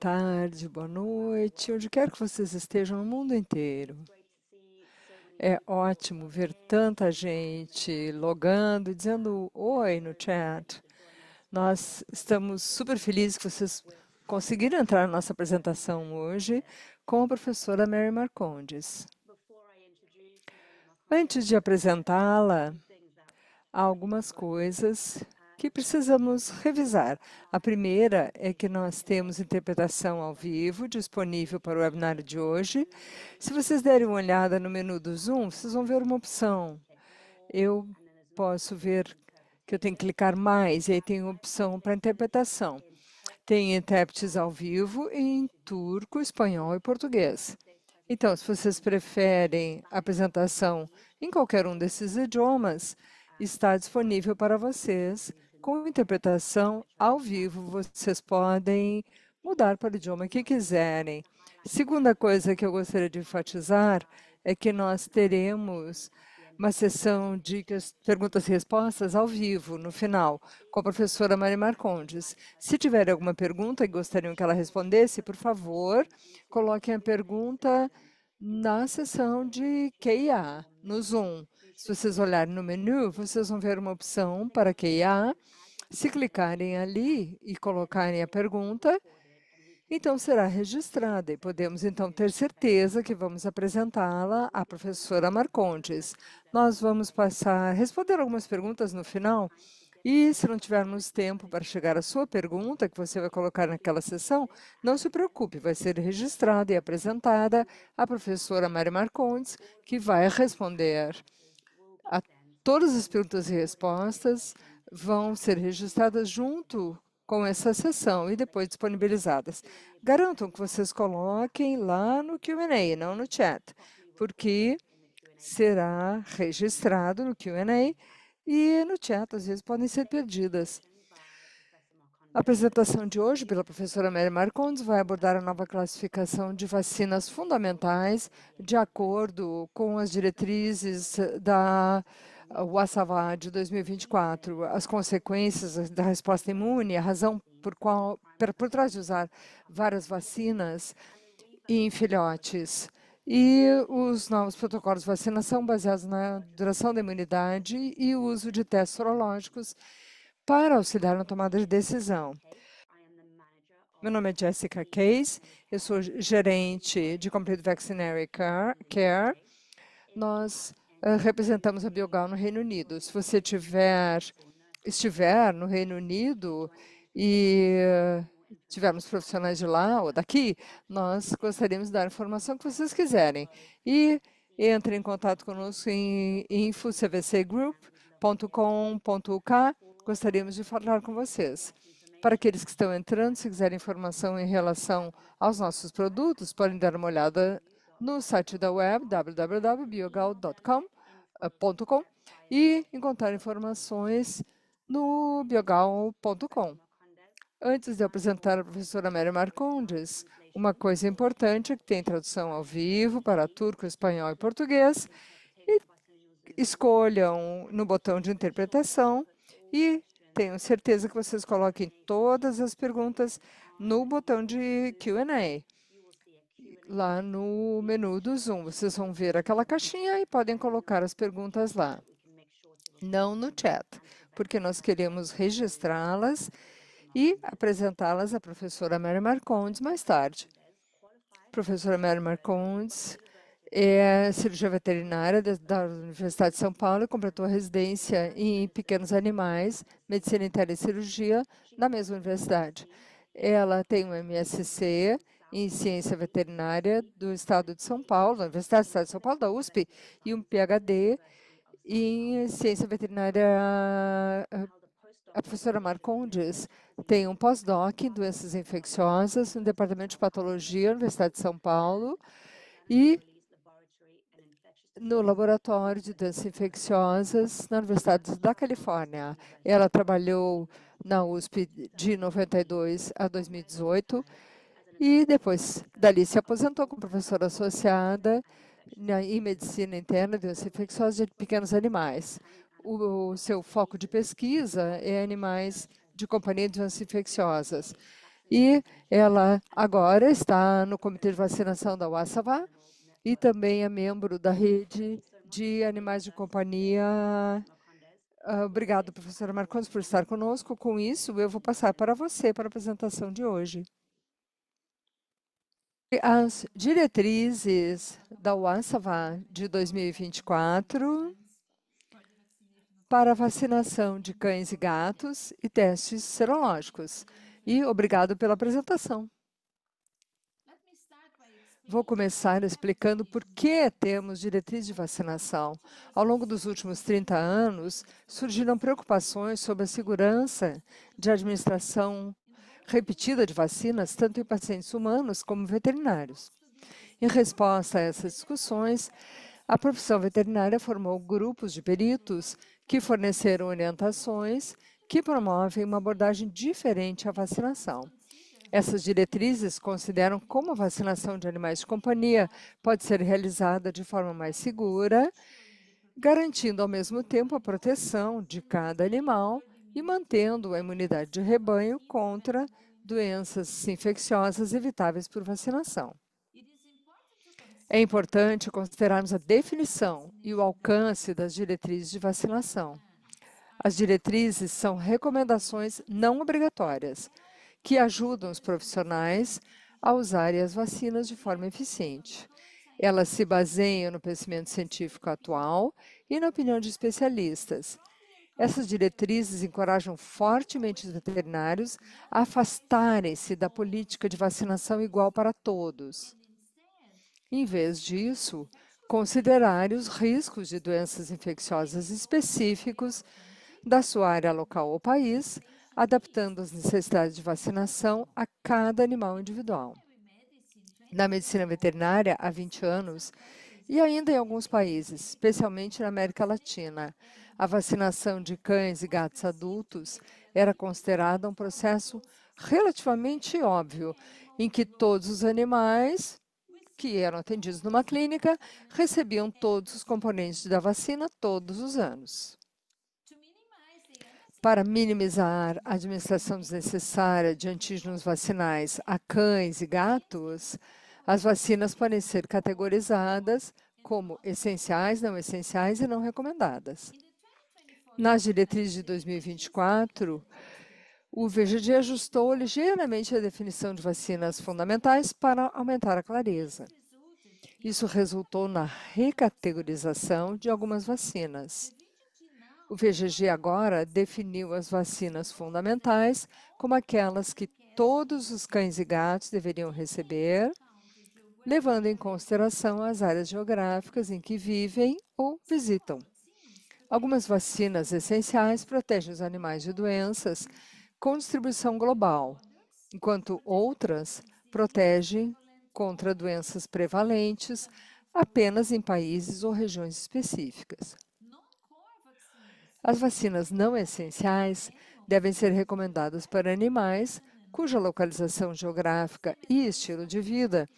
tarde, boa noite, onde quer que vocês estejam no mundo inteiro. É ótimo ver tanta gente logando, dizendo oi no chat. Nós estamos super felizes que vocês conseguiram entrar na nossa apresentação hoje com a professora Mary Marcondes. Antes de apresentá-la, há algumas coisas que precisamos revisar. A primeira é que nós temos interpretação ao vivo disponível para o webinar de hoje. Se vocês derem uma olhada no menu do Zoom, vocês vão ver uma opção. Eu posso ver que eu tenho que clicar mais, e aí tem opção para interpretação. Tem intérpretes ao vivo em turco, espanhol e português. Então, se vocês preferem a apresentação em qualquer um desses idiomas, está disponível para vocês com interpretação ao vivo. Vocês podem mudar para o idioma que quiserem. Segunda coisa que eu gostaria de enfatizar é que nós teremos uma sessão de perguntas e respostas ao vivo, no final, com a professora Maria Marcondes. Se tiverem alguma pergunta e gostariam que ela respondesse, por favor, coloquem a pergunta na sessão de QIA, no Zoom. Se vocês olharem no menu, vocês vão ver uma opção para QIA, se clicarem ali e colocarem a pergunta, então será registrada e podemos então ter certeza que vamos apresentá-la à professora Marcondes. Nós vamos passar, responder algumas perguntas no final e se não tivermos tempo para chegar à sua pergunta que você vai colocar naquela sessão, não se preocupe, vai ser registrada e apresentada à professora Mari Marcondes, que vai responder a todas as perguntas e respostas vão ser registradas junto com essa sessão e depois disponibilizadas. Garantam que vocês coloquem lá no Q&A, não no chat, porque será registrado no Q&A e no chat, às vezes, podem ser perdidas. A apresentação de hoje pela professora Mary Marcondes vai abordar a nova classificação de vacinas fundamentais de acordo com as diretrizes da o Assawa de 2024, as consequências da resposta imune, a razão por, qual, por, por trás de usar várias vacinas em filhotes. E os novos protocolos de vacinação baseados na duração da imunidade e o uso de testes sorológicos para auxiliar na tomada de decisão. Meu nome é Jessica Case, eu sou gerente de Complete Vaccinary Care. Nós ah, representamos a Biogal no Reino Unido. Se você tiver, estiver no Reino Unido e tivermos profissionais de lá ou daqui, nós gostaríamos de dar a informação que vocês quiserem. E entre em contato conosco em info.cvcgroup.com.uk. Gostaríamos de falar com vocês. Para aqueles que estão entrando, se quiserem informação em relação aos nossos produtos, podem dar uma olhada no site da web www.biogal.com eh, e encontrar informações no biogal.com. Antes de apresentar a professora Mary Marcondes, uma coisa importante é que tem tradução ao vivo para turco, espanhol e português. E escolham no botão de interpretação e tenho certeza que vocês coloquem todas as perguntas no botão de Q&A lá no menu do Zoom. Vocês vão ver aquela caixinha e podem colocar as perguntas lá. Não no chat, porque nós queremos registrá-las e apresentá-las à professora Mary Marcondes mais tarde. A professora Mary Marcondes é cirurgia veterinária da Universidade de São Paulo e completou a residência em pequenos animais, medicina interna e cirurgia na mesma universidade. Ela tem um MSc em ciência veterinária do Estado de São Paulo, Universidade do Estado de São Paulo, da USP, e um PhD em ciência veterinária. Ah, a professora Marcondes tem um pós-doc em doenças infecciosas no Departamento de Patologia, Universidade de São Paulo, e no Laboratório de Doenças Infecciosas na Universidade da Califórnia. Ela trabalhou na USP de 92 a 2018 e depois dali se aposentou como professora associada né, em medicina interna de doenças infecciosas de pequenos animais. O, seu foco de pesquisa é animais de companhia de doenças infecciosas. E ela agora está no comitê de vacinação da UASAVA e também é membro da rede de animais de companhia. Ah, obrigado, professora Marcos, por estar conosco. Com isso, eu vou passar para você para a apresentação de hoje. As diretrizes da UASAVA de 2024 para vacinação de cães e gatos e testes serológicos. E obrigado pela apresentação. Vou começar explicando por que temos diretriz de vacinação. Ao longo dos últimos 30 anos, surgiram preocupações sobre a segurança de administração repetida de vacinas, tanto em pacientes humanos como veterinários. Em resposta a essas discussões, a profissão veterinária formou grupos de peritos que forneceram orientações que promovem uma abordagem diferente à vacinação. Essas diretrizes consideram como a vacinação de animais de companhia pode ser realizada de forma mais segura, garantindo ao mesmo tempo a proteção de cada animal e mantendo a imunidade de rebanho contra doenças infecciosas evitáveis por vacinação. É importante considerarmos a definição e o alcance das diretrizes de vacinação. As diretrizes são recomendações não obrigatórias, que ajudam os profissionais a usarem as vacinas de forma eficiente. Elas se baseiam no pensamento científico atual e na opinião de especialistas essas diretrizes encorajam fortemente os veterinários a afastarem-se da política de vacinação igual para todos. Em vez disso, considerarem os riscos de doenças infecciosas específicos da sua área local ou país, adaptando as necessidades de vacinação a cada animal individual. Na medicina veterinária, há 20 anos, e ainda em alguns países, especialmente na América Latina, a vacinação de cães e gatos adultos era considerada um processo relativamente óbvio, em que todos os animais que eram atendidos numa clínica recebiam todos os componentes da vacina todos os anos. Para minimizar a administração desnecessária de antígenos vacinais a cães e gatos, as vacinas podem ser categorizadas como essenciais, não essenciais e não recomendadas. Nas diretrizes de 2024, o VGD ajustou ligeiramente a definição de vacinas fundamentais para aumentar a clareza. Isso resultou na recategorização de algumas vacinas. O VGG agora definiu as vacinas fundamentais como aquelas que todos os cães e gatos deveriam receber, levando em consideração as áreas geográficas em que vivem ou visitam. Algumas vacinas essenciais protegem os animais de doenças com distribuição global, enquanto outras protegem contra doenças prevalentes apenas em países ou regiões específicas. As vacinas não essenciais devem ser recomendadas para animais cuja localização geográfica e estilo de vida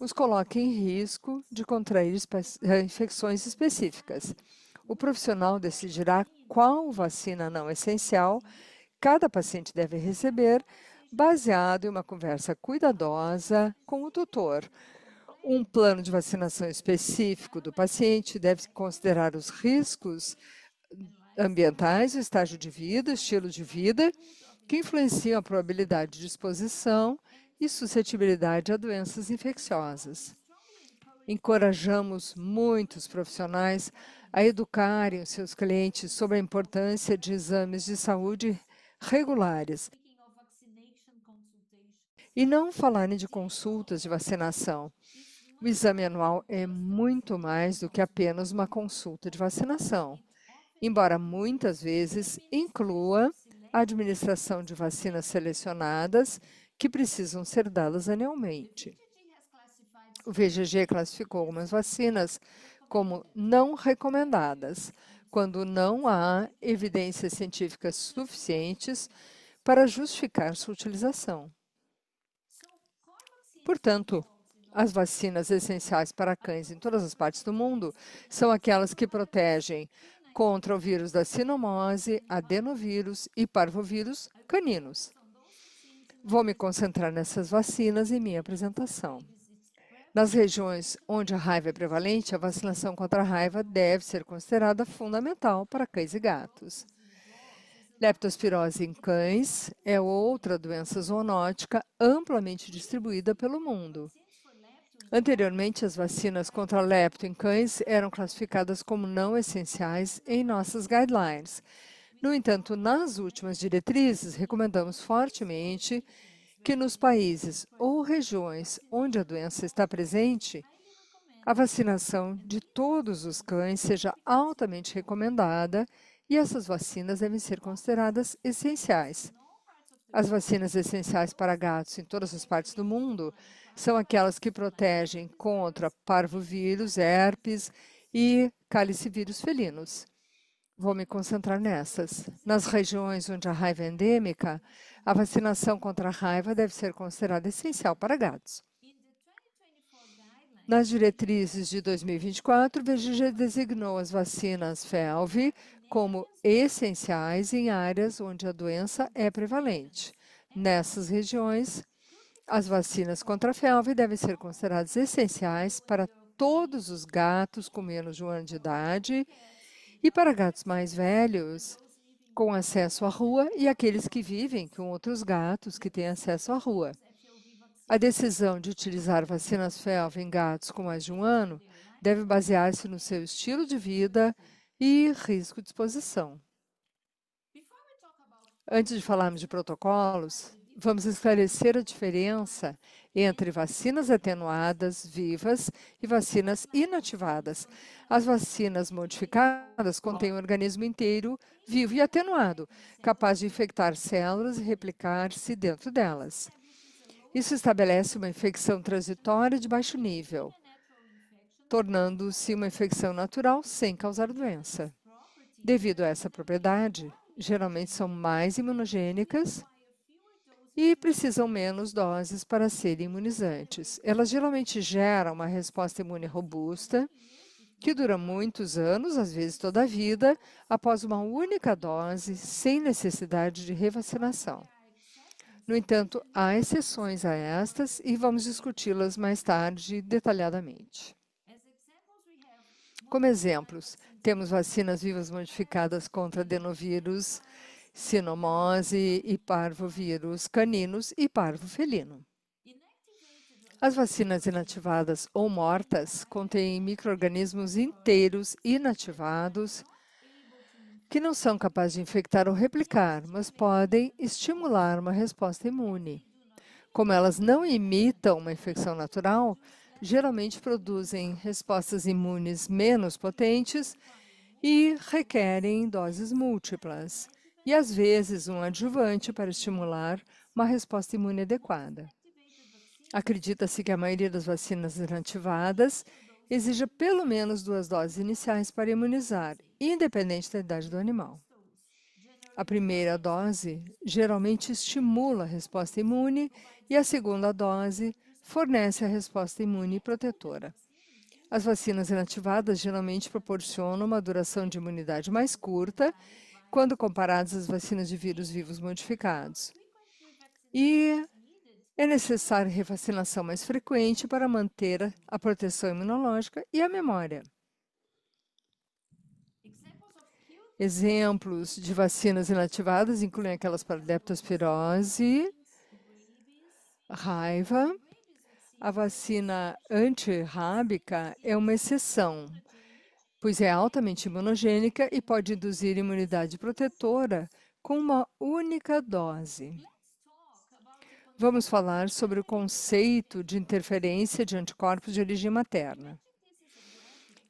os coloque em risco de contrair eh, infecções específicas. O profissional decidirá qual vacina não essencial cada paciente deve receber, baseado em uma conversa cuidadosa com o tutor. Um plano de vacinação específico do paciente deve considerar os riscos ambientais, o estágio de vida, estilo de vida, que influenciam a probabilidade de exposição e suscetibilidade a doenças infecciosas. Encorajamos muitos profissionais a educarem seus clientes sobre a importância de exames de saúde regulares e não falarem de consultas de vacinação. O exame anual é muito mais do que apenas uma consulta de vacinação, embora muitas vezes inclua a administração de vacinas selecionadas que precisam ser dadas anualmente. O VGG classificou algumas vacinas como não recomendadas, quando não há evidências científicas suficientes para justificar sua utilização. Portanto, as vacinas essenciais para cães em todas as partes do mundo são aquelas que protegem contra o vírus da sinomose, adenovírus e parvovírus caninos. Vou me concentrar nessas vacinas em minha apresentação. Nas regiões onde a raiva é prevalente, a vacinação contra a raiva deve ser considerada fundamental para cães e gatos. Leptospirose em cães é outra doença zoonótica amplamente distribuída pelo mundo. Anteriormente, as vacinas contra lepto em cães eram classificadas como não essenciais em nossas guidelines. No entanto, nas últimas diretrizes, recomendamos fortemente que nos países ou regiões onde a doença está presente, a vacinação de todos os cães seja altamente recomendada e essas vacinas devem ser consideradas essenciais. As vacinas essenciais para gatos em todas as partes do mundo são aquelas que protegem contra parvovírus, herpes e cálice-vírus felinos. Vou me concentrar nessas. Nas regiões onde a raiva é endêmica, a vacinação contra a raiva deve ser considerada essencial para gatos. Nas diretrizes de 2024, o VGG designou as vacinas FELV como essenciais em áreas onde a doença é prevalente. Nessas regiões, as vacinas contra a FELV devem ser consideradas essenciais para todos os gatos com menos de um ano de idade e para gatos mais velhos com acesso à rua e aqueles que vivem com outros gatos que têm acesso à rua. A decisão de utilizar vacinas FeLV em gatos com mais de um ano deve basear-se no seu estilo de vida e risco de exposição. Antes de falarmos de protocolos, vamos esclarecer a diferença entre vacinas atenuadas vivas e vacinas inativadas, as vacinas modificadas contêm um organismo inteiro vivo e atenuado, capaz de infectar células e replicar-se dentro delas. Isso estabelece uma infecção transitória de baixo nível, tornando-se uma infecção natural sem causar doença. Devido a essa propriedade, geralmente são mais imunogênicas e precisam menos doses para serem imunizantes. Elas geralmente geram uma resposta imune robusta que dura muitos anos, às vezes toda a vida, após uma única dose, sem necessidade de revacinação. No entanto, há exceções a estas e vamos discuti-las mais tarde detalhadamente. Como exemplos, temos vacinas vivas modificadas contra adenovírus, sinomose e parvovírus caninos e parvo felino. As vacinas inativadas ou mortas contêm micro-organismos inteiros inativados que não são capazes de infectar ou replicar, mas podem estimular uma resposta imune. Como elas não imitam uma infecção natural, geralmente produzem respostas imunes menos potentes e requerem doses múltiplas, e às vezes um adjuvante para estimular uma resposta imune adequada. Acredita-se que a maioria das vacinas inativadas exija pelo menos duas doses iniciais para imunizar, independente da idade do animal. A primeira dose geralmente estimula a resposta imune e a segunda dose fornece a resposta imune protetora. As vacinas inativadas geralmente proporcionam uma duração de imunidade mais curta quando comparadas às vacinas de vírus vivos modificados. E é necessária revacinação mais frequente para manter a proteção imunológica e a memória. Exemplos de vacinas inativadas incluem aquelas para leptospirose, raiva. A vacina antirrábica é uma exceção, pois é altamente imunogênica e pode induzir imunidade protetora com uma única dose vamos falar sobre o conceito de interferência de anticorpos de origem materna.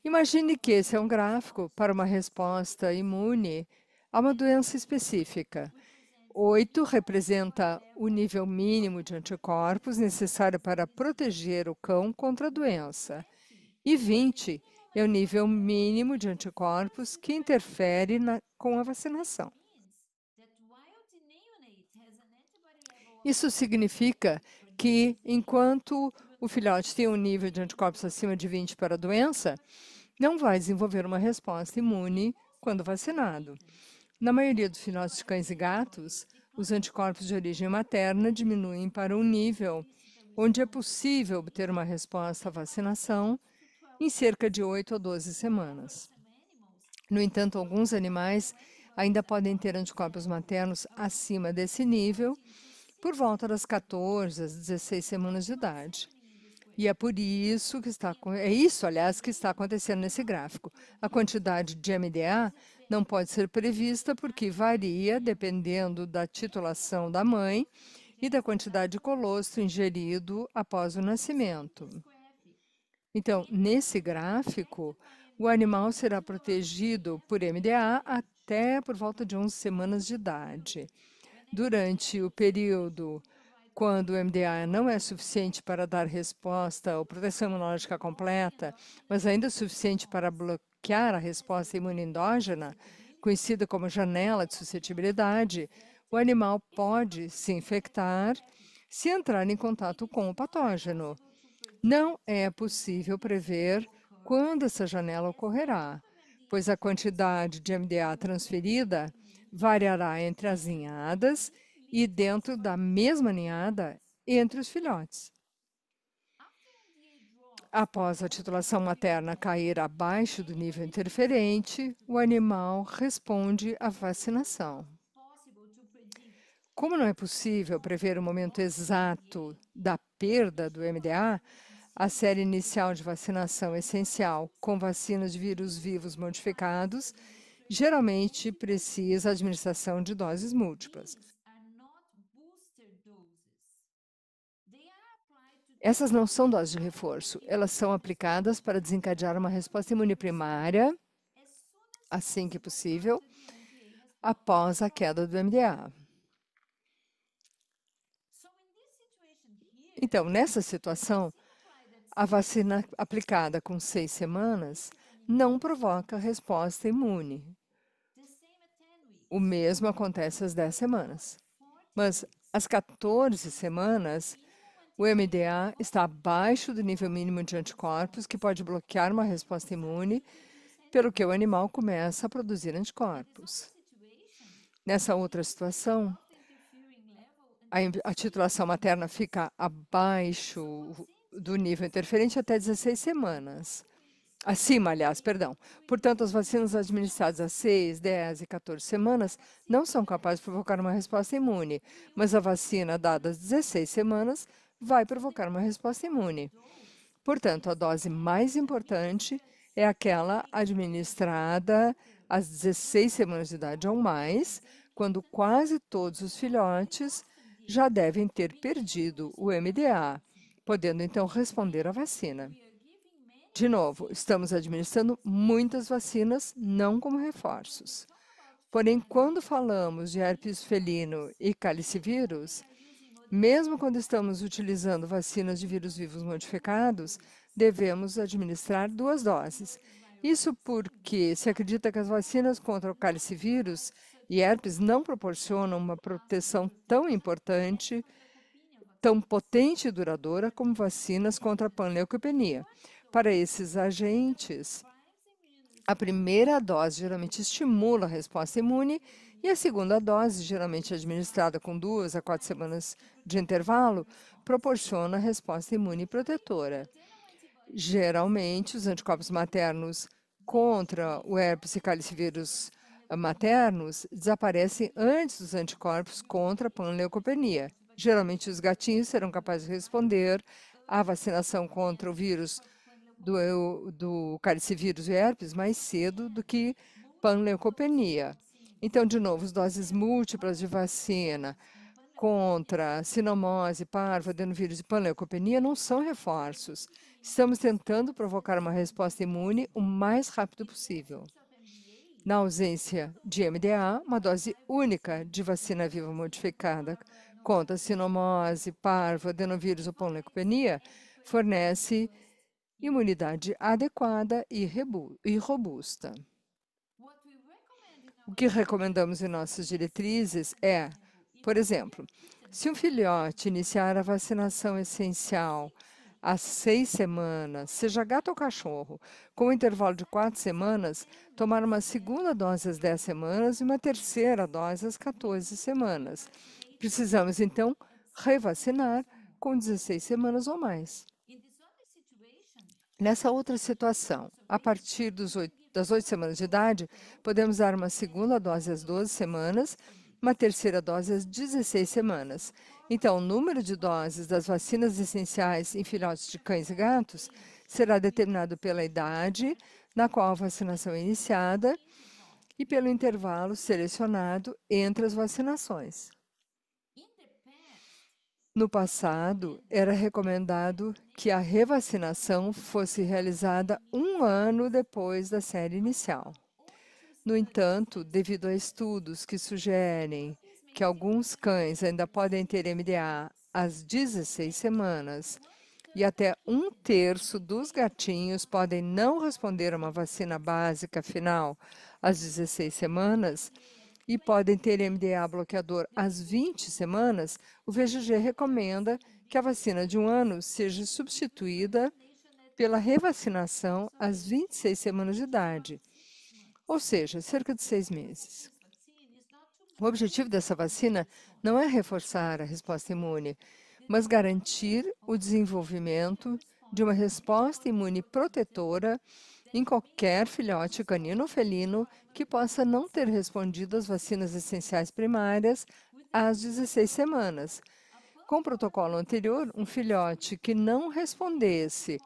Imagine que esse é um gráfico para uma resposta imune a uma doença específica. 8 representa o nível mínimo de anticorpos necessário para proteger o cão contra a doença. E 20 é o nível mínimo de anticorpos que interfere na, com a vacinação. Isso significa que, enquanto o filhote tem um nível de anticorpos acima de 20 para a doença, não vai desenvolver uma resposta imune quando vacinado. Na maioria dos filhotes de cães e gatos, os anticorpos de origem materna diminuem para um nível onde é possível obter uma resposta à vacinação em cerca de 8 a 12 semanas. No entanto, alguns animais ainda podem ter anticorpos maternos acima desse nível, por volta das 14 às 16 semanas de idade. E é por isso que está é isso, aliás, que está acontecendo nesse gráfico. A quantidade de MDA não pode ser prevista porque varia dependendo da titulação da mãe e da quantidade de colostro ingerido após o nascimento. Então, nesse gráfico, o animal será protegido por MDA até por volta de 11 semanas de idade durante o período quando o MDA não é suficiente para dar resposta ou proteção imunológica completa, mas ainda é suficiente para bloquear a resposta imune conhecida como janela de suscetibilidade, o animal pode se infectar se entrar em contato com o patógeno. Não é possível prever quando essa janela ocorrerá, pois a quantidade de MDA transferida variará entre as ninhadas e, dentro da mesma ninhada, entre os filhotes. Após a titulação materna cair abaixo do nível interferente, o animal responde à vacinação. Como não é possível prever o momento exato da perda do MDA, a série inicial de vacinação essencial com vacinas de vírus vivos modificados geralmente precisa administração de doses múltiplas. Essas não são doses de reforço, elas são aplicadas para desencadear uma resposta imune primária, assim que possível, após a queda do MDA. Então, nessa situação, a vacina aplicada com seis semanas não provoca resposta imune. O mesmo acontece às 10 semanas. Mas às 14 semanas, o MDA está abaixo do nível mínimo de anticorpos, que pode bloquear uma resposta imune, pelo que o animal começa a produzir anticorpos. Nessa outra situação, a, a titulação materna fica abaixo do nível interferente até 16 semanas acima, aliás, perdão. Portanto, as vacinas administradas a 6, 10 e 14 semanas não são capazes de provocar uma resposta imune, mas a vacina dada às 16 semanas vai provocar uma resposta imune. Portanto, a dose mais importante é aquela administrada às 16 semanas de idade ou mais, quando quase todos os filhotes já devem ter perdido o MDA, podendo então responder à vacina. De novo, estamos administrando muitas vacinas, não como reforços. Porém, quando falamos de herpes felino e calicivírus, mesmo quando estamos utilizando vacinas de vírus vivos modificados, devemos administrar duas doses. Isso porque se acredita que as vacinas contra o calicivírus e herpes não proporcionam uma proteção tão importante, tão potente e duradoura como vacinas contra a panleucopenia. Para esses agentes, a primeira dose geralmente estimula a resposta imune e a segunda dose, geralmente administrada com duas a quatro semanas de intervalo, proporciona a resposta imune protetora. Geralmente, os anticorpos maternos contra o herpes e calicivírus ah, maternos desaparecem antes dos anticorpos contra a panleucopenia. Geralmente, os gatinhos serão capazes de responder à vacinação contra o vírus do, eh, do carcivírus e herpes mais cedo do que panleucopenia. Então, de novo, as doses múltiplas de vacina contra sinomose, parvo, adenovírus e panleucopenia não são reforços. Estamos tentando provocar uma resposta imune o mais rápido possível. Na ausência de MDA, uma dose única de vacina viva modificada contra sinomose, parvo, adenovírus ou panleucopenia fornece imunidade adequada e, robusta. O que recomendamos em nossas diretrizes é, por exemplo, se um filhote iniciar a vacinação essencial às seis semanas, seja gato ou cachorro, com um intervalo de quatro semanas, tomar uma segunda dose às dez semanas e uma terceira dose às 14 semanas. Precisamos, então, revacinar com 16 semanas ou mais. Nessa outra situação, a partir das oito semanas de idade, podemos dar uma segunda dose às 12 semanas, uma terceira dose às 16 semanas. Então, o número de doses das vacinas essenciais em filhotes de cães e gatos será determinado pela idade na qual a vacinação é iniciada e pelo intervalo selecionado entre as vacinações. No passado, era recomendado que a revacinação fosse realizada um ano depois da série inicial. No entanto, devido a estudos que sugerem que alguns cães ainda podem ter MDA às 16 semanas e até um terço dos gatinhos podem não responder a uma vacina básica final às 16 semanas, e podem ter MDA bloqueador às 20 semanas, o VGG recomenda que a vacina de um ano seja substituída pela revacinação às 26 semanas de idade, ou seja, cerca de seis meses. O objetivo dessa vacina não é reforçar a resposta imune, mas garantir o desenvolvimento de uma resposta imune protetora em qualquer filhote canino ou felino que possa não ter respondido às vacinas essenciais primárias às 16 semanas. Com o protocolo anterior, um filhote que não respondesse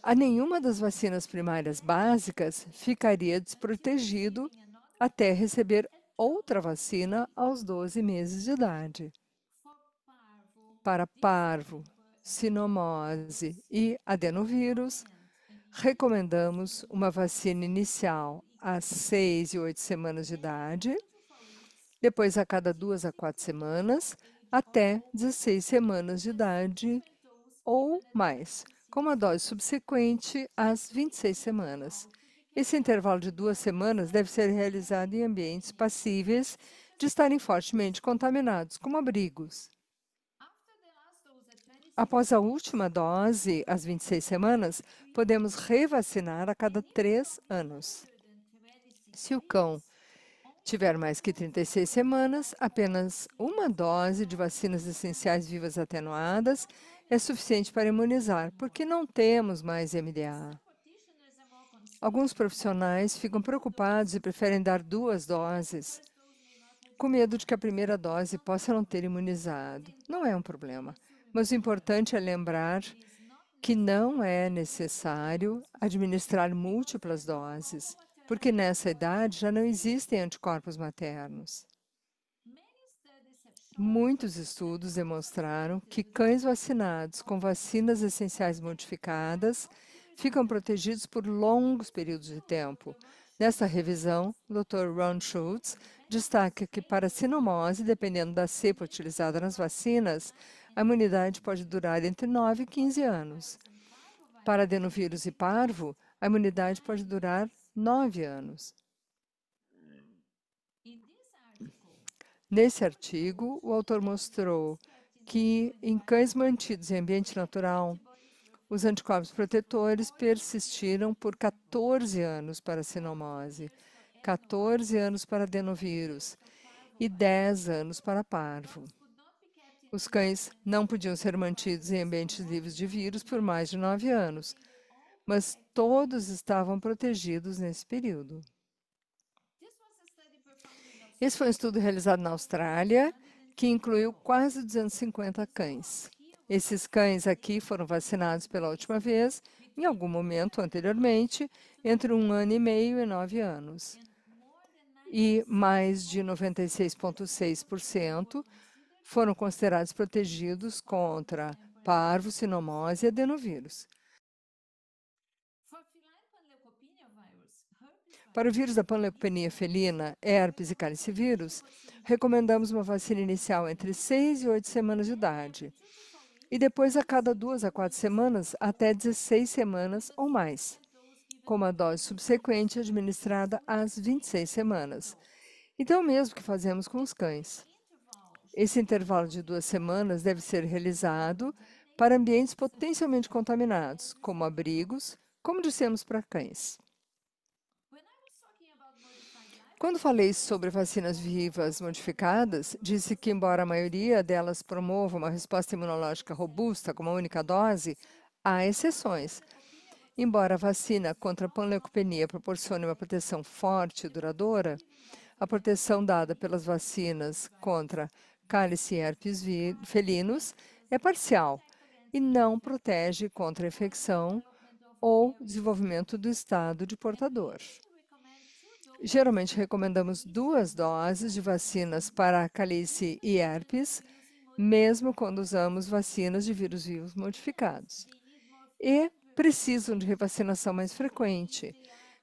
a nenhuma das vacinas primárias básicas ficaria desprotegido até receber outra vacina aos 12 meses de idade. Para parvo, sinomose e adenovírus, recomendamos uma vacina inicial às seis e oito semanas de idade, depois a cada duas a quatro semanas, até 16 semanas de idade ou mais, com uma dose subsequente às 26 semanas. Esse intervalo de duas semanas deve ser realizado em ambientes passíveis de estarem fortemente contaminados, como abrigos. Após a última dose, às 26 semanas, podemos revacinar a cada três anos. Se o cão tiver mais que 36 semanas, apenas uma dose de vacinas essenciais vivas atenuadas é suficiente para imunizar, porque não temos mais MDA. Alguns profissionais ficam preocupados e preferem dar duas doses, com medo de que a primeira dose possa não ter imunizado. Não é um problema. Mas o importante é lembrar que não é necessário administrar múltiplas doses, porque nessa idade já não existem anticorpos maternos. Muitos estudos demonstraram que cães vacinados com vacinas essenciais modificadas ficam protegidos por longos períodos de tempo. Nesta revisão, o Dr. Ron Schultz destaca que para a sinomose, dependendo da cepa utilizada nas vacinas, a imunidade pode durar entre 9 e 15 anos. Para adenovírus e parvo, a imunidade pode durar 9 anos. Nesse artigo, o autor mostrou que em cães mantidos em ambiente natural, os anticorpos protetores persistiram por 14 anos para a sinomose, 14 anos para adenovírus e 10 anos para parvo. Os cães não podiam ser mantidos em ambientes livres de vírus por mais de nove anos, mas todos estavam protegidos nesse período. Esse foi um estudo realizado na Austrália, que incluiu quase 250 cães. Esses cães aqui foram vacinados pela última vez, em algum momento anteriormente, entre um ano e meio e nove anos. E mais de 96,6% foram considerados protegidos contra parvo, sinomose e adenovírus. Para o vírus da panleucopenia felina, herpes e calicivírus, recomendamos uma vacina inicial entre 6 e 8 semanas de idade e depois a cada duas a quatro semanas até 16 semanas ou mais, com uma dose subsequente administrada às 26 semanas. Então, mesmo que fazemos com os cães. Esse intervalo de duas semanas deve ser realizado para ambientes potencialmente contaminados, como abrigos, como dissemos para cães. Quando falei sobre vacinas vivas modificadas, disse que, embora a maioria delas promova uma resposta imunológica robusta com uma única dose, há exceções. Embora a vacina contra a panleucopenia proporcione uma proteção forte e duradoura, a proteção dada pelas vacinas contra cálice e herpes felinos é parcial e não protege contra infecção ou desenvolvimento do estado de portador. Geralmente recomendamos duas doses de vacinas para cálice e herpes, mesmo quando usamos vacinas de vírus vivos modificados. E precisam de revacinação mais frequente,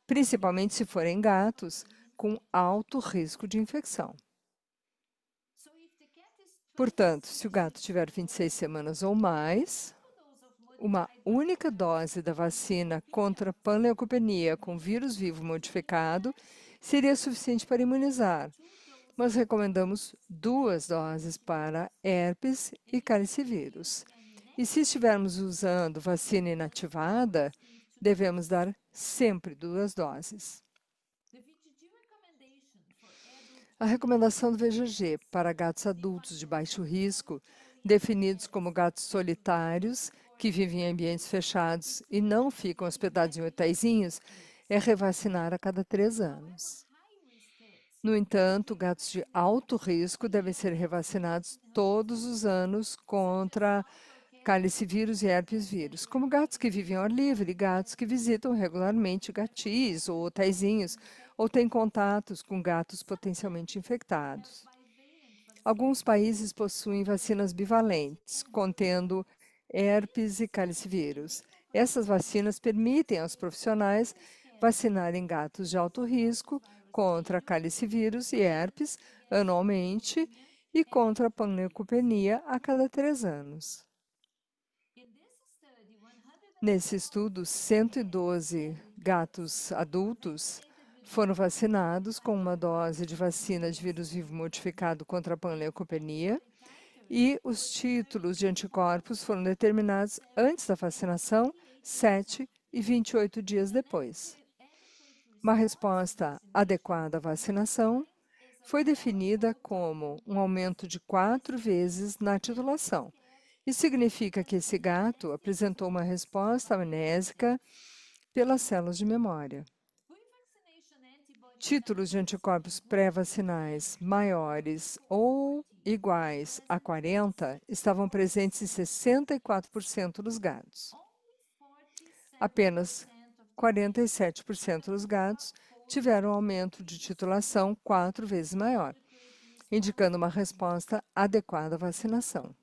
principalmente se forem gatos com alto risco de infecção. Portanto, se o gato tiver 26 semanas ou mais, uma única dose da vacina contra panleucopenia com vírus vivo modificado seria suficiente para imunizar. Mas recomendamos duas doses para herpes e calicivírus. E se estivermos usando vacina inativada, devemos dar sempre duas doses. A recomendação do VGG para gatos adultos de baixo risco, definidos como gatos solitários, que vivem em ambientes fechados e não ficam hospedados em hotéisinhos, é revacinar a cada três anos. No entanto, gatos de alto risco devem ser revacinados todos os anos contra cálice-vírus e herpes-vírus, como gatos que vivem ao ar livre, gatos que visitam regularmente gatis ou hotéisinhos, ou têm contatos com gatos potencialmente infectados. Alguns países possuem vacinas bivalentes, contendo herpes e calicivírus. Essas vacinas permitem aos profissionais vacinarem gatos de alto risco contra calicivírus e herpes anualmente e contra a panleucopenia a cada três anos. Nesse estudo, 112 gatos adultos foram vacinados com uma dose de vacina de vírus vivo modificado contra a panleucopenia e os títulos de anticorpos foram determinados antes da vacinação, 7 e 28 dias depois. Uma resposta adequada à vacinação foi definida como um aumento de quatro vezes na titulação. Isso significa que esse gato apresentou uma resposta amnésica pelas células de memória títulos de anticorpos pré-vacinais maiores ou iguais a 40 estavam presentes em 64% dos gatos. Apenas 47% dos gatos tiveram um aumento de titulação quatro vezes maior, indicando uma resposta adequada à vacinação.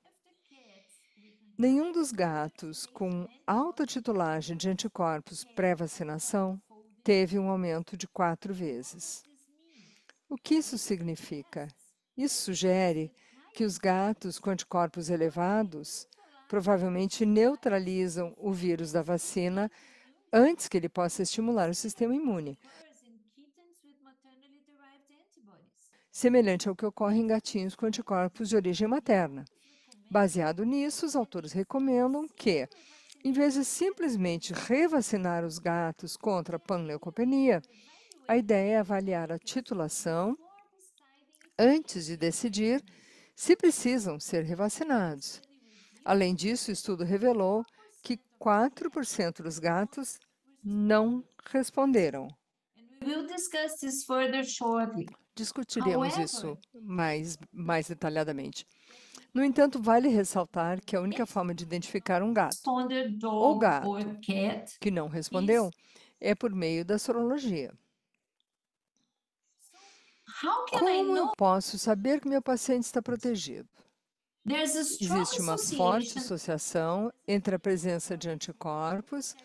Nenhum dos gatos com alta titulagem de anticorpos pré-vacinação teve um aumento de quatro vezes. O que isso significa? Isso sugere que os gatos com anticorpos elevados provavelmente neutralizam o vírus da vacina antes que ele possa estimular o sistema imune. Semelhante ao que ocorre em gatinhos com anticorpos de origem materna. Baseado nisso, os autores recomendam que em vez de simplesmente revacinar os gatos contra a panleucopenia, a ideia é avaliar a titulação antes de decidir se precisam ser revacinados. Além disso, o estudo revelou que 4% dos gatos não responderam. Discutiremos isso mais, mais detalhadamente. No entanto, vale ressaltar que a única forma de identificar um gato ou gato que não respondeu é por meio da sorologia. Como eu posso saber que meu paciente está protegido? Existe uma forte associação entre a presença de anticorpos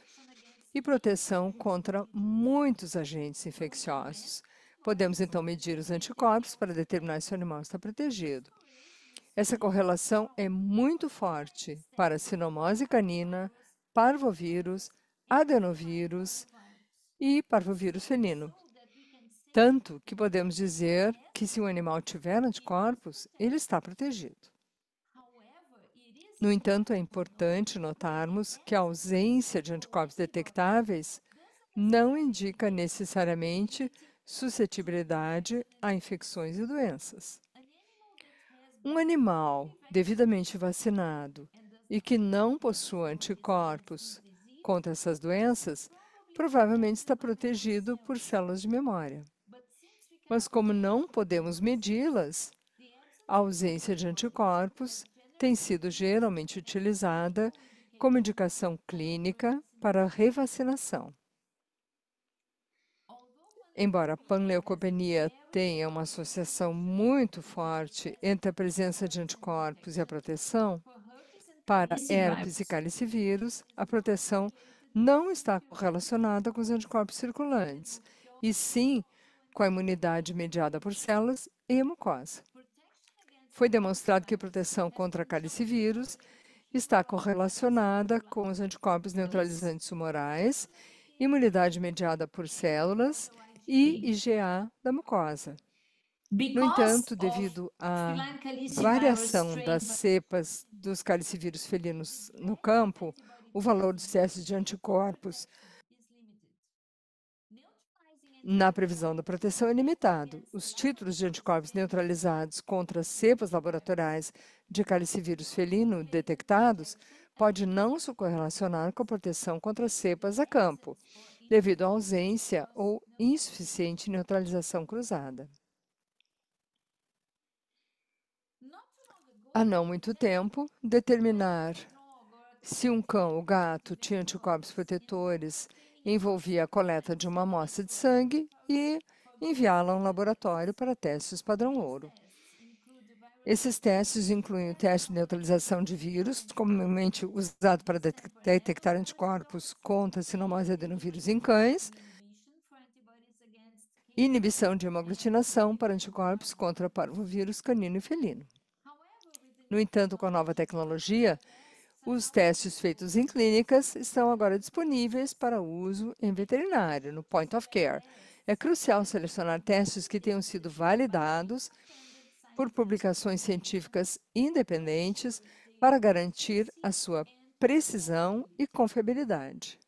e proteção contra muitos agentes infecciosos. Podemos, então, medir os anticorpos para determinar se o animal está protegido. Essa correlação é muito forte para sinomose canina, parvovírus, adenovírus e parvovírus felino. Tanto que podemos dizer que se um animal tiver anticorpos, ele está protegido. No entanto, é importante notarmos que a ausência de anticorpos detectáveis não indica necessariamente suscetibilidade a infecções e doenças. Um animal devidamente vacinado e que não possua anticorpos contra essas doenças provavelmente está protegido por células de memória. Mas como não podemos medi-las, a ausência de anticorpos tem sido geralmente utilizada como indicação clínica para revacinação. Embora a panleucopenia tenha uma associação muito forte entre a presença de anticorpos e a proteção, para herpes e calicivírus, a proteção não está correlacionada com os anticorpos circulantes, e sim com a imunidade mediada por células e mucosa. Foi demonstrado que a proteção contra calicivírus está correlacionada com os anticorpos neutralizantes humorais, imunidade mediada por células e IgA da mucosa. No entanto, devido à variação das cepas dos calicivírus felinos no campo, o valor dos testes de anticorpos na previsão da proteção é limitado. Os títulos de anticorpos neutralizados contra as cepas laboratoriais de calicivírus felino detectados pode não se correlacionar com a proteção contra cepas a campo devido à ausência ou insuficiente neutralização cruzada. Há não muito tempo, determinar se um cão ou gato tinha anticorpos protetores envolvia a coleta de uma amostra de sangue e enviá-la a um laboratório para testes padrão ouro. Esses testes incluem o teste de neutralização de vírus, comumente usado para detectar anticorpos contra sinomose adenovírus em cães, inibição de hemaglutinação para anticorpos contra parvovírus canino e felino. No entanto, com a nova tecnologia, os testes feitos em clínicas estão agora disponíveis para uso em veterinário, no point of care. É crucial selecionar testes que tenham sido validados por publicações científicas independentes para garantir a sua precisão e confiabilidade.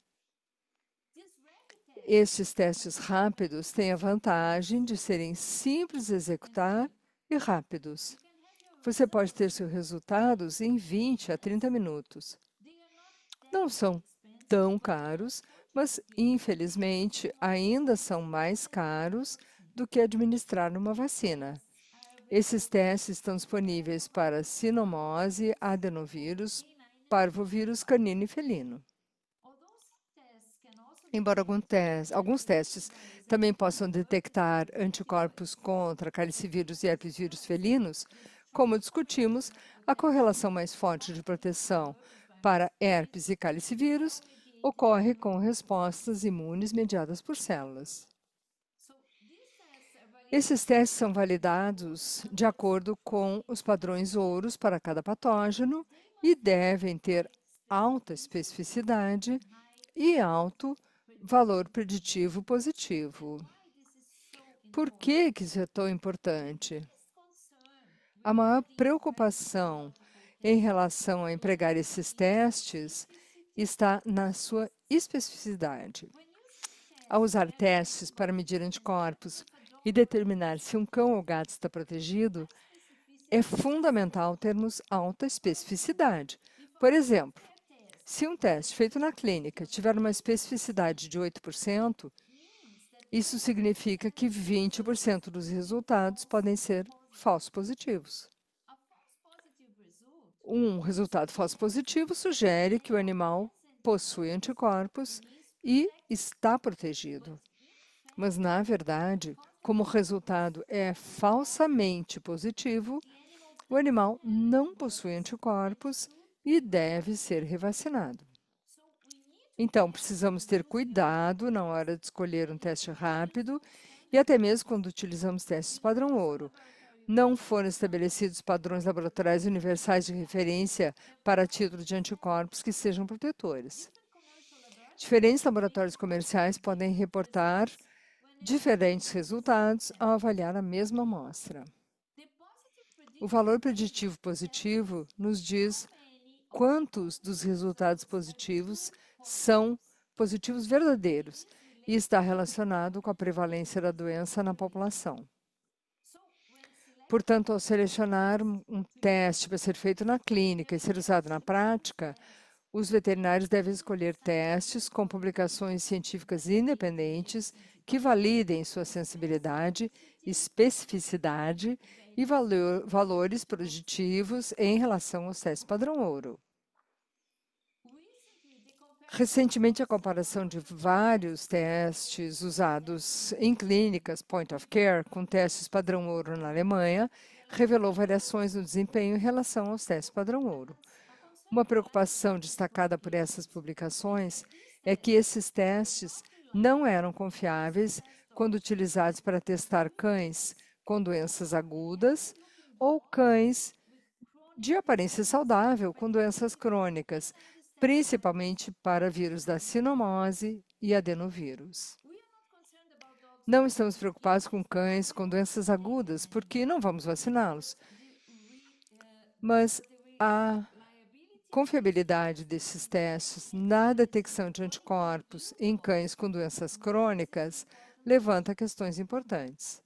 Estes testes rápidos têm a vantagem de serem simples de executar e rápidos. Você pode ter seus resultados em 20 a 30 minutos. Não são tão caros, mas, infelizmente, ainda são mais caros do que administrar uma vacina. Esses testes estão disponíveis para sinomose, adenovírus, parvovírus canino e felino. Embora alguns testes também possam detectar anticorpos contra calicivírus e herpesvírus felinos, como discutimos, a correlação mais forte de proteção para herpes e calicivírus ocorre com respostas imunes mediadas por células. Esses testes são validados de acordo com os padrões ouros para cada patógeno e devem ter alta especificidade e alto valor preditivo positivo. Por que, que isso é tão importante? A maior preocupação em relação a empregar esses testes está na sua especificidade. Ao usar testes para medir anticorpos e determinar se um cão ou gato está protegido, é fundamental termos alta especificidade. Por exemplo, se um teste feito na clínica tiver uma especificidade de 8%, isso significa que 20% dos resultados podem ser falsos positivos. Um resultado falso positivo sugere que o animal possui anticorpos e está protegido. Mas, na verdade, como resultado é falsamente positivo, o animal não possui anticorpos e deve ser revacinado. Então, precisamos ter cuidado na hora de escolher um teste rápido e até mesmo quando utilizamos testes padrão ouro. Não foram estabelecidos padrões laboratoriais universais de referência para título de anticorpos que sejam protetores. Diferentes laboratórios comerciais podem reportar diferentes resultados ao avaliar a mesma amostra. O valor preditivo positivo nos diz quantos dos resultados positivos são positivos verdadeiros e está relacionado com a prevalência da doença na população. Portanto, ao selecionar um teste para ser feito na clínica e ser usado na prática, os veterinários devem escolher testes com publicações científicas independentes que validem sua sensibilidade, especificidade e valor, valores produtivos em relação ao CES padrão ouro. Recentemente, a comparação de vários testes usados em clínicas point of care com testes padrão ouro na Alemanha revelou variações no desempenho em relação aos testes padrão ouro. Uma preocupação destacada por essas publicações é que esses testes não eram confiáveis quando utilizados para testar cães com doenças agudas ou cães de aparência saudável com doenças crônicas, principalmente para vírus da sinomose e adenovírus. Não estamos preocupados com cães com doenças agudas, porque não vamos vaciná-los. Mas há confiabilidade desses testes na detecção de anticorpos em cães com doenças crônicas levanta questões importantes.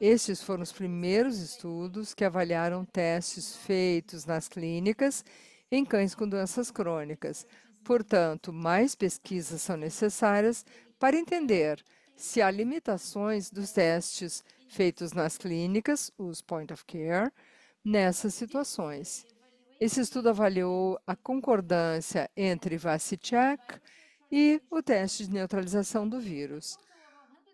Estes foram os primeiros estudos que avaliaram testes feitos nas clínicas em cães com doenças crônicas. Portanto, mais pesquisas são necessárias para entender se há limitações dos testes feitos nas clínicas, os point of care, nessas situações. Esse estudo avaliou a concordância entre Vaccitech e o teste de neutralização do vírus.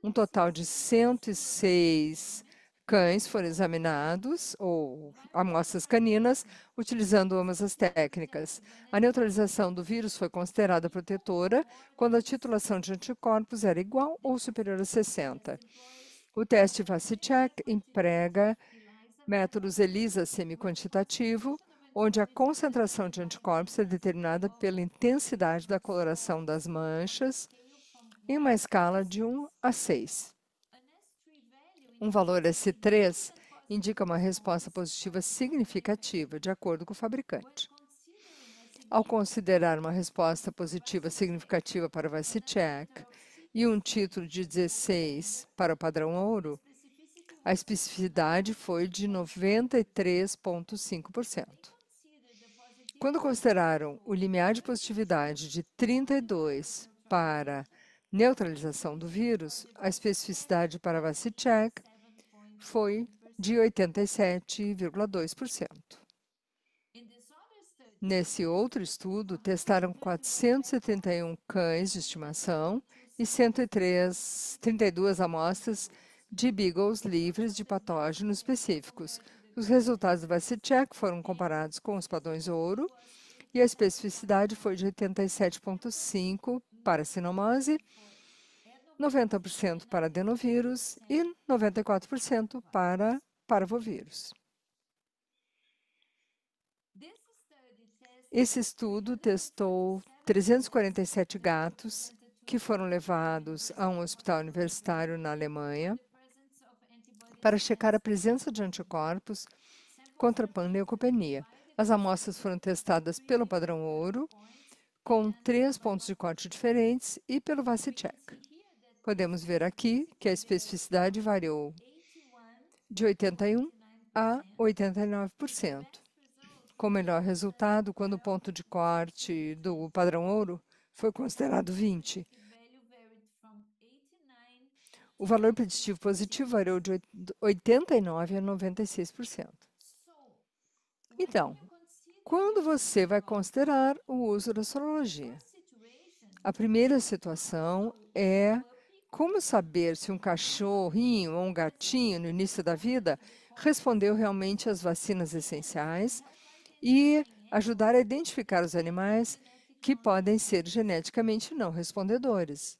Um total de 106 cães foram examinados, ou amostras caninas, utilizando ambas as técnicas. A neutralização do vírus foi considerada protetora quando a titulação de anticorpos era igual ou superior a 60. O teste Vaccitech emprega métodos ELISA semi-quantitativo, onde a concentração de anticorpos é determinada pela intensidade da coloração das manchas em uma escala de 1 a 6. Um valor S3 indica uma resposta positiva significativa, de acordo com o fabricante. Ao considerar uma resposta positiva significativa para o ViceCheck e um título de 16 para o padrão ouro, a especificidade foi de 93,5%. Quando consideraram o limiar de positividade de 32 para neutralização do vírus, a especificidade para Vaccitech foi de 87,2%. Nesse outro estudo, testaram 471 cães de estimação e 132 amostras de beagles livres de patógenos específicos, os resultados do check foram comparados com os padrões ouro e a especificidade foi de 87,5% para cinomase, 90% para adenovírus e 94% para parvovírus. Esse estudo testou 347 gatos que foram levados a um hospital universitário na Alemanha para checar a presença de anticorpos contra panleucopenia. As amostras foram testadas pelo padrão ouro, com três pontos de corte diferentes, e pelo VaciCheck. Podemos ver aqui que a especificidade variou de 81% a 89%, com melhor resultado quando o ponto de corte do padrão ouro foi considerado 20%. O valor preditivo positivo variou de 89% a 96%. Então, quando você vai considerar o uso da astrologia? A primeira situação é como saber se um cachorrinho ou um gatinho no início da vida respondeu realmente às vacinas essenciais e ajudar a identificar os animais que podem ser geneticamente não respondedores.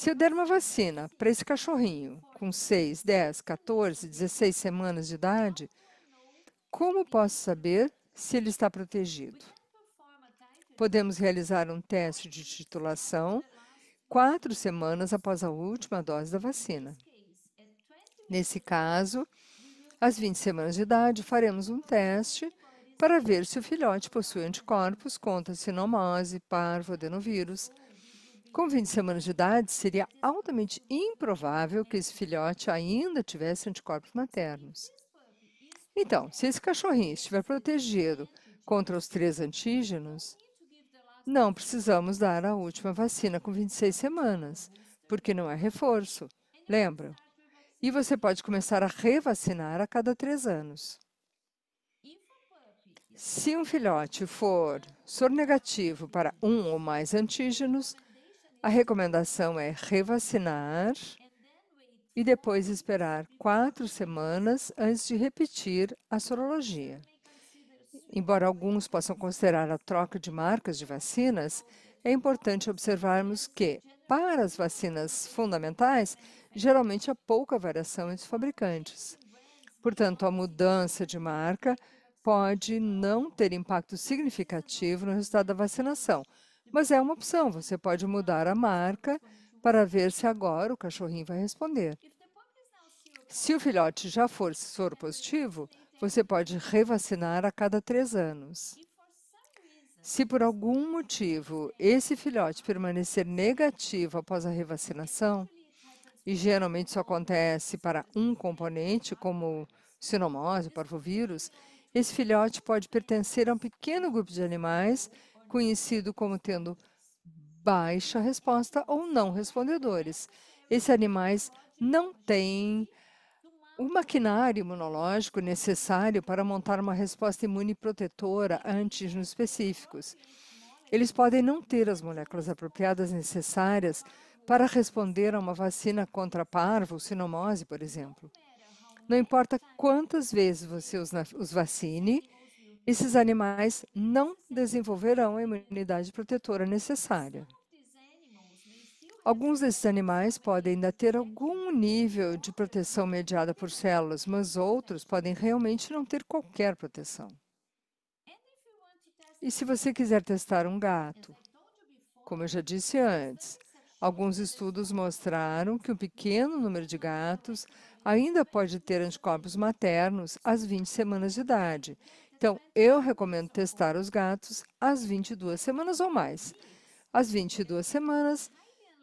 Se eu der uma vacina para esse cachorrinho com 6, 10, 14, 16 semanas de idade, como posso saber se ele está protegido? Podemos realizar um teste de titulação quatro semanas após a última dose da vacina. Nesse caso, às 20 semanas de idade, faremos um teste para ver se o filhote possui anticorpos contra sinomose, parvo, adenovírus com 20 semanas de idade, seria altamente improvável que esse filhote ainda tivesse anticorpos maternos. Então, se esse cachorrinho estiver protegido contra os três antígenos, não precisamos dar a última vacina com 26 semanas, porque não é reforço, lembra? E você pode começar a revacinar a cada três anos. Se um filhote for soro negativo para um ou mais antígenos, a recomendação é revacinar e depois esperar quatro semanas antes de repetir a sorologia. Embora alguns possam considerar a troca de marcas de vacinas, é importante observarmos que, para as vacinas fundamentais, geralmente há pouca variação entre os fabricantes. Portanto, a mudança de marca pode não ter impacto significativo no resultado da vacinação, mas é uma opção, você pode mudar a marca para ver se agora o cachorrinho vai responder. Se o filhote já for soro positivo, você pode revacinar a cada três anos. Se por algum motivo esse filhote permanecer negativo após a revacinação, e geralmente isso acontece para um componente, como sinomose, parvovírus, esse filhote pode pertencer a um pequeno grupo de animais conhecido como tendo baixa resposta ou não respondedores. Esses animais não têm o maquinário imunológico necessário para montar uma resposta imune protetora a antígenos específicos. Eles podem não ter as moléculas apropriadas necessárias para responder a uma vacina contra parvo, sinomose, por exemplo. Não importa quantas vezes você os vacine, esses animais não desenvolverão a imunidade protetora necessária. Alguns desses animais podem ainda ter algum nível de proteção mediada por células, mas outros podem realmente não ter qualquer proteção. E se você quiser testar um gato, como eu já disse antes, alguns estudos mostraram que um pequeno número de gatos ainda pode ter anticorpos maternos às 20 semanas de idade, então, eu recomendo testar os gatos às 22 semanas ou mais. Às 22 semanas,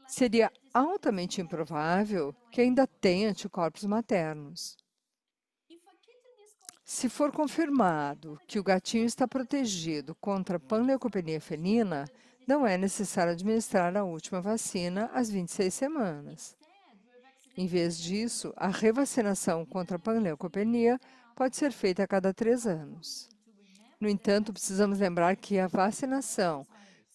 seria altamente improvável que ainda tenha anticorpos maternos. Se for confirmado que o gatinho está protegido contra panleucopenia felina, não é necessário administrar a última vacina às 26 semanas. Em vez disso, a revacinação contra a panleucopenia pode ser feita a cada três anos. No entanto, precisamos lembrar que a vacinação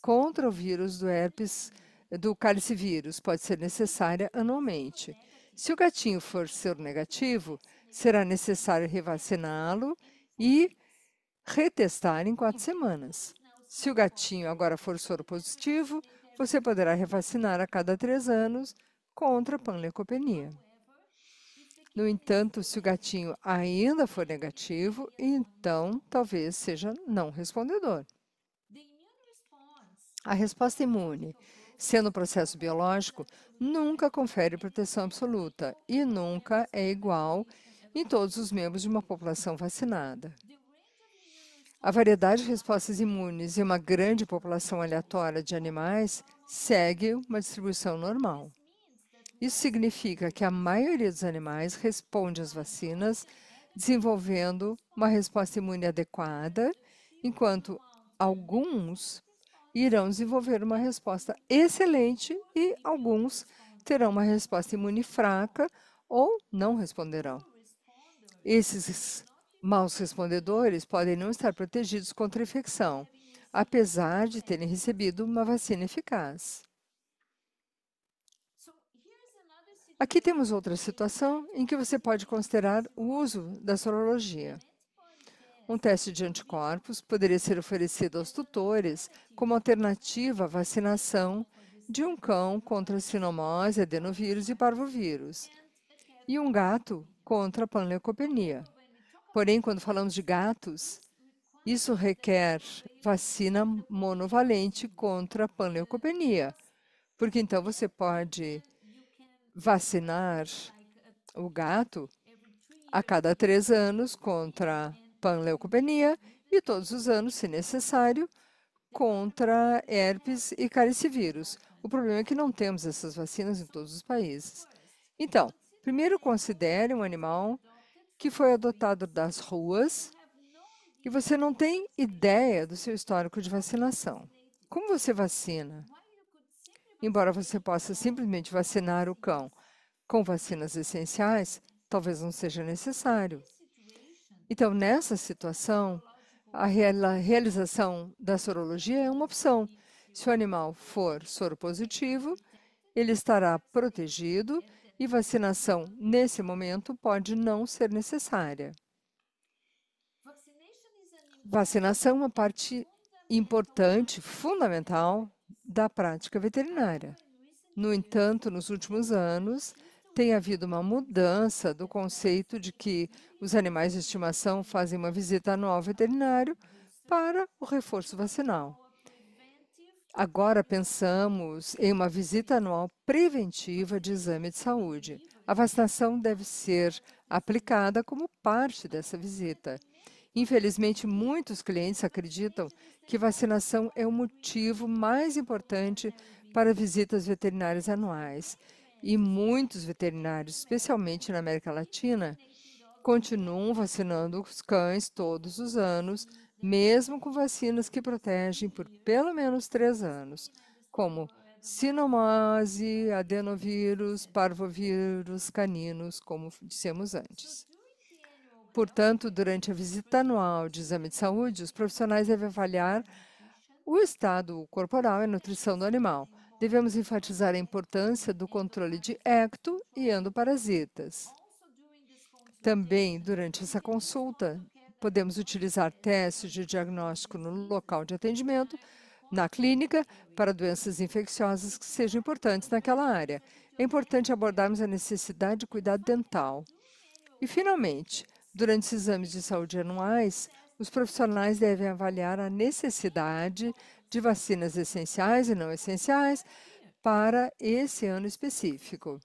contra o vírus do herpes do cálice vírus pode ser necessária anualmente. Se o gatinho for negativo, será necessário revaciná-lo e retestar em quatro semanas. Se o gatinho agora for soro positivo, você poderá revacinar a cada três anos contra a panleucopenia. No entanto, se o gatinho ainda for negativo, então talvez seja não respondedor. A resposta é imune, sendo um processo biológico, nunca confere proteção absoluta e nunca é igual em todos os membros de uma população vacinada. A variedade de respostas imunes em uma grande população aleatória de animais segue uma distribuição normal. Isso significa que a maioria dos animais responde às vacinas desenvolvendo uma resposta imune adequada, enquanto alguns irão desenvolver uma resposta excelente e alguns terão uma resposta imune fraca ou não responderão. Esses maus respondedores podem não estar protegidos contra a infecção, apesar de terem recebido uma vacina eficaz. Aqui temos outra situação em que você pode considerar o uso da sorologia. Um teste de anticorpos poderia ser oferecido aos tutores como alternativa à vacinação de um cão contra sinomose, adenovírus e parvovírus, e um gato contra a panleucopenia. Porém, quando falamos de gatos, isso requer vacina monovalente contra a panleucopenia, porque então você pode vacinar o gato a cada três anos contra panleucopenia e todos os anos, se necessário, contra herpes e caricivírus. O problema é que não temos essas vacinas em todos os países. Então, primeiro considere um animal que foi adotado das ruas e você não tem ideia do seu histórico de vacinação. Como você vacina? Embora você possa simplesmente vacinar o cão com vacinas essenciais, talvez não seja necessário. Então, nessa situação, a realização da sorologia é uma opção. Se o animal for soro positivo, ele estará protegido e vacinação, nesse momento, pode não ser necessária. Vacinação é uma parte importante, fundamental da prática veterinária. No entanto, nos últimos anos, tem havido uma mudança do conceito de que os animais de estimação fazem uma visita anual ao veterinário para o reforço vacinal. Agora pensamos em uma visita anual preventiva de exame de saúde. A vacinação deve ser aplicada como parte dessa visita. Infelizmente, muitos clientes acreditam que vacinação é o motivo mais importante para visitas veterinárias anuais. E muitos veterinários, especialmente na América Latina, continuam vacinando os cães todos os anos, mesmo com vacinas que protegem por pelo menos três anos, como sinomose, adenovírus, parvovírus caninos, como dissemos antes. Portanto, durante a visita anual de exame de saúde, os profissionais devem avaliar o estado corporal e nutrição do animal. Devemos enfatizar a importância do controle de ecto e endoparasitas. Também, durante essa consulta, podemos utilizar testes de diagnóstico no local de atendimento, na clínica, para doenças infecciosas que sejam importantes naquela área. É importante abordarmos a necessidade de cuidado dental. E, finalmente, Durante os exames de saúde anuais, os profissionais devem avaliar a necessidade de vacinas essenciais e não essenciais para esse ano específico.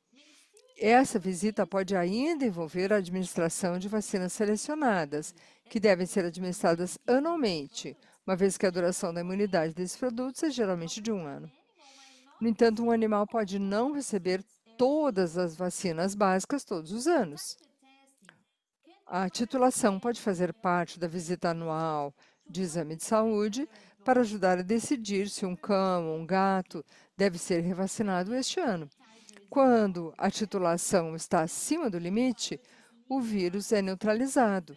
Essa visita pode ainda envolver a administração de vacinas selecionadas, que devem ser administradas anualmente, uma vez que a duração da imunidade desses produtos é geralmente de um ano. No entanto, um animal pode não receber todas as vacinas básicas todos os anos. A titulação pode fazer parte da visita anual de exame de saúde para ajudar a decidir se um cão ou um gato deve ser revacinado este ano. Quando a titulação está acima do limite, o vírus é neutralizado,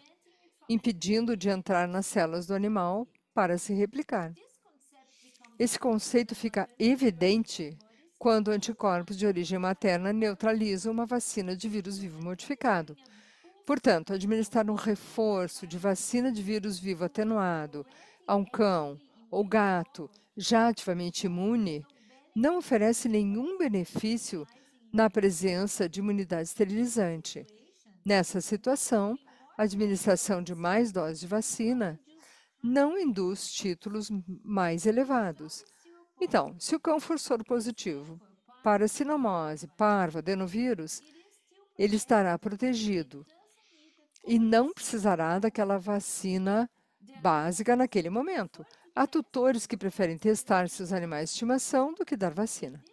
impedindo de entrar nas células do animal para se replicar. Esse conceito fica evidente quando anticorpos de origem materna neutralizam uma vacina de vírus vivo modificado. Portanto, administrar um reforço de vacina de vírus vivo atenuado a um cão ou gato já ativamente imune não oferece nenhum benefício na presença de imunidade esterilizante. Nessa situação, a administração de mais doses de vacina não induz títulos mais elevados. Então, se o cão for soro positivo para sinomose, parva, adenovírus, ele estará protegido e não precisará daquela vacina básica naquele momento. Há tutores que preferem testar seus animais de estimação do que dar vacina.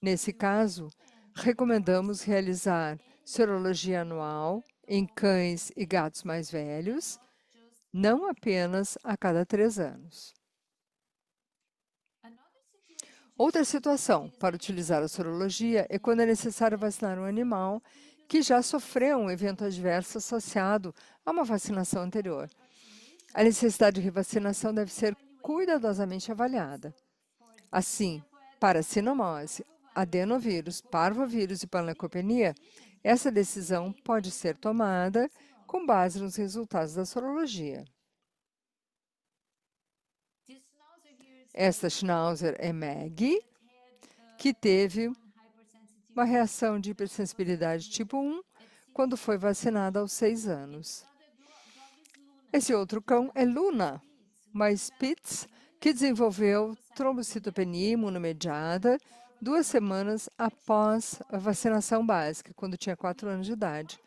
Nesse caso, recomendamos realizar serologia anual em cães e gatos mais velhos, não apenas a cada três anos. Outra situação para utilizar a sorologia é quando é necessário vacinar um animal que já sofreu um evento adverso associado a uma vacinação anterior. A necessidade de revacinação deve ser cuidadosamente avaliada. Assim, para sinomose, adenovírus, parvovírus e panleucopenia, essa decisão pode ser tomada com base nos resultados da sorologia. Esta Schnauzer é Maggie, que teve uma reação de hipersensibilidade tipo 1 quando foi vacinada aos 6 anos. Esse outro cão é Luna, mais Pitts, que desenvolveu trombocitopenia imunomediada duas semanas após a vacinação básica, quando tinha 4 anos de idade.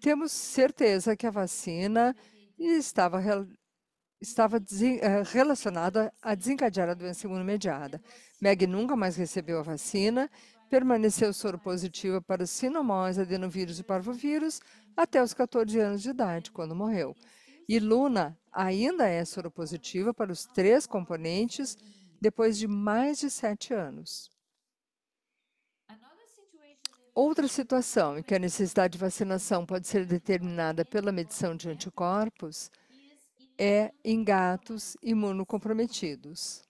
Temos certeza que a vacina estava, estava eh, relacionada a desencadear a doença imunomediada. Meg nunca mais recebeu a vacina permaneceu soropositiva para sinomose, adenovírus e parvovírus até os 14 anos de idade, quando morreu. E Luna ainda é soropositiva para os três componentes depois de mais de sete anos. Outra situação em que a necessidade de vacinação pode ser determinada pela medição de anticorpos é em gatos imunocomprometidos.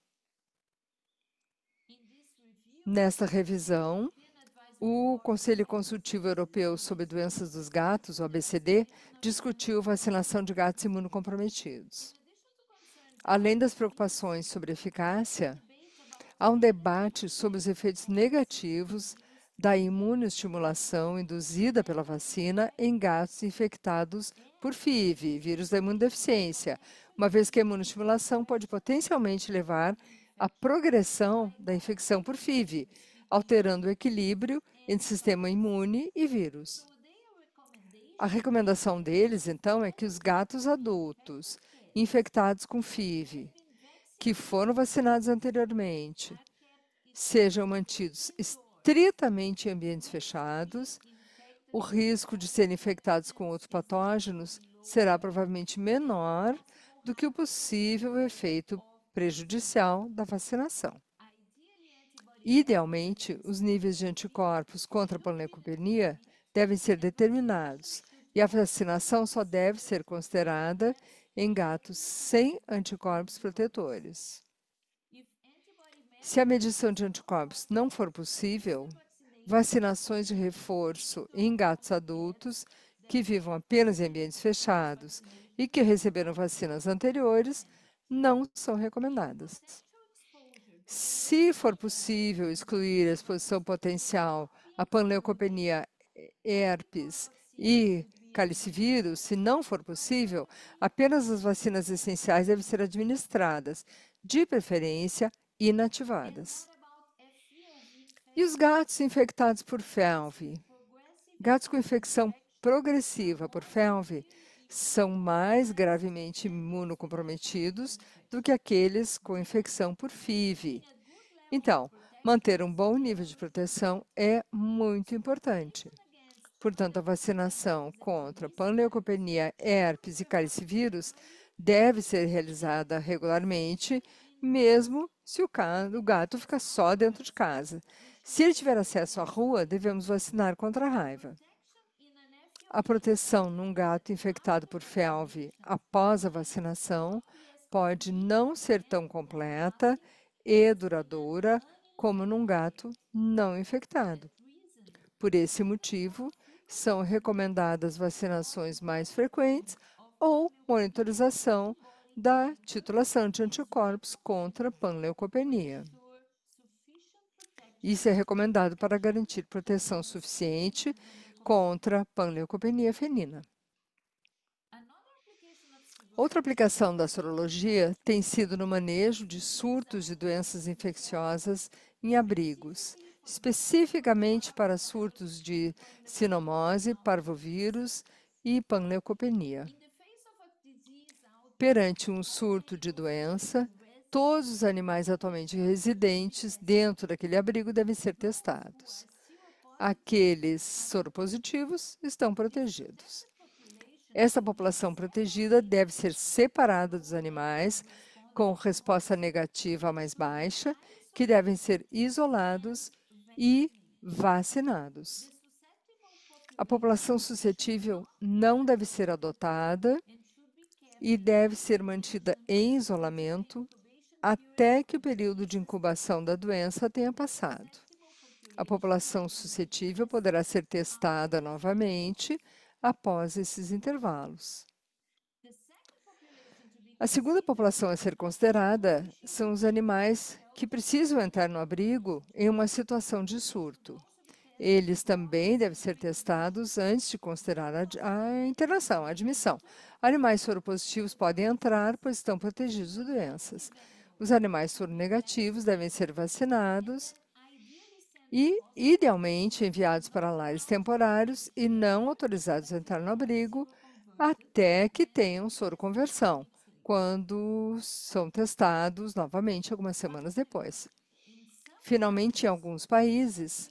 Nesta revisão, o Conselho Consultivo Europeu sobre Doenças dos Gatos, o ABCD, discutiu vacinação de gatos imunocomprometidos. Além das preocupações sobre eficácia, há um debate sobre os efeitos negativos da imunoestimulação induzida pela vacina em gatos infectados por FIV, vírus da imunodeficiência, uma vez que a imunoestimulação pode potencialmente levar a progressão da infecção por FIV, alterando o equilíbrio entre sistema imune e vírus. A recomendação deles, então, é que os gatos adultos infectados com FIV, que foram vacinados anteriormente, sejam mantidos estritamente em ambientes fechados, o risco de serem infectados com outros patógenos será provavelmente menor do que o possível efeito prejudicial da vacinação. Idealmente, os níveis de anticorpos contra a panleucopenia devem ser determinados e a vacinação só deve ser considerada em gatos sem anticorpos protetores. Se a medição de anticorpos não for possível, vacinações de reforço em gatos adultos que vivam apenas em ambientes fechados e que receberam vacinas anteriores não são recomendadas. Se for possível excluir a exposição potencial à panleucopenia, eh, herpes e calicivírus, se não for possível, apenas as vacinas essenciais devem ser administradas, de preferência inativadas. E os gatos infectados por FeLV? Gatos com infecção progressiva por FeLV são mais gravemente imunocomprometidos do que aqueles com infecção por FIV. Então, manter um bom nível de proteção é muito importante. Portanto, a vacinação contra panleucopenia, herpes e calicivírus deve ser realizada regularmente, mesmo se o, gato ficar só dentro de casa. Se ele tiver acesso à rua, devemos vacinar contra a raiva. A proteção num gato infectado por felv após a vacinação pode não ser tão completa e duradoura como num gato não infectado. Por esse motivo, são recomendadas vacinações mais frequentes ou monitorização da titulação de anticorpos contra panleucopenia. Isso é recomendado para garantir proteção suficiente contra a panleucopenia felina. Outra aplicação da sorologia tem sido no manejo de surtos de doenças infecciosas em abrigos, especificamente para surtos de sinomose, parvovírus e panleucopenia. Perante um surto de doença, todos os animais atualmente residentes dentro daquele abrigo devem ser testados aqueles soropositivos estão protegidos. Essa população protegida deve ser separada dos animais com resposta negativa mais baixa, que devem ser isolados e vacinados. A população suscetível não deve ser adotada e deve ser mantida em isolamento até que o período de incubação da doença tenha passado. A população suscetível poderá ser testada novamente após esses intervalos. A segunda população a ser considerada são os animais que precisam entrar no abrigo em uma situação de surto. Eles também devem ser testados antes de considerar a, a internação, a admissão. Animais soropositivos podem entrar, pois estão protegidos de doenças. Os animais soronegativos devem ser vacinados e, idealmente, enviados para lares temporários e não autorizados a entrar no abrigo até que tenham soroconversão, quando são testados novamente algumas semanas depois. Finalmente, em alguns países,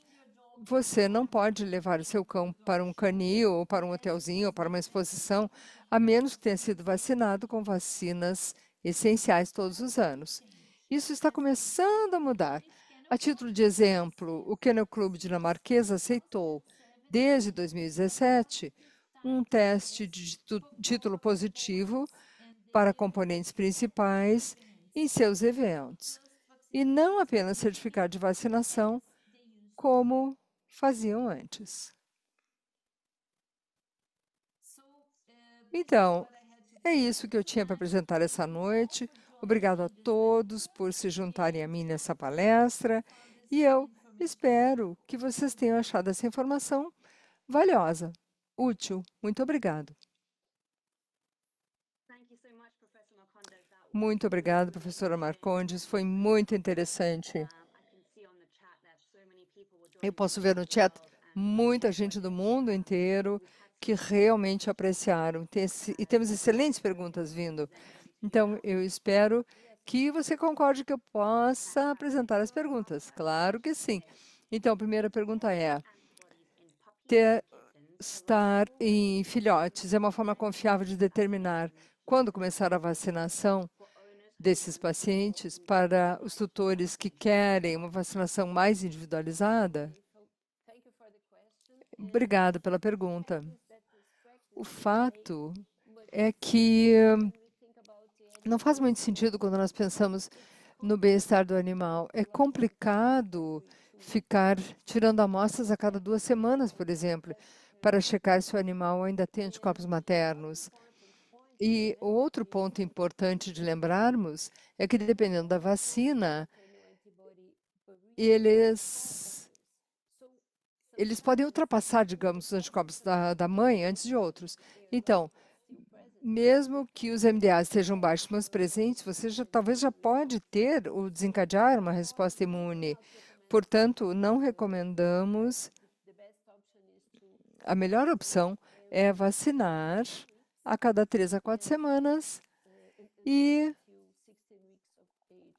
você não pode levar o seu cão para um canil, ou para um hotelzinho, ou para uma exposição, a menos que tenha sido vacinado com vacinas essenciais todos os anos. Isso está começando a mudar. A título de exemplo, o Kennel Club dinamarquês aceitou, desde 2017, um teste de título positivo para componentes principais em seus eventos, e não apenas certificado de vacinação, como faziam antes. Então, é isso que eu tinha para apresentar essa noite. Obrigado a todos por se juntarem a mim nessa palestra e eu espero que vocês tenham achado essa informação valiosa, útil. Muito obrigado. Muito obrigado, professora Marcondes. Foi muito interessante. Eu posso ver no chat muita gente do mundo inteiro que realmente apreciaram. E temos excelentes perguntas vindo. Então, eu espero que você concorde que eu possa apresentar as perguntas. Claro que sim. Então, a primeira pergunta é, ter, estar em filhotes é uma forma confiável de determinar quando começar a vacinação desses pacientes para os tutores que querem uma vacinação mais individualizada? Obrigada pela pergunta. O fato é que não faz muito sentido quando nós pensamos no bem-estar do animal. É complicado ficar tirando amostras a cada duas semanas, por exemplo, para checar se o animal ainda tem anticorpos maternos. E outro ponto importante de lembrarmos é que, dependendo da vacina, eles, eles podem ultrapassar, digamos, os anticorpos da, da mãe antes de outros. Então, mesmo que os MDAs sejam baixos, mas presentes, você já, talvez já pode ter ou desencadear uma resposta imune. Portanto, não recomendamos. A melhor opção é vacinar a cada três a quatro semanas e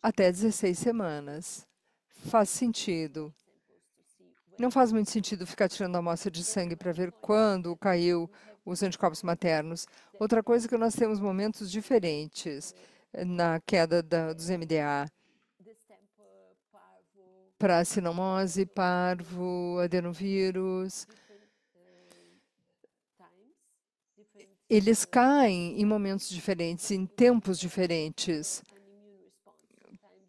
até 16 semanas. Faz sentido. Não faz muito sentido ficar tirando amostra de sangue para ver quando caiu os anticorpos maternos. Outra coisa é que nós temos momentos diferentes eh, na queda da, dos MDA para cinomose, parvo, adenovírus. Eles caem em momentos diferentes, em tempos diferentes,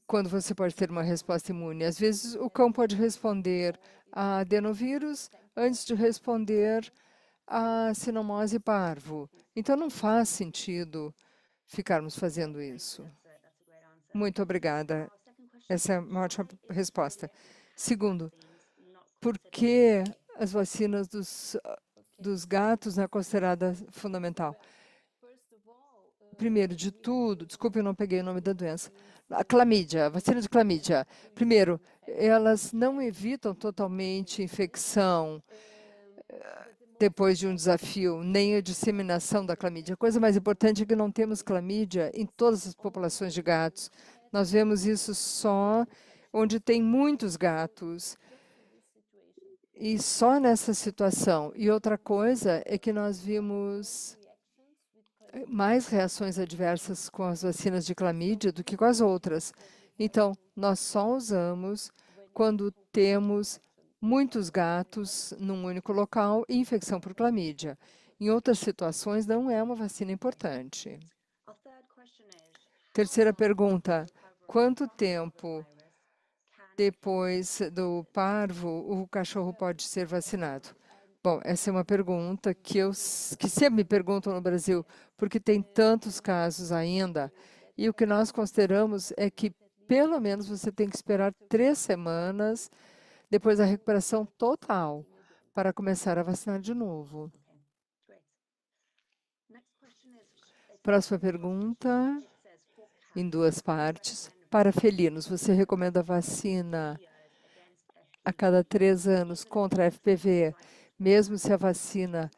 quando você pode ter uma resposta imune. Às vezes, o cão pode responder a adenovírus antes de responder a a cinomose parvo. Então, não faz sentido ficarmos fazendo isso. Muito obrigada. Essa é uma ótima resposta. Segundo, por que as vacinas dos, dos gatos não é considerada fundamental? Primeiro de tudo, desculpe, eu não peguei o nome da doença. A clamídia, a vacina de clamídia. Primeiro, elas não evitam totalmente infecção depois de um desafio, nem a disseminação da clamídia. A coisa mais importante é que não temos clamídia em todas as populações de gatos. Nós vemos isso só onde tem muitos gatos. E só nessa situação. E outra coisa é que nós vimos mais reações adversas com as vacinas de clamídia do que com as outras. Então, nós só usamos quando temos muitos gatos num único local e infecção por clamídia. Em outras situações, não é uma vacina importante. Terceira pergunta: quanto tempo depois do parvo o cachorro pode ser vacinado? Bom, essa é uma pergunta que eu que sempre me perguntam no Brasil, porque tem tantos casos ainda. E o que nós consideramos é que pelo menos você tem que esperar três semanas depois da recuperação total, para começar a vacinar de novo. Próxima pergunta, em duas partes. Para felinos, você recomenda vacina a cada três anos contra a FPV, mesmo se a vacina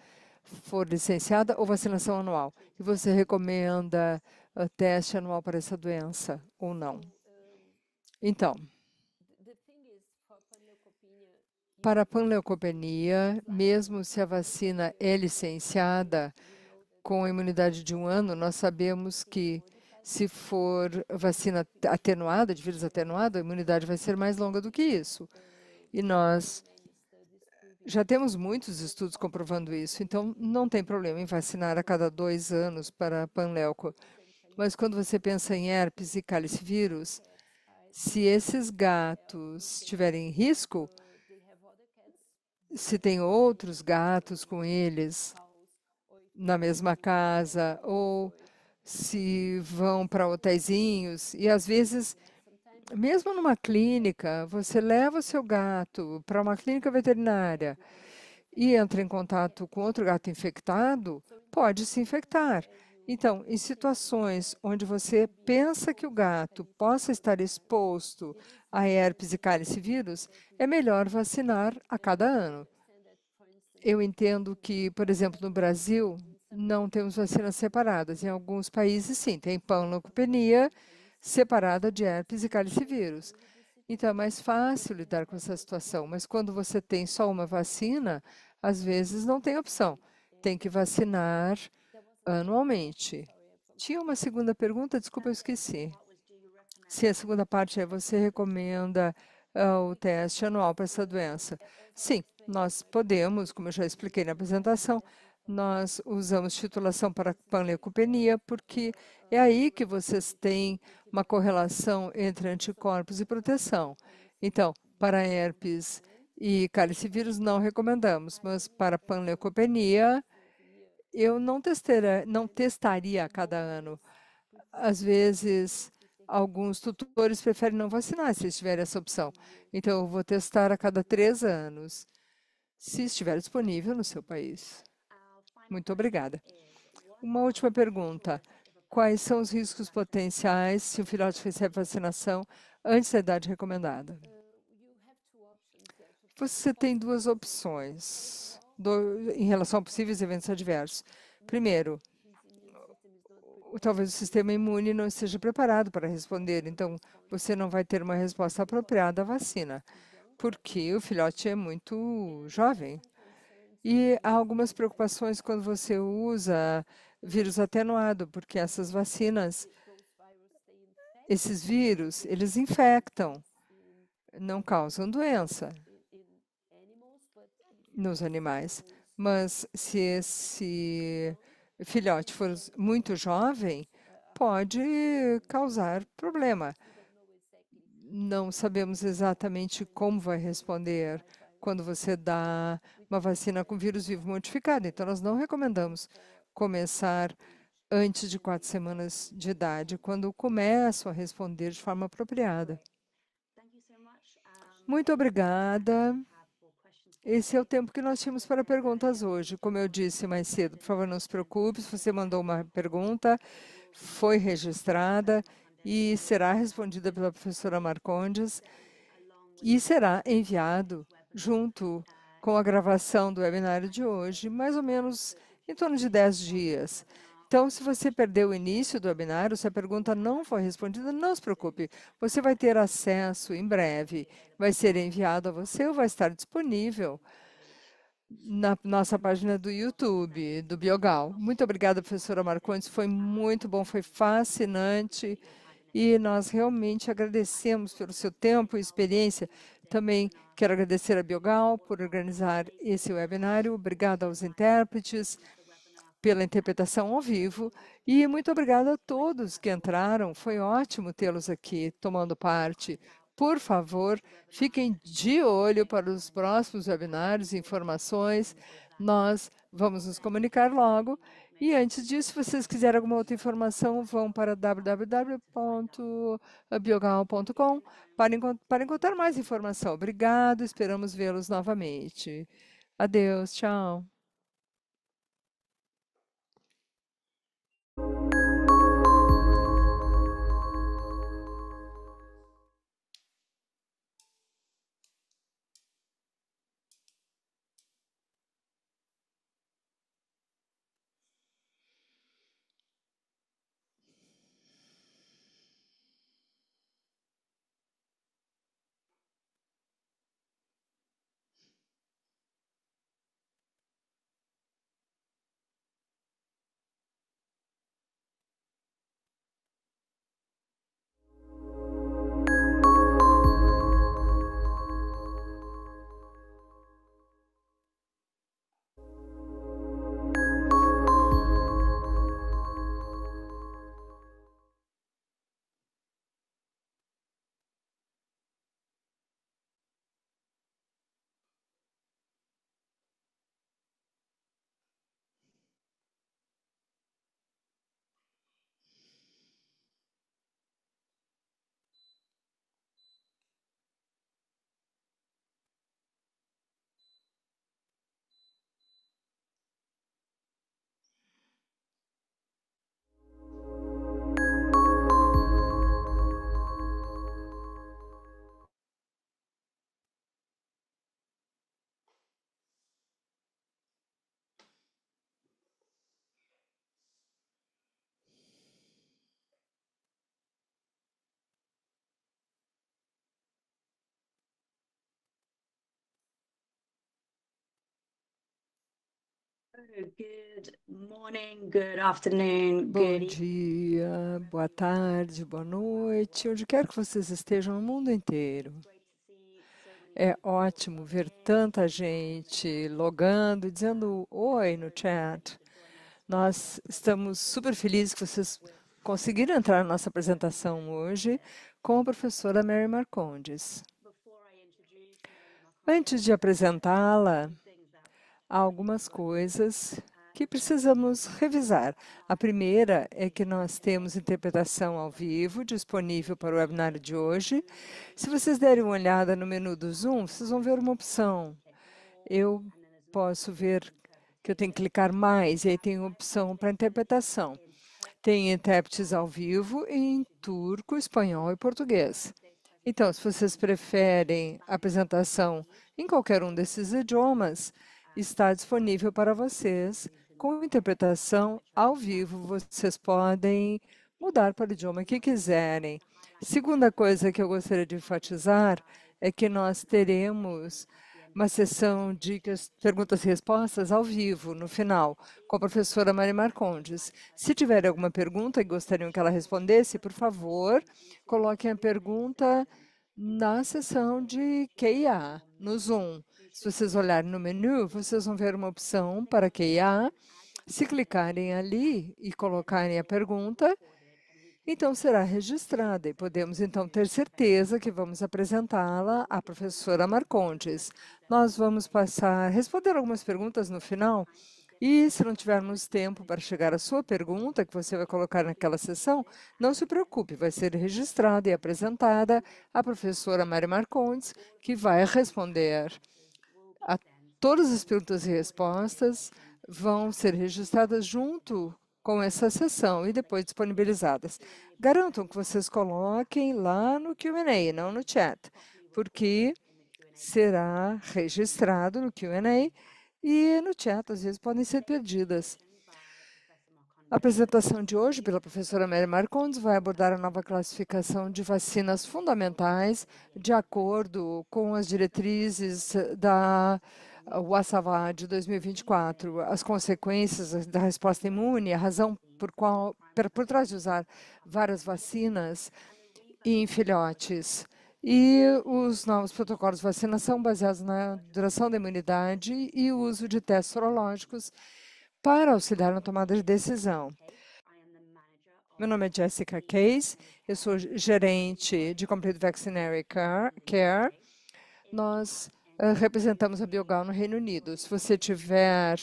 for licenciada ou vacinação anual? E você recomenda ah, teste anual para essa doença ou não? Então, para a panleucopenia, mesmo se a vacina é licenciada com a imunidade de um ano, nós sabemos que se for vacina atenuada, de vírus atenuado, a imunidade vai ser mais longa do que isso. E nós já temos muitos estudos comprovando isso, então não tem problema em vacinar a cada dois anos para panleuco. Mas quando você pensa em herpes e cálice vírus, se esses gatos tiverem risco, se tem outros gatos com eles na mesma casa, ou se vão para hotéisinhos. E às vezes, mesmo numa clínica, você leva o seu gato para uma clínica veterinária e entra em contato com outro gato infectado, pode se infectar. Então, em situações onde você pensa que o gato possa estar exposto a herpes e cálice vírus, é melhor vacinar a cada ano. Eu entendo que, por exemplo, no Brasil, não temos vacinas separadas. Em alguns países, sim, tem panleucopenia separada de herpes e cálice vírus. Então, é mais fácil lidar com essa situação. Mas quando você tem só uma vacina, às vezes não tem opção. Tem que vacinar anualmente. Tinha uma segunda pergunta, desculpa, eu esqueci. Se a segunda parte é você recomenda uh, o teste anual para essa doença. Sim, nós podemos, como eu já expliquei na apresentação, nós usamos titulação para panleucopenia, porque é aí que vocês têm uma correlação entre anticorpos e proteção. Então, para herpes e vírus, não recomendamos, mas para panleucopenia eu não, testera, não testaria a cada ano. Às vezes, alguns tutores preferem não vacinar se tiver tiverem essa opção. Então, eu vou testar a cada três anos, se estiver disponível no seu país. Muito obrigada. Uma última pergunta. Quais são os riscos potenciais se o filhote recebe vacinação antes da idade recomendada? Você tem duas opções do, em relação a possíveis eventos adversos. Primeiro, talvez o sistema imune não esteja preparado para responder, então você não vai ter uma resposta apropriada à vacina, porque o filhote é muito jovem. E há algumas preocupações quando você usa vírus atenuado, porque essas vacinas, esses vírus, eles infectam, não causam doença nos animais. Mas se esse filhote for muito jovem, pode causar problema. Não sabemos exatamente como vai responder quando você dá uma vacina com vírus vivo modificado. Então, nós não recomendamos começar antes de quatro semanas de idade, quando começam a responder de forma apropriada. Muito obrigada. Esse é o tempo que nós tínhamos para perguntas hoje. Como eu disse mais cedo, por favor, não se preocupe, se você mandou uma pergunta, foi registrada e será respondida pela professora Marcondes e será enviado junto com a gravação do webinário de hoje, mais ou menos em torno de 10 dias. Então, se você perdeu o início do webinário, se a pergunta não foi respondida, não se preocupe. Você vai ter acesso em breve. Vai ser enviado a você ou vai estar disponível na nossa página do YouTube, do Biogal. Muito obrigada, professora Marcondes. Foi muito bom, foi fascinante. E nós realmente agradecemos pelo seu tempo e experiência. Também quero agradecer a Biogal por organizar esse webinário. Obrigada aos intérpretes pela interpretação ao vivo e muito obrigada a todos que entraram. Foi ótimo tê-los aqui tomando parte. Por favor, fiquem de olho para os próximos webinários e informações. Nós vamos nos comunicar logo. E antes disso, se vocês quiserem alguma outra informação, vão para www.biogal.com para, encont para encontrar mais informação. Obrigado, esperamos vê-los novamente. Adeus, tchau. Good morning, good afternoon, Bom dia, boa tarde, boa noite, onde quer que vocês estejam no mundo inteiro. É ótimo ver tanta gente logando, dizendo oi no chat. Nós estamos super felizes que vocês conseguiram entrar na nossa apresentação hoje com a professora Mary Marcondes. Antes de apresentá-la, há algumas coisas que precisamos revisar. A primeira é que nós temos interpretação ao vivo disponível para o webinar de hoje. Se vocês derem uma olhada no menu do Zoom, vocês vão ver uma opção. Eu posso ver que eu tenho que clicar mais, e aí tem opção para interpretação. Tem intérpretes ao vivo em turco, espanhol e português. Então, se vocês preferem apresentação em qualquer um desses idiomas, está disponível para vocês com interpretação ao vivo. Vocês podem mudar para o idioma que quiserem. Segunda coisa que eu gostaria de enfatizar é que nós teremos uma sessão de perguntas e respostas ao vivo, no final, com a professora Maria Marcondes. Se tiver alguma pergunta e gostariam que ela respondesse, por favor, coloquem a pergunta na sessão de QIA, no Zoom. Se vocês olharem no menu, vocês vão ver uma opção para QA. Se clicarem ali e colocarem a pergunta, então será registrada e podemos então ter certeza que vamos apresentá-la à professora Marcondes. Nós vamos passar, responder algumas perguntas no final e se não tivermos tempo para chegar à sua pergunta que você vai colocar naquela sessão, não se preocupe, vai ser registrada e apresentada à professora Mari Marcondes, que vai responder. A, todas as perguntas e respostas vão ser registradas junto com essa sessão e depois disponibilizadas. Garantam que vocês coloquem lá no Q&A, não no chat, porque será registrado no Q&A e no chat às vezes podem ser perdidas. A apresentação de hoje pela professora Mary Marcondes vai abordar a nova classificação de vacinas fundamentais de acordo com as diretrizes da WASAVA de 2024, as consequências da resposta imune, a razão por, qual, por, por trás de usar várias vacinas em filhotes. E os novos protocolos de vacinação baseados na duração da imunidade e o uso de testes sorológicos para auxiliar na tomada de decisão. Meu nome é Jessica Case, eu sou gerente de Complete Vaccinary Care. Nós eh, representamos a Biogal no Reino Unido. Se você tiver,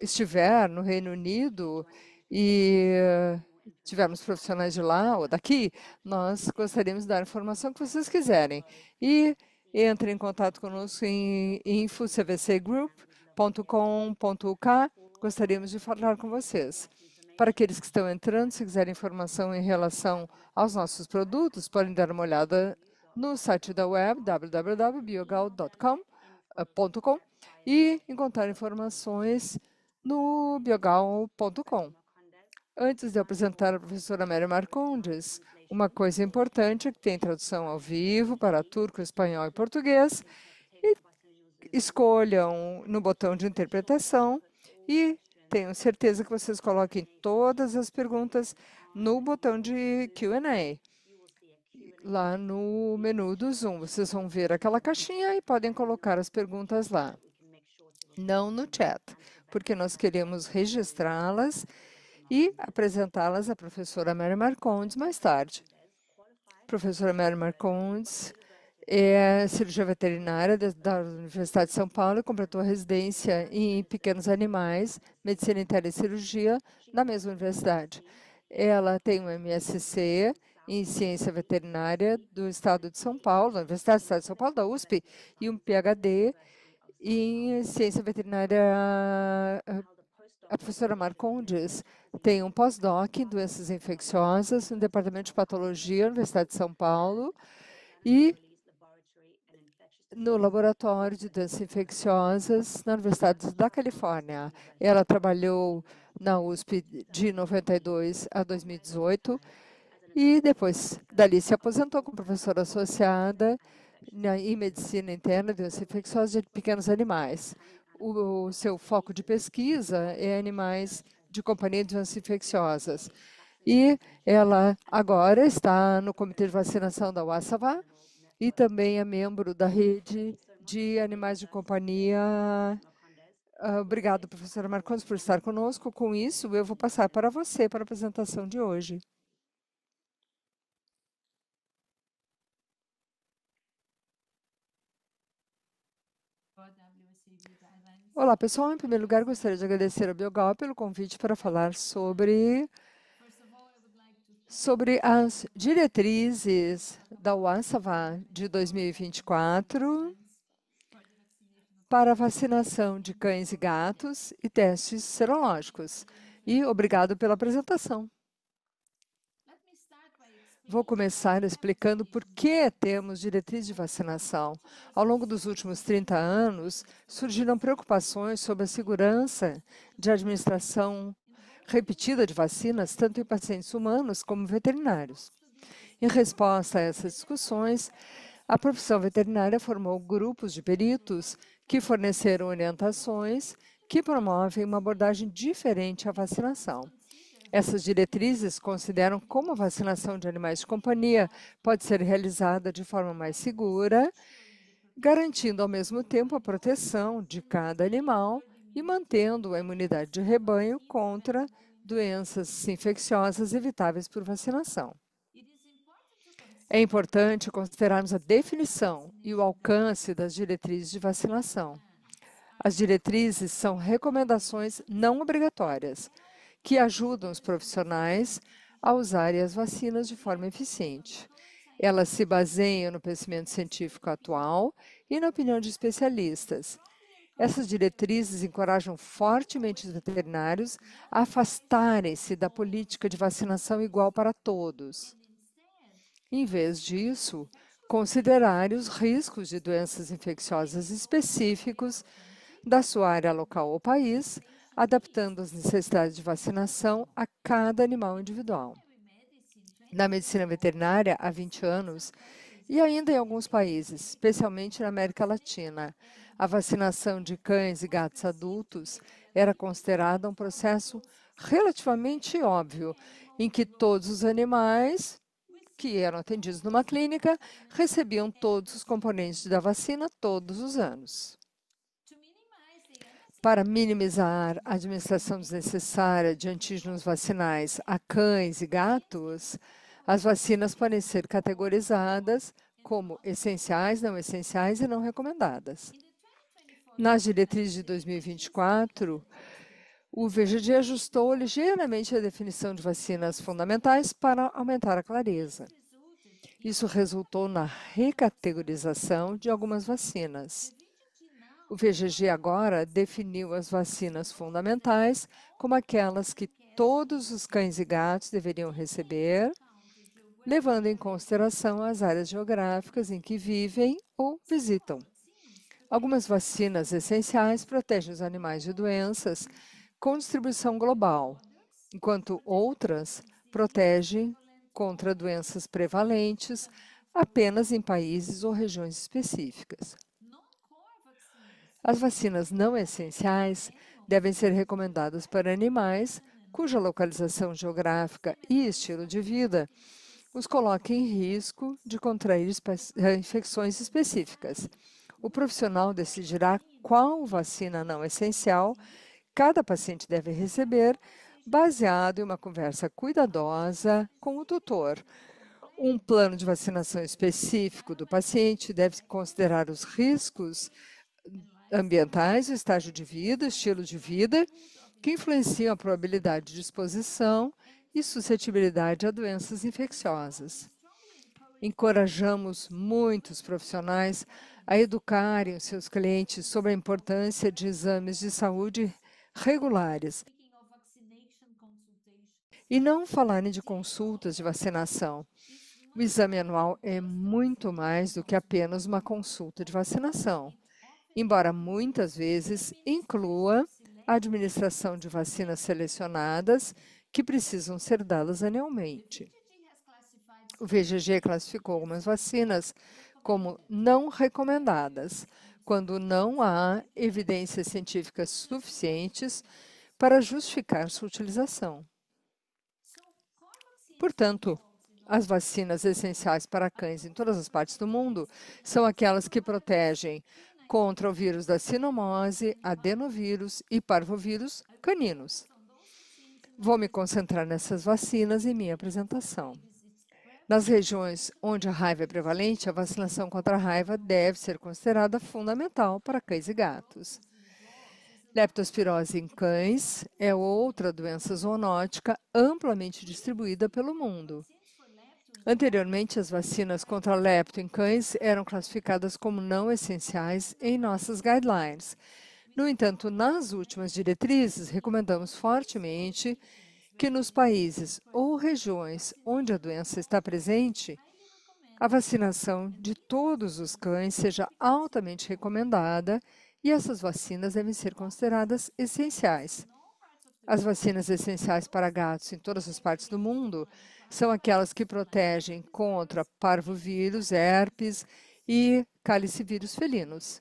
estiver no Reino Unido e eh, tivermos profissionais de lá ou daqui, nós gostaríamos de dar a informação que vocês quiserem. E entre em contato conosco em info.cvcgroup.com.uk gostaríamos de falar com vocês. Para aqueles que estão entrando, se quiserem informação em relação aos nossos produtos, podem dar uma olhada no site da web, www.biogal.com e encontrar informações no biogal.com. Antes de apresentar a professora Mary Marcondes, uma coisa importante é que tem tradução ao vivo para turco, espanhol e português. É é e escolham no botão de interpretação e tenho certeza que vocês coloquem todas as perguntas no botão de Q&A, lá no menu do Zoom. Vocês vão ver aquela caixinha e podem colocar as perguntas lá. Não no chat, porque nós queremos registrá-las e apresentá-las à professora Mary Marcondes mais tarde. Professora Mary Marcondes é cirurgia veterinária da Universidade de São Paulo e completou a residência em pequenos animais, medicina interna e cirurgia, na mesma universidade. Ela tem um MSc em ciência veterinária do Estado de São Paulo, da Universidade do Estado de São Paulo, da USP, e um PhD em ciência veterinária. A professora Marcondes tem um pós-doc em doenças infecciosas no Departamento de Patologia, Universidade de São Paulo, e no Laboratório de Doenças Infecciosas na Universidade da Califórnia. Ela trabalhou na USP de 92 a 2018 e depois dali se aposentou como professora associada na, em medicina interna, doenças infecciosas de pequenos animais. O, o seu foco de pesquisa é animais de companhia de doenças infecciosas. E ela agora está no Comitê de Vacinação da UASAVA, e também é membro da rede de animais de companhia. Ah, obrigado, professora Marcondes, por estar conosco. Com isso, eu vou passar para você para a apresentação de hoje. Olá, pessoal. Em primeiro lugar, gostaria de agradecer a Biogal pelo convite para falar sobre sobre as diretrizes da UASAVA de 2024 para vacinação de cães e gatos e testes serológicos. E obrigado pela apresentação. Vou começar explicando por que temos diretriz de vacinação. Ao longo dos últimos 30 anos, surgiram preocupações sobre a segurança de administração repetida de vacinas, tanto em pacientes humanos como veterinários. Em resposta a essas discussões, a profissão veterinária formou grupos de peritos que forneceram orientações que promovem uma abordagem diferente à vacinação. Essas diretrizes consideram como a vacinação de animais de companhia pode ser realizada de forma mais segura, garantindo ao mesmo tempo a proteção de cada animal e mantendo a imunidade de rebanho contra doenças infecciosas evitáveis por vacinação. É importante considerarmos a definição e o alcance das diretrizes de vacinação. As diretrizes são recomendações não obrigatórias, que ajudam os profissionais a usarem as vacinas de forma eficiente. Elas se baseiam no pensamento científico atual e na opinião de especialistas, essas diretrizes encorajam fortemente os veterinários a afastarem-se da política de vacinação igual para todos. Em vez disso, considerarem os riscos de doenças infecciosas específicos da sua área local ou país, adaptando as necessidades de vacinação a cada animal individual. Na medicina veterinária, há 20 anos, e ainda em alguns países, especialmente na América Latina, a vacinação de cães e gatos adultos era considerada um processo relativamente óbvio, em que todos os animais que eram atendidos numa clínica recebiam todos os componentes da vacina todos os anos. Para minimizar a administração desnecessária de antígenos vacinais a cães e gatos, as vacinas podem ser categorizadas como essenciais, não essenciais e não recomendadas. Nas diretrizes de 2024, o VGD ajustou ligeiramente a definição de vacinas fundamentais para aumentar a clareza. Isso resultou na recategorização de algumas vacinas. O VGG agora definiu as vacinas fundamentais como aquelas que todos os cães e gatos deveriam receber, levando em consideração as áreas geográficas em que vivem ou visitam. Algumas vacinas essenciais protegem os animais de doenças com distribuição global, enquanto outras protegem contra doenças prevalentes apenas em países ou regiões específicas. As vacinas não essenciais devem ser recomendadas para animais cuja localização geográfica e estilo de vida os coloque em risco de contrair eh, infecções específicas. O profissional decidirá qual vacina não essencial cada paciente deve receber, baseado em uma conversa cuidadosa com o tutor. Um plano de vacinação específico do paciente deve considerar os riscos ambientais, o estágio de vida, o estilo de vida, que influenciam a probabilidade de exposição e suscetibilidade a doenças infecciosas. Encorajamos muitos profissionais a educarem os seus clientes sobre a importância de exames de saúde regulares e não falarem de consultas de vacinação. O exame anual é muito mais do que apenas uma consulta de vacinação, embora muitas vezes inclua a administração de vacinas selecionadas que precisam ser dadas anualmente. O VGG classificou algumas vacinas como não recomendadas, quando não há evidências científicas suficientes para justificar sua utilização. Portanto, as vacinas essenciais para cães em todas as partes do mundo são aquelas que protegem contra o vírus da sinomose, adenovírus e parvovírus caninos. Vou me concentrar nessas vacinas em minha apresentação. Nas regiões onde a raiva é prevalente, a vacinação contra a raiva deve ser considerada fundamental para cães e gatos. Leptospirose em cães é outra doença zoonótica amplamente distribuída pelo mundo. Anteriormente, as vacinas contra lepto em cães eram classificadas como não essenciais em nossas guidelines. No entanto, nas últimas diretrizes, recomendamos fortemente que nos países ou regiões onde a doença está presente, a vacinação de todos os cães seja altamente recomendada e essas vacinas devem ser consideradas essenciais. As vacinas essenciais para gatos em todas as partes do mundo são aquelas que protegem contra parvovírus, herpes e calicivírus felinos.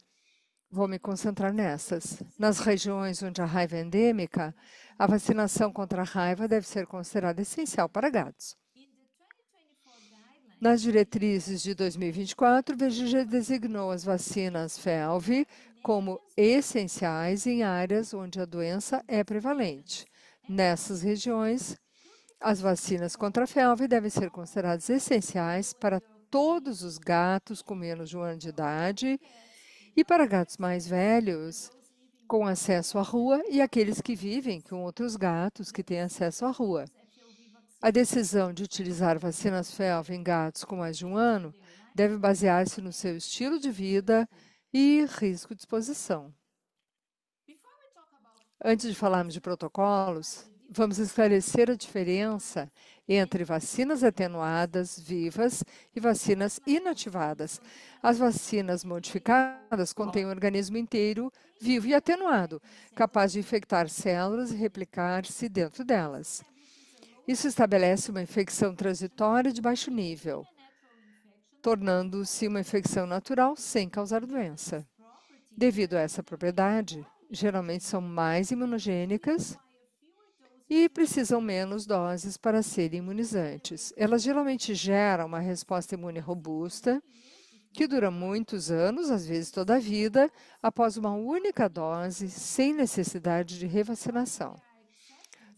Vou me concentrar nessas. Nas regiões onde a raiva é endêmica, a vacinação contra a raiva deve ser considerada essencial para gatos. Nas diretrizes de 2024, o VGG designou as vacinas FELV como essenciais em áreas onde a doença é prevalente. Nessas regiões, as vacinas contra a FELV devem ser consideradas essenciais para todos os gatos com menos de um ano de idade e para gatos mais velhos com acesso à rua e aqueles que vivem com outros gatos que têm acesso à rua. A decisão de utilizar vacinas FeLV em gatos com mais de um ano deve basear-se no seu estilo de vida e risco de exposição. Antes de falarmos de protocolos, vamos esclarecer a diferença entre vacinas atenuadas, vivas e vacinas inativadas. As vacinas modificadas contêm o organismo inteiro vivo e atenuado, capaz de infectar células e replicar-se dentro delas. Isso estabelece uma infecção transitória de baixo nível, tornando-se uma infecção natural sem causar doença. Devido a essa propriedade, geralmente são mais imunogênicas e precisam menos doses para serem imunizantes. Elas geralmente geram uma resposta imune robusta, que dura muitos anos, às vezes toda a vida, após uma única dose, sem necessidade de revacinação.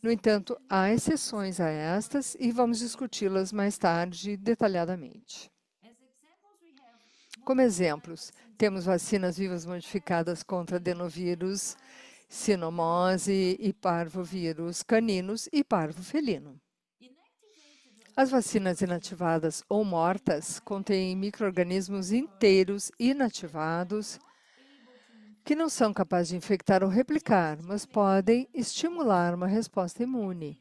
No entanto, há exceções a estas e vamos discuti-las mais tarde detalhadamente. Como exemplos, temos vacinas vivas modificadas contra adenovírus sinomose e parvovírus caninos e parvo felino. As vacinas inativadas ou mortas contêm micro-organismos inteiros inativados que não são capazes de infectar ou replicar, mas podem estimular uma resposta imune.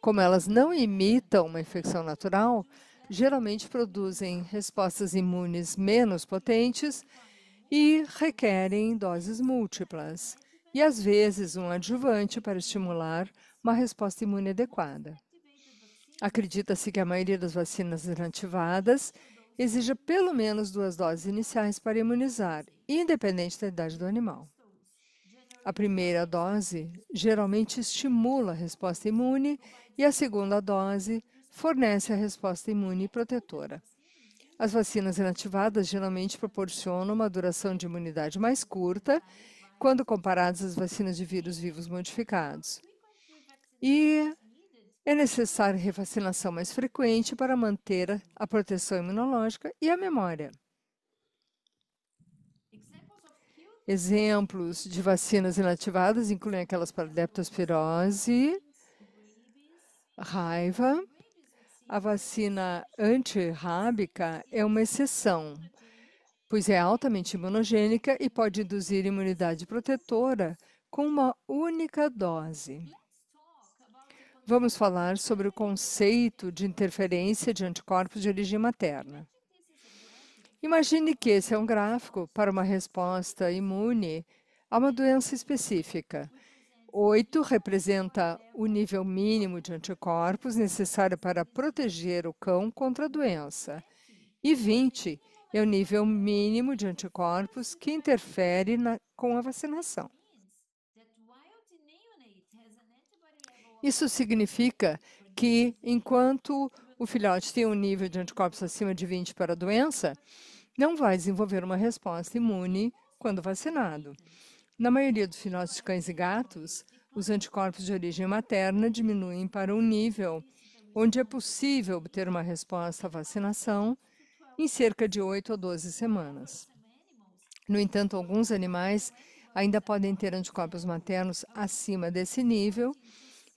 Como elas não imitam uma infecção natural, geralmente produzem respostas imunes menos potentes e requerem doses múltiplas e, às vezes, um adjuvante para estimular uma resposta imune adequada. Acredita-se que a maioria das vacinas inativadas exija pelo menos duas doses iniciais para imunizar, independente da idade do animal. A primeira dose geralmente estimula a resposta imune e a segunda dose fornece a resposta imune protetora. As vacinas inativadas geralmente proporcionam uma duração de imunidade mais curta quando comparados às vacinas de vírus vivos modificados. E é necessário revacinação mais frequente para manter a proteção imunológica e a memória. Exemplos de vacinas inativadas incluem aquelas para leptospirose, raiva. A vacina antirrábica é uma exceção, pois é altamente imunogênica e pode induzir imunidade protetora com uma única dose. Vamos falar sobre o conceito de interferência de anticorpos de origem materna. Imagine que esse é um gráfico para uma resposta imune a uma doença específica. 8 representa o nível mínimo de anticorpos necessário para proteger o cão contra a doença, e 20 é o nível mínimo de anticorpos que interfere na, com a vacinação. Isso significa que, enquanto o filhote tem um nível de anticorpos acima de 20 para a doença, não vai desenvolver uma resposta imune quando vacinado. Na maioria dos filhotes de cães e gatos, os anticorpos de origem materna diminuem para um nível onde é possível obter uma resposta à vacinação em cerca de 8 a 12 semanas. No entanto, alguns animais ainda podem ter anticorpos maternos acima desse nível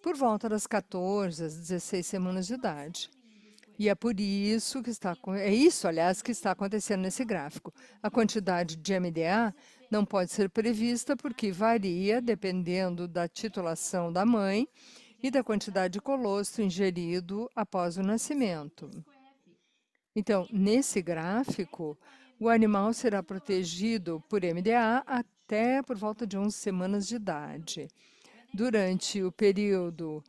por volta das 14 às 16 semanas de idade. E é por isso que está é isso, aliás, que está acontecendo nesse gráfico. A quantidade de MDA não pode ser prevista porque varia dependendo da titulação da mãe e da quantidade de colostro ingerido após o nascimento. Então, nesse gráfico, o animal será protegido por MDA até por volta de 11 semanas de idade. Durante o período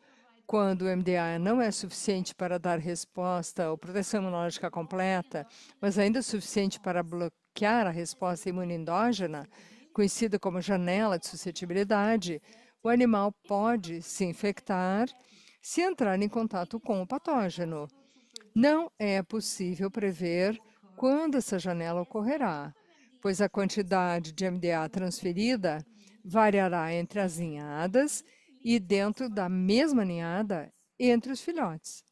quando o MDA não é suficiente para dar resposta ou proteção imunológica completa, mas ainda é suficiente para bloquear a resposta imune endógena, conhecida como janela de suscetibilidade, o animal pode se infectar se entrar em contato com o patógeno. Não é possível prever quando essa janela ocorrerá, pois a quantidade de MDA transferida variará entre as ninhadas e dentro da mesma ninhada entre os filhotes.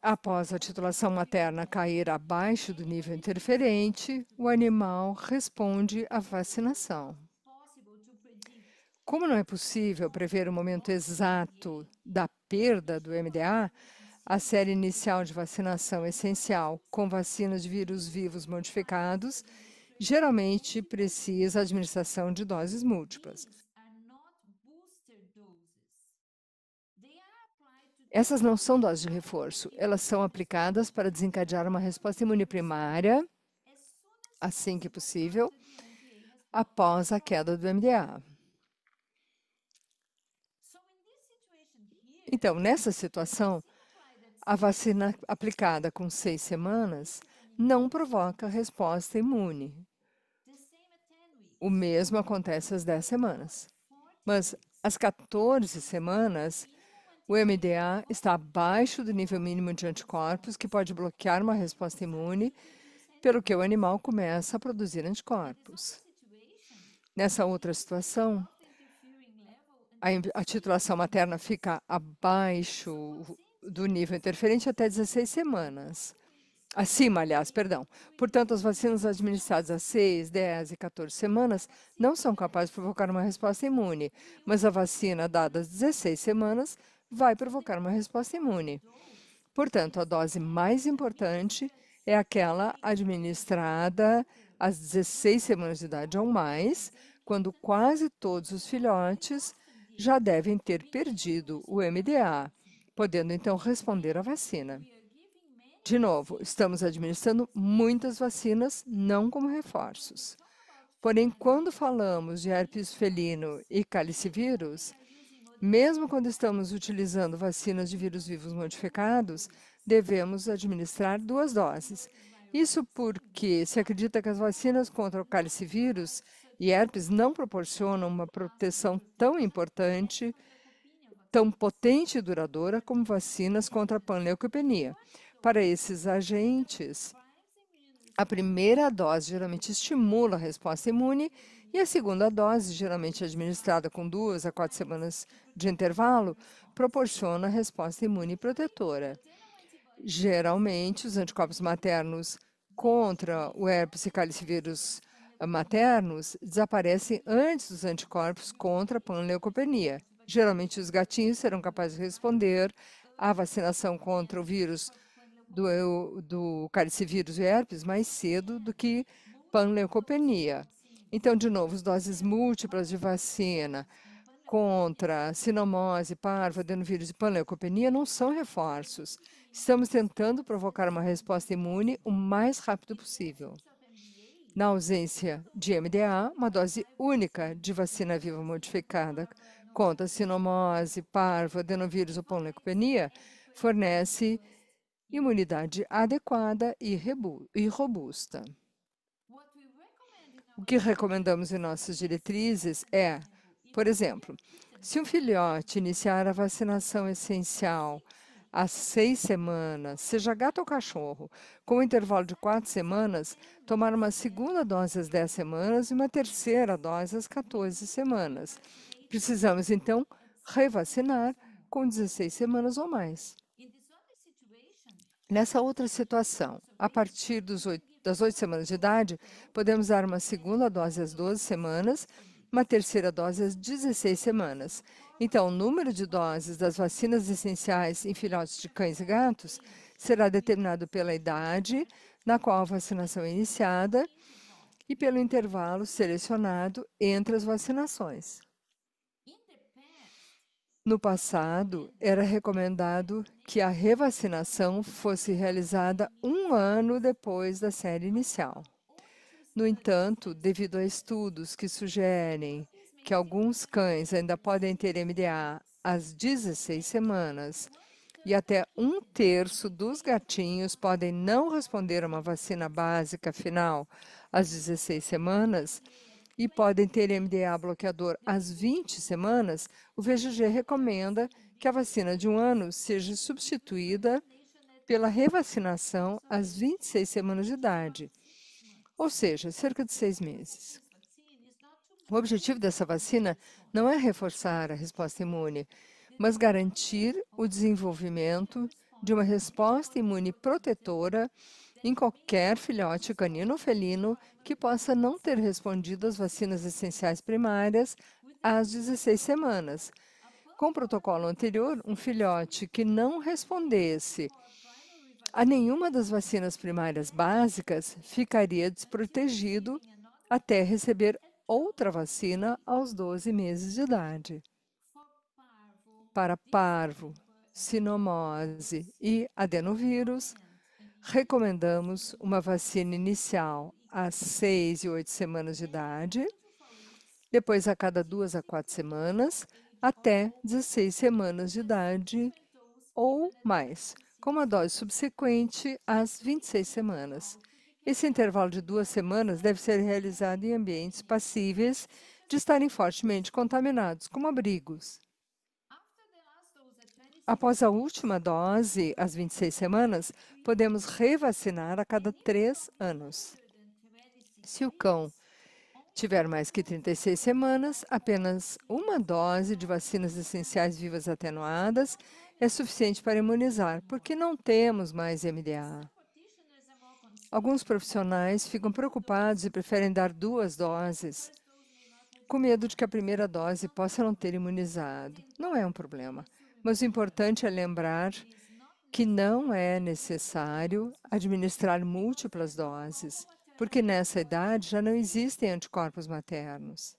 Após a titulação materna cair abaixo do nível interferente, o animal responde à vacinação. Como não é possível prever o momento exato da perda do MDA, a série inicial de vacinação essencial com vacinas de vírus vivos modificados geralmente precisa administração de doses múltiplas. Essas não são doses de reforço, elas são aplicadas para desencadear uma resposta imune primária, assim que possível, após a queda do MDA. Então, nessa situação, a vacina aplicada com seis semanas não provoca resposta imune. O mesmo acontece às 10 semanas. Mas às 14 semanas, o MDA está abaixo do nível mínimo de anticorpos, que pode bloquear uma resposta imune, pelo que o animal começa a produzir anticorpos. Nessa outra situação, a, a titulação materna fica abaixo do nível interferente até 16 semanas. Acima, aliás, perdão. Portanto, as vacinas administradas a 6, 10 e 14 semanas não são capazes de provocar uma resposta imune, mas a vacina dada às 16 semanas vai provocar uma resposta imune. Portanto, a dose mais importante é aquela administrada às 16 semanas de idade ou mais, quando quase todos os filhotes já devem ter perdido o MDA podendo então responder à vacina. De novo, estamos administrando muitas vacinas, não como reforços. Porém, quando falamos de herpes felino e calicivírus, mesmo quando estamos utilizando vacinas de vírus vivos modificados, devemos administrar duas doses. Isso porque se acredita que as vacinas contra o calicivírus e herpes não proporcionam uma proteção tão importante tão potente e duradoura como vacinas contra a panleucopenia. Para esses agentes, a primeira dose geralmente estimula a resposta imune e a segunda dose, geralmente administrada com duas a quatro semanas de intervalo, proporciona a resposta imune protetora. Geralmente, os anticorpos maternos contra o herpes e calicivírus ah, maternos desaparecem antes dos anticorpos contra a panleucopenia. Geralmente os gatinhos serão capazes de responder à vacinação contra o vírus do, do caricivírus e herpes mais cedo do que panleucopenia. Então, de novo, as doses múltiplas de vacina contra sinomose, parvo, adenovírus e panleucopenia não são reforços. Estamos tentando provocar uma resposta imune o mais rápido possível. Na ausência de MDA, uma dose única de vacina viva modificada conta sinomose, parvo, adenovírus ou panleucopenia, fornece imunidade adequada e, e robusta. O que recomendamos em nossas diretrizes é, por exemplo, se um filhote iniciar a vacinação essencial às seis semanas, seja gato ou cachorro, com um intervalo de quatro semanas, tomar uma segunda dose às dez semanas e uma terceira dose às 14 semanas. Precisamos, então, revacinar com 16 semanas ou mais. Nessa outra situação, a partir 8, das 8 semanas de idade, podemos dar uma segunda dose às 12 semanas, uma terceira dose às 16 semanas. Então, o número de doses das vacinas essenciais em filhotes de cães e gatos será determinado pela idade na qual a vacinação é iniciada e pelo intervalo selecionado entre as vacinações. No passado, era recomendado que a revacinação fosse realizada um ano depois da série inicial. No entanto, devido a estudos que sugerem que alguns cães ainda podem ter MDA às 16 semanas e até um terço dos gatinhos podem não responder a uma vacina básica final às 16 semanas, e podem ter MDA bloqueador às 20 semanas, o VGG recomenda que a vacina de um ano seja substituída pela revacinação às 26 semanas de idade, ou seja, cerca de seis meses. O objetivo dessa vacina não é reforçar a resposta imune, mas garantir o desenvolvimento de uma resposta imune protetora em qualquer filhote canino ou felino que possa não ter respondido às vacinas essenciais primárias às 16 semanas. Com o protocolo anterior, um filhote que não respondesse a nenhuma das vacinas primárias básicas ficaria desprotegido até receber outra vacina aos 12 meses de idade. Para parvo, sinomose e adenovírus, recomendamos uma vacina inicial às seis e oito semanas de idade, depois a cada duas a quatro semanas, até 16 semanas de idade ou mais, com uma dose subsequente às 26 semanas. Esse intervalo de duas semanas deve ser realizado em ambientes passíveis de estarem fortemente contaminados, como abrigos. Após a última dose, às 26 semanas, podemos revacinar a cada três anos. Se o cão tiver mais que 36 semanas, apenas uma dose de vacinas essenciais vivas atenuadas é suficiente para imunizar, porque não temos mais MDA. Alguns profissionais ficam preocupados e preferem dar duas doses, com medo de que a primeira dose possa não ter imunizado. Não é um problema. Mas o importante é lembrar que não é necessário administrar múltiplas doses, porque nessa idade já não existem anticorpos maternos.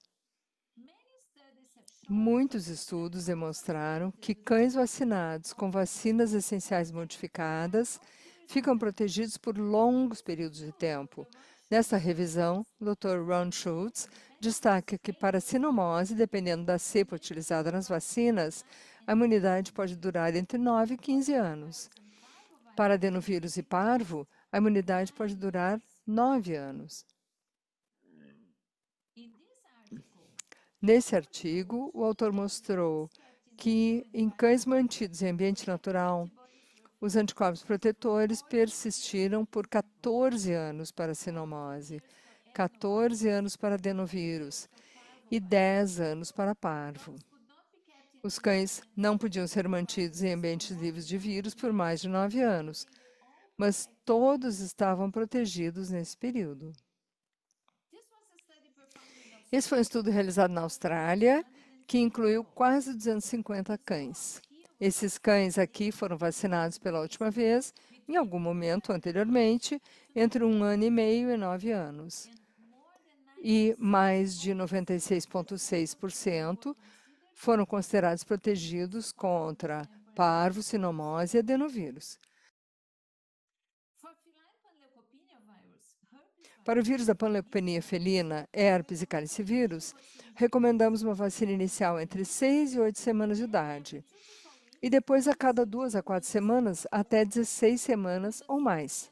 Muitos estudos demonstraram que cães vacinados com vacinas essenciais modificadas ficam protegidos por longos períodos de tempo. Nesta revisão, o Dr. Ron Schultz destaca que para a sinomose, dependendo da cepa utilizada nas vacinas, a imunidade pode durar entre 9 e 15 anos. Para adenovírus e parvo, a imunidade pode durar 9 anos. Nesse artigo, o autor mostrou que em cães mantidos em ambiente natural, os anticorpos protetores persistiram por 14 anos para a sinomose, 14 anos para adenovírus e 10 anos para parvo. Os cães não podiam ser mantidos em ambientes livres de vírus por mais de nove anos, mas todos estavam protegidos nesse período. Esse foi um estudo realizado na Austrália, que incluiu quase 250 cães. Esses cães aqui foram vacinados pela última vez, em algum momento anteriormente, entre um ano e meio e nove anos. E mais de 96,6% foram considerados protegidos contra parvo, sinomose e adenovírus. Para o vírus da panleukopenia felina, herpes e calicivírus, recomendamos uma vacina inicial entre 6 e 8 semanas de idade e depois a cada duas a quatro semanas até 16 semanas ou mais,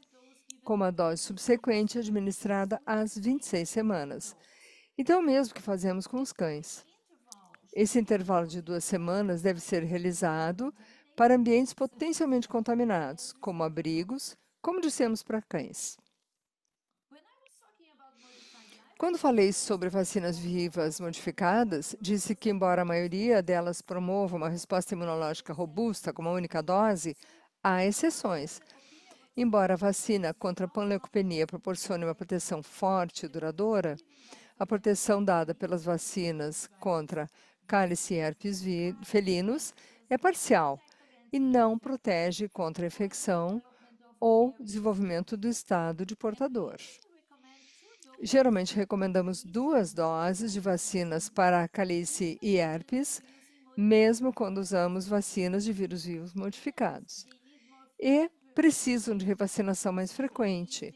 com uma dose subsequente administrada às 26 semanas. Então, mesmo que fazemos com os cães. Esse intervalo de duas semanas deve ser realizado para ambientes potencialmente contaminados, como abrigos, como dissemos para cães. Quando falei sobre vacinas vivas modificadas, disse que, embora a maioria delas promova uma resposta imunológica robusta com uma única dose, há exceções. Embora a vacina contra a panleucopenia proporcione uma proteção forte e duradoura, a proteção dada pelas vacinas contra cálice e herpes felinos é parcial e não protege contra infecção ou desenvolvimento do estado de portador. Geralmente recomendamos duas doses de vacinas para cálice e herpes, mesmo quando usamos vacinas de vírus vivos modificados. E precisam de revacinação mais frequente,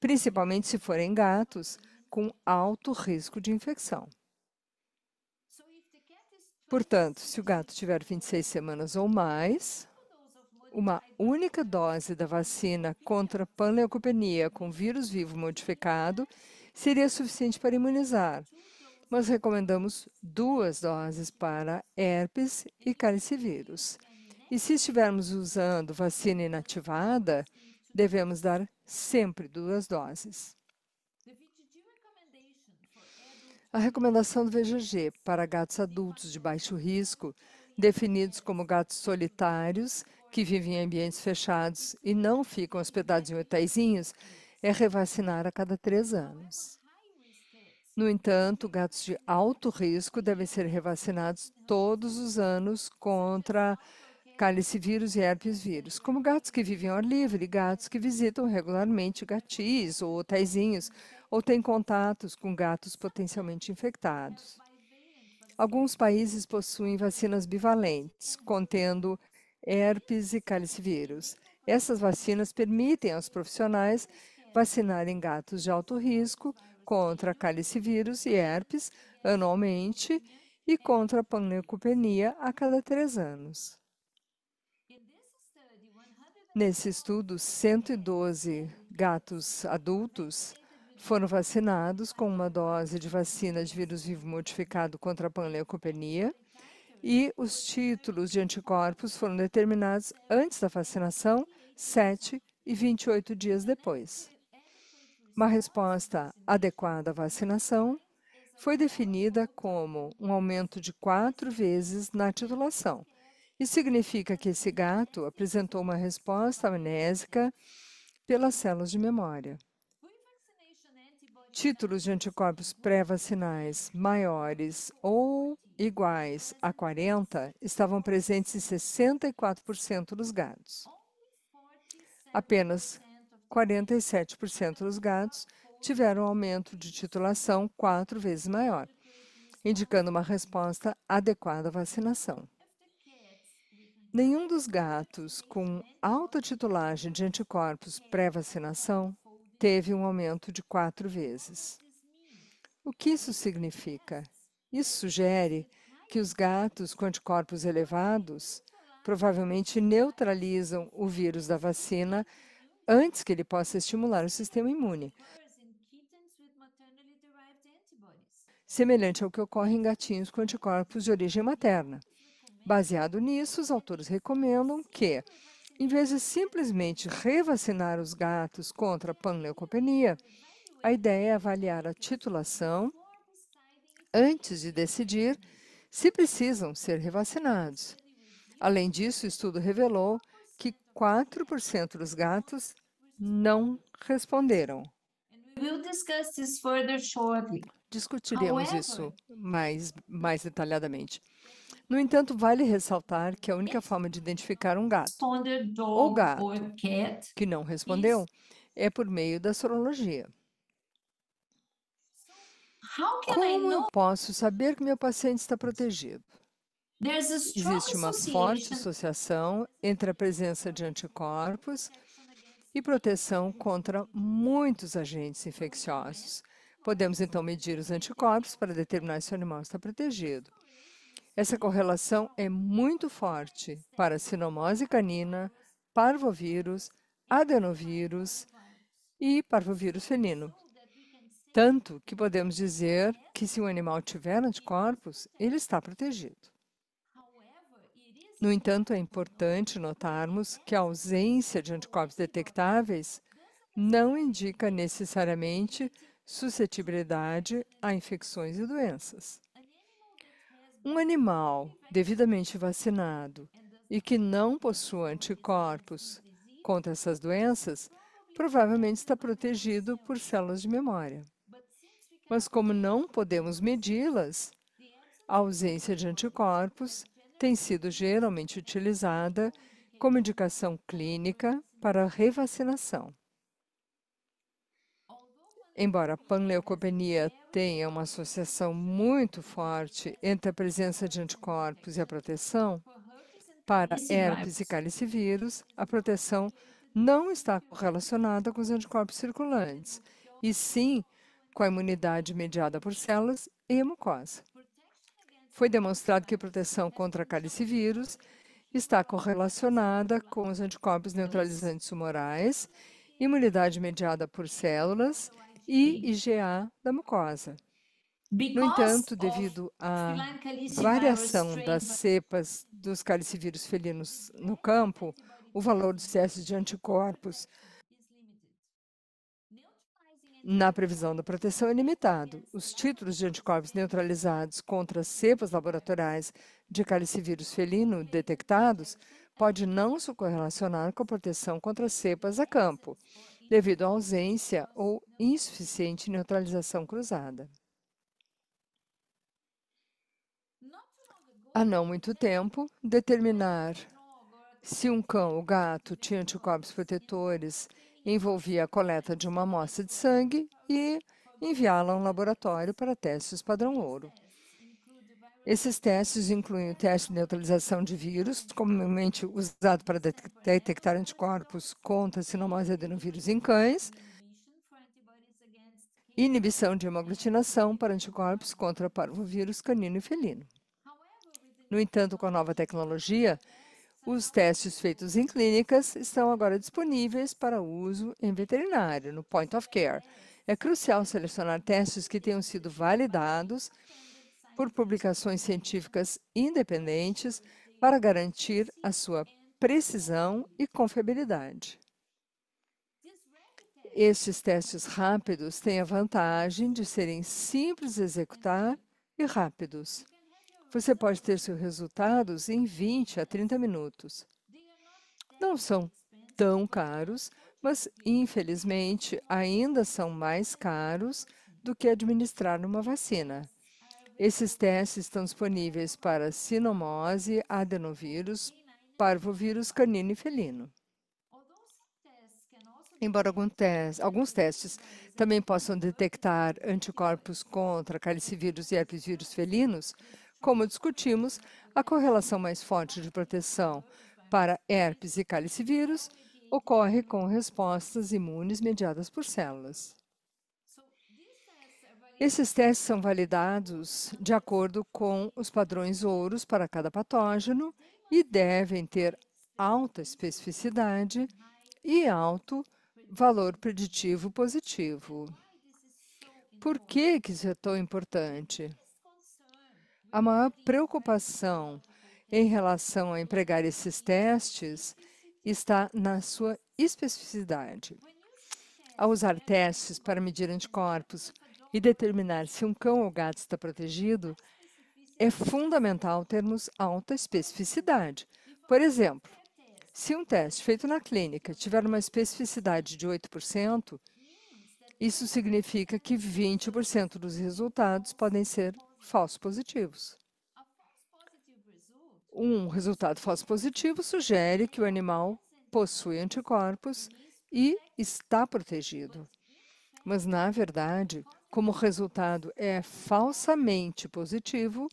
principalmente se forem gatos com alto risco de infecção. Portanto, se o gato tiver 26 semanas ou mais, uma única dose da vacina contra panleucopenia com vírus vivo modificado seria suficiente para imunizar, mas recomendamos duas doses para herpes e caricivírus. E se estivermos usando vacina inativada, devemos dar sempre duas doses. A recomendação do VGG para gatos adultos de baixo risco, definidos como gatos solitários, que vivem em ambientes fechados e não ficam hospedados em hotéisinhos, é revacinar a cada três anos. No entanto, gatos de alto risco devem ser revacinados todos os anos contra calicivírus e herpes vírus, como gatos que vivem ao ar livre, gatos que visitam regularmente gatis ou hotéisinhos, ou têm contatos com gatos potencialmente infectados. Alguns países possuem vacinas bivalentes, contendo herpes e calicivírus. Essas vacinas permitem aos profissionais vacinarem gatos de alto risco contra calicivírus e herpes anualmente e contra a panleucopenia a cada três anos. Nesse estudo, 112 gatos adultos foram vacinados com uma dose de vacina de vírus vivo modificado contra a panleucopenia e os títulos de anticorpos foram determinados antes da vacinação, 7 e 28 dias depois. Uma resposta adequada à vacinação foi definida como um aumento de quatro vezes na titulação. Isso significa que esse gato apresentou uma resposta amnésica pelas células de memória títulos de anticorpos pré-vacinais maiores ou iguais a 40 estavam presentes em 64% dos gatos. Apenas 47% dos gatos tiveram um aumento de titulação quatro vezes maior, indicando uma resposta adequada à vacinação. Nenhum dos gatos com alta titulagem de anticorpos pré-vacinação teve um aumento de quatro vezes. O que isso significa? Isso sugere que os gatos com anticorpos elevados provavelmente neutralizam o vírus da vacina antes que ele possa estimular o sistema imune. Semelhante ao que ocorre em gatinhos com anticorpos de origem materna. Baseado nisso, os autores recomendam que em vez de simplesmente revacinar os gatos contra a panleucopenia, a ideia é avaliar a titulação antes de decidir se precisam ser revacinados. Além disso, o estudo revelou que 4% dos gatos não responderam. Discutiremos isso mais, mais detalhadamente. No entanto, vale ressaltar que a única forma de identificar um gato ou gato que não respondeu é por meio da sorologia. Como eu posso saber que meu paciente está protegido? Existe uma forte associação entre a presença de anticorpos e proteção contra muitos agentes infecciosos. Podemos então medir os anticorpos para determinar se o animal está protegido. Essa correlação é muito forte para sinomose canina, parvovírus, adenovírus e parvovírus felino. Tanto que podemos dizer que se o um animal tiver anticorpos, ele está protegido. No entanto, é importante notarmos que a ausência de anticorpos detectáveis não indica necessariamente suscetibilidade a infecções e doenças. Um animal devidamente vacinado e que não possua anticorpos contra essas doenças provavelmente está protegido por células de memória. Mas como não podemos medi-las, a ausência de anticorpos tem sido geralmente utilizada como indicação clínica para revacinação. Embora a panleucopenia tem é uma associação muito forte entre a presença de anticorpos e a proteção, para herpes e calicivírus, a proteção não está correlacionada com os anticorpos circulantes, e sim com a imunidade mediada por células e mucosa. Foi demonstrado que a proteção contra calicivírus está correlacionada com os anticorpos neutralizantes humorais, imunidade mediada por células e IgA da mucosa. No entanto, devido à variação das cepas dos calicivírus felinos no campo, o valor dos testes de anticorpos na previsão da proteção é limitado. Os títulos de anticorpos neutralizados contra as cepas laboratoriais de calicivírus felino detectados pode não se correlacionar com a proteção contra cepas a campo devido à ausência ou insuficiente neutralização cruzada. Há não muito tempo, determinar se um cão ou gato tinha anticorpos protetores envolvia a coleta de uma amostra de sangue e enviá-la a um laboratório para testes padrão ouro. Esses testes incluem o teste de neutralização de vírus, comumente usado para detectar anticorpos contra sinomose adenovírus em cães, inibição de hemoglutinação para anticorpos contra parvovírus canino e felino. No entanto, com a nova tecnologia, os testes feitos em clínicas estão agora disponíveis para uso em veterinário, no point of care. É crucial selecionar testes que tenham sido validados por publicações científicas independentes para garantir a sua precisão e confiabilidade. Estes testes rápidos têm a vantagem de serem simples de executar e rápidos. Você pode ter seus resultados em 20 a 30 minutos. Não são tão caros, mas, infelizmente, ainda são mais caros do que administrar uma vacina. Esses testes estão disponíveis para sinomose, adenovírus, parvovírus canino e felino. Embora alguns testes também possam detectar anticorpos contra calicivírus e herpesvírus felinos, como discutimos, a correlação mais forte de proteção para herpes e calicivírus ocorre com respostas imunes mediadas por células. Esses testes são validados de acordo com os padrões ouros para cada patógeno e devem ter alta especificidade e alto valor preditivo positivo. Por que, que isso é tão importante? A maior preocupação em relação a empregar esses testes está na sua especificidade. Ao usar testes para medir anticorpos e determinar se um cão ou gato está protegido, é fundamental termos alta especificidade. Por exemplo, se um teste feito na clínica tiver uma especificidade de 8%, isso significa que 20% dos resultados podem ser falsos positivos. Um resultado falso positivo sugere que o animal possui anticorpos e está protegido. Mas, na verdade, como resultado é falsamente positivo,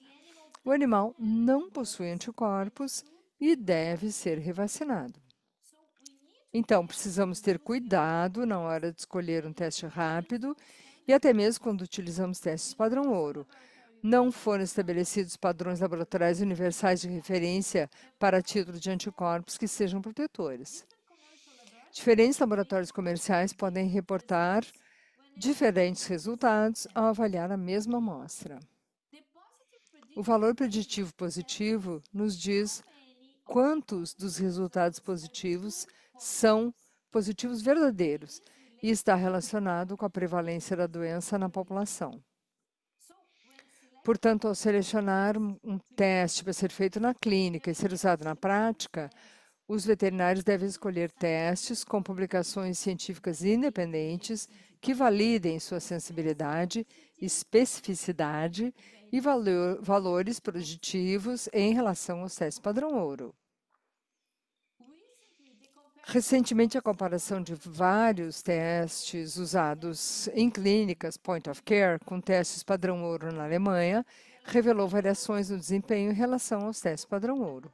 o animal não possui anticorpos e deve ser revacinado. Então, precisamos ter cuidado na hora de escolher um teste rápido e até mesmo quando utilizamos testes padrão ouro. Não foram estabelecidos padrões laboratoriais universais de referência para título de anticorpos que sejam protetores. Diferentes laboratórios comerciais podem reportar diferentes resultados ao avaliar a mesma amostra. O valor preditivo positivo nos diz quantos dos resultados positivos são positivos verdadeiros e está relacionado com a prevalência da doença na população. Portanto, ao selecionar um teste para ser feito na clínica e ser usado na prática, os veterinários devem escolher testes com publicações científicas independentes que validem sua sensibilidade, especificidade e valor, valores produtivos em relação ao SES padrão ouro. Recentemente, a comparação de vários testes usados em clínicas point of care com testes padrão ouro na Alemanha revelou variações no desempenho em relação aos testes padrão ouro.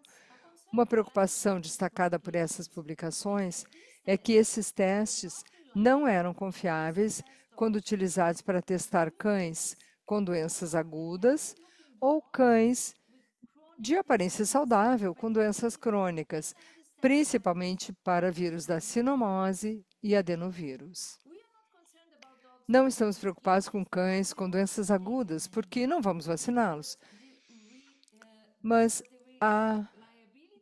Uma preocupação destacada por essas publicações é que esses testes não eram confiáveis quando utilizados para testar cães com doenças agudas ou cães de aparência saudável com doenças crônicas, principalmente para vírus da sinomose e adenovírus. Não estamos preocupados com cães com doenças agudas, porque não vamos vaciná-los. Mas há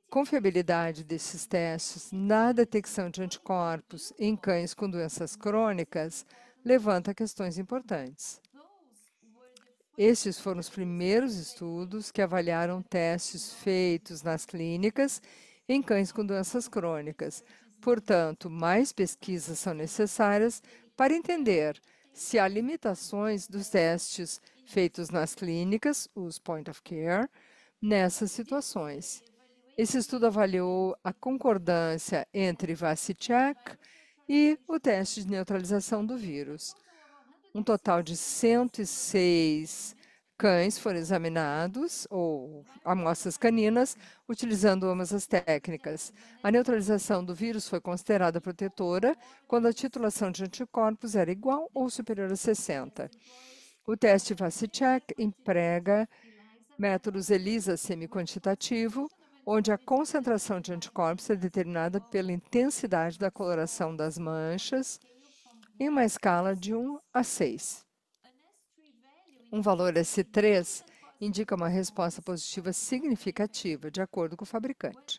confiabilidade desses testes na detecção de anticorpos em cães com doenças crônicas levanta questões importantes. Estes foram os primeiros estudos que avaliaram testes feitos nas clínicas em cães com doenças crônicas. Portanto, mais pesquisas são necessárias para entender se há limitações dos testes feitos nas clínicas, os point of care, nessas situações. Esse estudo avaliou a concordância entre Vacichak e o teste de neutralização do vírus. Um total de 106 cães foram examinados, ou amostras caninas, utilizando ambas as técnicas. A neutralização do vírus foi considerada protetora quando a titulação de anticorpos era igual ou superior a 60. O teste Vacichak emprega métodos ELISA semi-quantitativo onde a concentração de anticorpos é determinada pela intensidade da coloração das manchas em uma escala de 1 a 6. Um valor S3 indica uma resposta positiva significativa, de acordo com o fabricante.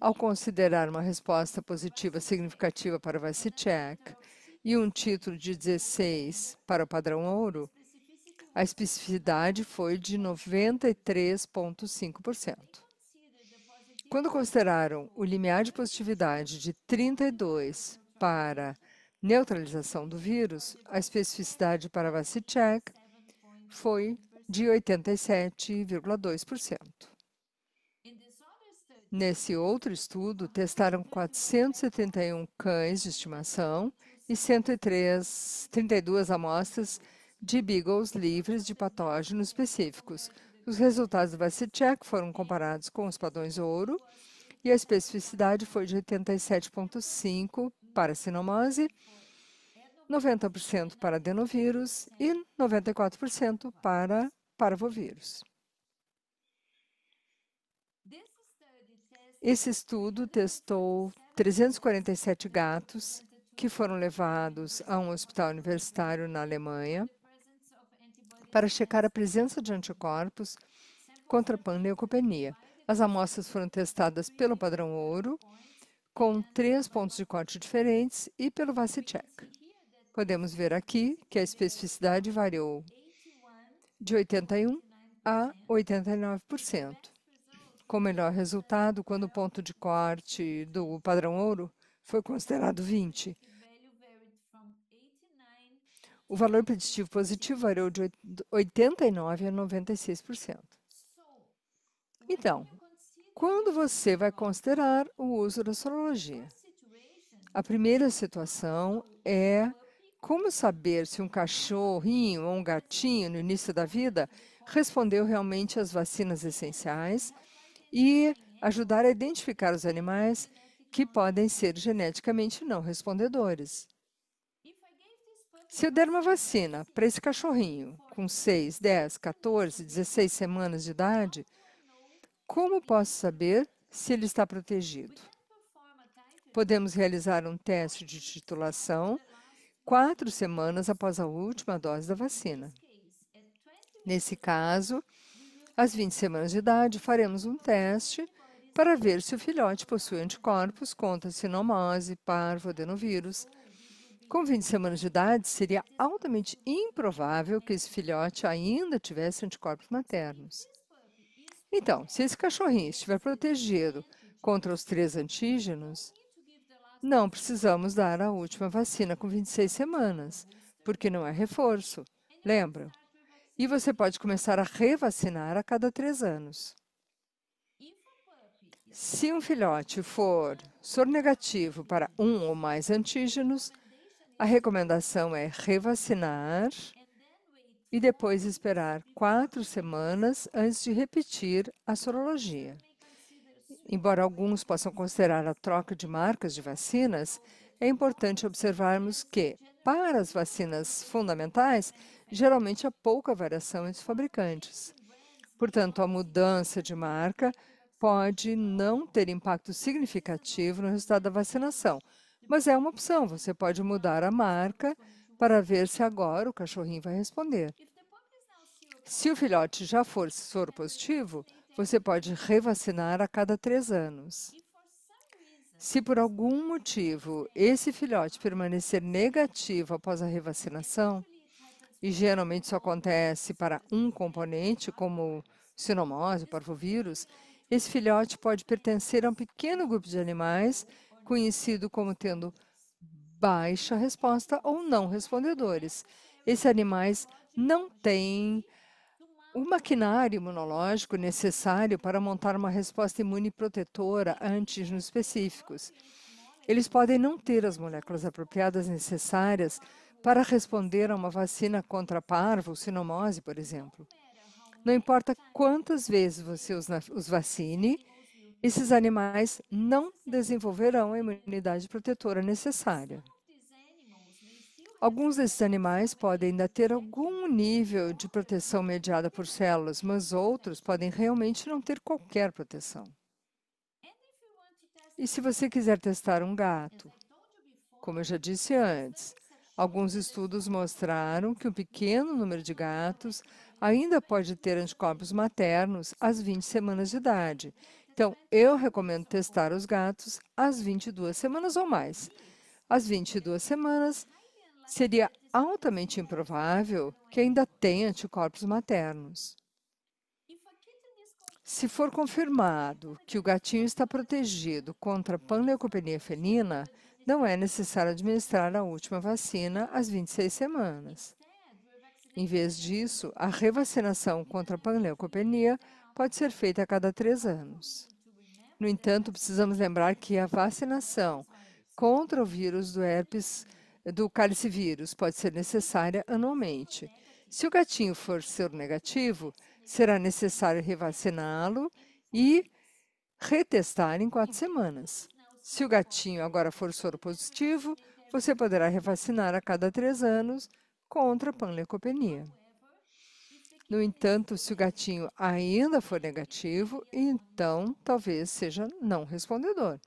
Ao considerar uma resposta positiva significativa para o check e um título de 16 para o padrão ouro, a especificidade foi de 93,5%. Quando consideraram o limiar de positividade de 32 para neutralização do vírus, a especificidade para VaciCheck foi de 87,2%. Nesse outro estudo, testaram 471 cães de estimação e 103, 32 amostras de beagles livres de patógenos específicos, os resultados do check foram comparados com os padrões ouro e a especificidade foi de 87,5% para cinomase, 90% para adenovírus e 94% para parvovírus. Esse estudo testou 347 gatos que foram levados a um hospital universitário na Alemanha para checar a presença de anticorpos contra panleucopenia. As amostras foram testadas pelo padrão ouro, com três pontos de corte diferentes, e pelo VASICHECK. Podemos ver aqui que a especificidade variou de 81% a 89%, com melhor resultado quando o ponto de corte do padrão ouro foi considerado 20%. O valor preditivo positivo variou de 89% a 96%. Então, quando você vai considerar o uso da astrologia? A primeira situação é como saber se um cachorrinho ou um gatinho no início da vida respondeu realmente às vacinas essenciais e ajudar a identificar os animais que podem ser geneticamente não respondedores. Se eu der uma vacina para esse cachorrinho com 6, 10, 14, 16 semanas de idade, como posso saber se ele está protegido? Podemos realizar um teste de titulação quatro semanas após a última dose da vacina. Nesse caso, às 20 semanas de idade, faremos um teste para ver se o filhote possui anticorpos contra sinomose, parvo, adenovírus, com 20 semanas de idade, seria altamente improvável que esse filhote ainda tivesse anticorpos maternos. Então, se esse cachorrinho estiver protegido contra os três antígenos, não precisamos dar a última vacina com 26 semanas, porque não é reforço, Lembra? E você pode começar a revacinar a cada três anos. Se um filhote for soro negativo para um ou mais antígenos, a recomendação é revacinar e depois esperar quatro semanas antes de repetir a sorologia. Embora alguns possam considerar a troca de marcas de vacinas, é importante observarmos que, para as vacinas fundamentais, geralmente há pouca variação entre os fabricantes. Portanto, a mudança de marca pode não ter impacto significativo no resultado da vacinação, mas é uma opção, você pode mudar a marca para ver se agora o cachorrinho vai responder. Se o filhote já for soro positivo, você pode revacinar a cada três anos. Se por algum motivo esse filhote permanecer negativo após a revacinação, e geralmente isso acontece para um componente, como sinomose, parvovírus, esse filhote pode pertencer a um pequeno grupo de animais conhecido como tendo baixa resposta ou não respondedores. Esses animais não têm o maquinário imunológico necessário para montar uma resposta imune protetora a antígenos específicos. Eles podem não ter as moléculas apropriadas necessárias para responder a uma vacina contra parvo, sinomose, por exemplo. Não importa quantas vezes você os vacine, esses animais não desenvolverão a imunidade protetora necessária. Alguns desses animais podem ainda ter algum nível de proteção mediada por células, mas outros podem realmente não ter qualquer proteção. E se você quiser testar um gato, como eu já disse antes, alguns estudos mostraram que um pequeno número de gatos ainda pode ter anticorpos maternos às 20 semanas de idade, então, eu recomendo testar os gatos às 22 semanas ou mais. Às 22 semanas, seria altamente improvável que ainda tenha anticorpos maternos. Se for confirmado que o gatinho está protegido contra panleucopenia felina, não é necessário administrar a última vacina às 26 semanas. Em vez disso, a revacinação contra a panleucopenia pode ser feita a cada três anos. No entanto, precisamos lembrar que a vacinação contra o vírus do herpes do calicivírus pode ser necessária anualmente. Se o gatinho for negativo, será necessário revaciná-lo e retestar em quatro semanas. Se o gatinho agora for soro positivo, você poderá revacinar a cada três anos contra a panleucopenia. No entanto, se o gatinho ainda for negativo, então talvez seja não respondedor.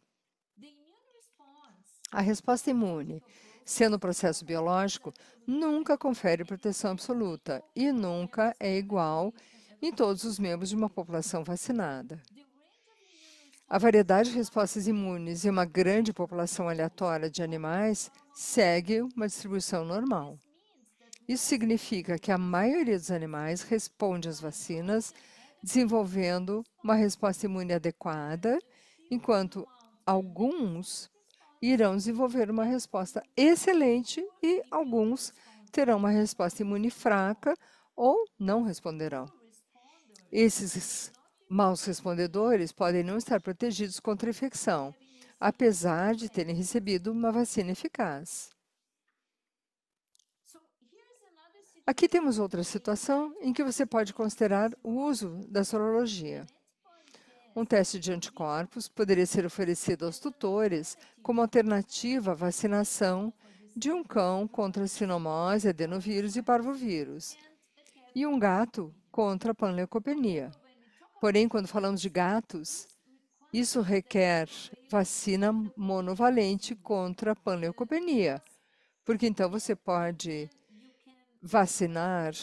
A resposta imune, sendo um processo biológico, nunca confere proteção absoluta e nunca é igual em todos os membros de uma população vacinada. A variedade de respostas imunes em uma grande população aleatória de animais segue uma distribuição normal. Isso significa que a maioria dos animais responde às vacinas desenvolvendo uma resposta imune adequada, enquanto alguns irão desenvolver uma resposta excelente e alguns terão uma resposta imune fraca ou não responderão. Esses maus respondedores podem não estar protegidos contra infecção, apesar de terem recebido uma vacina eficaz. Aqui temos outra situação em que você pode considerar o uso da sorologia. Um teste de anticorpos poderia ser oferecido aos tutores como alternativa à vacinação de um cão contra sinomose, adenovírus e parvovírus, e um gato contra panleucopenia. Porém, quando falamos de gatos, isso requer vacina monovalente contra panleucopenia, porque então você pode vacinar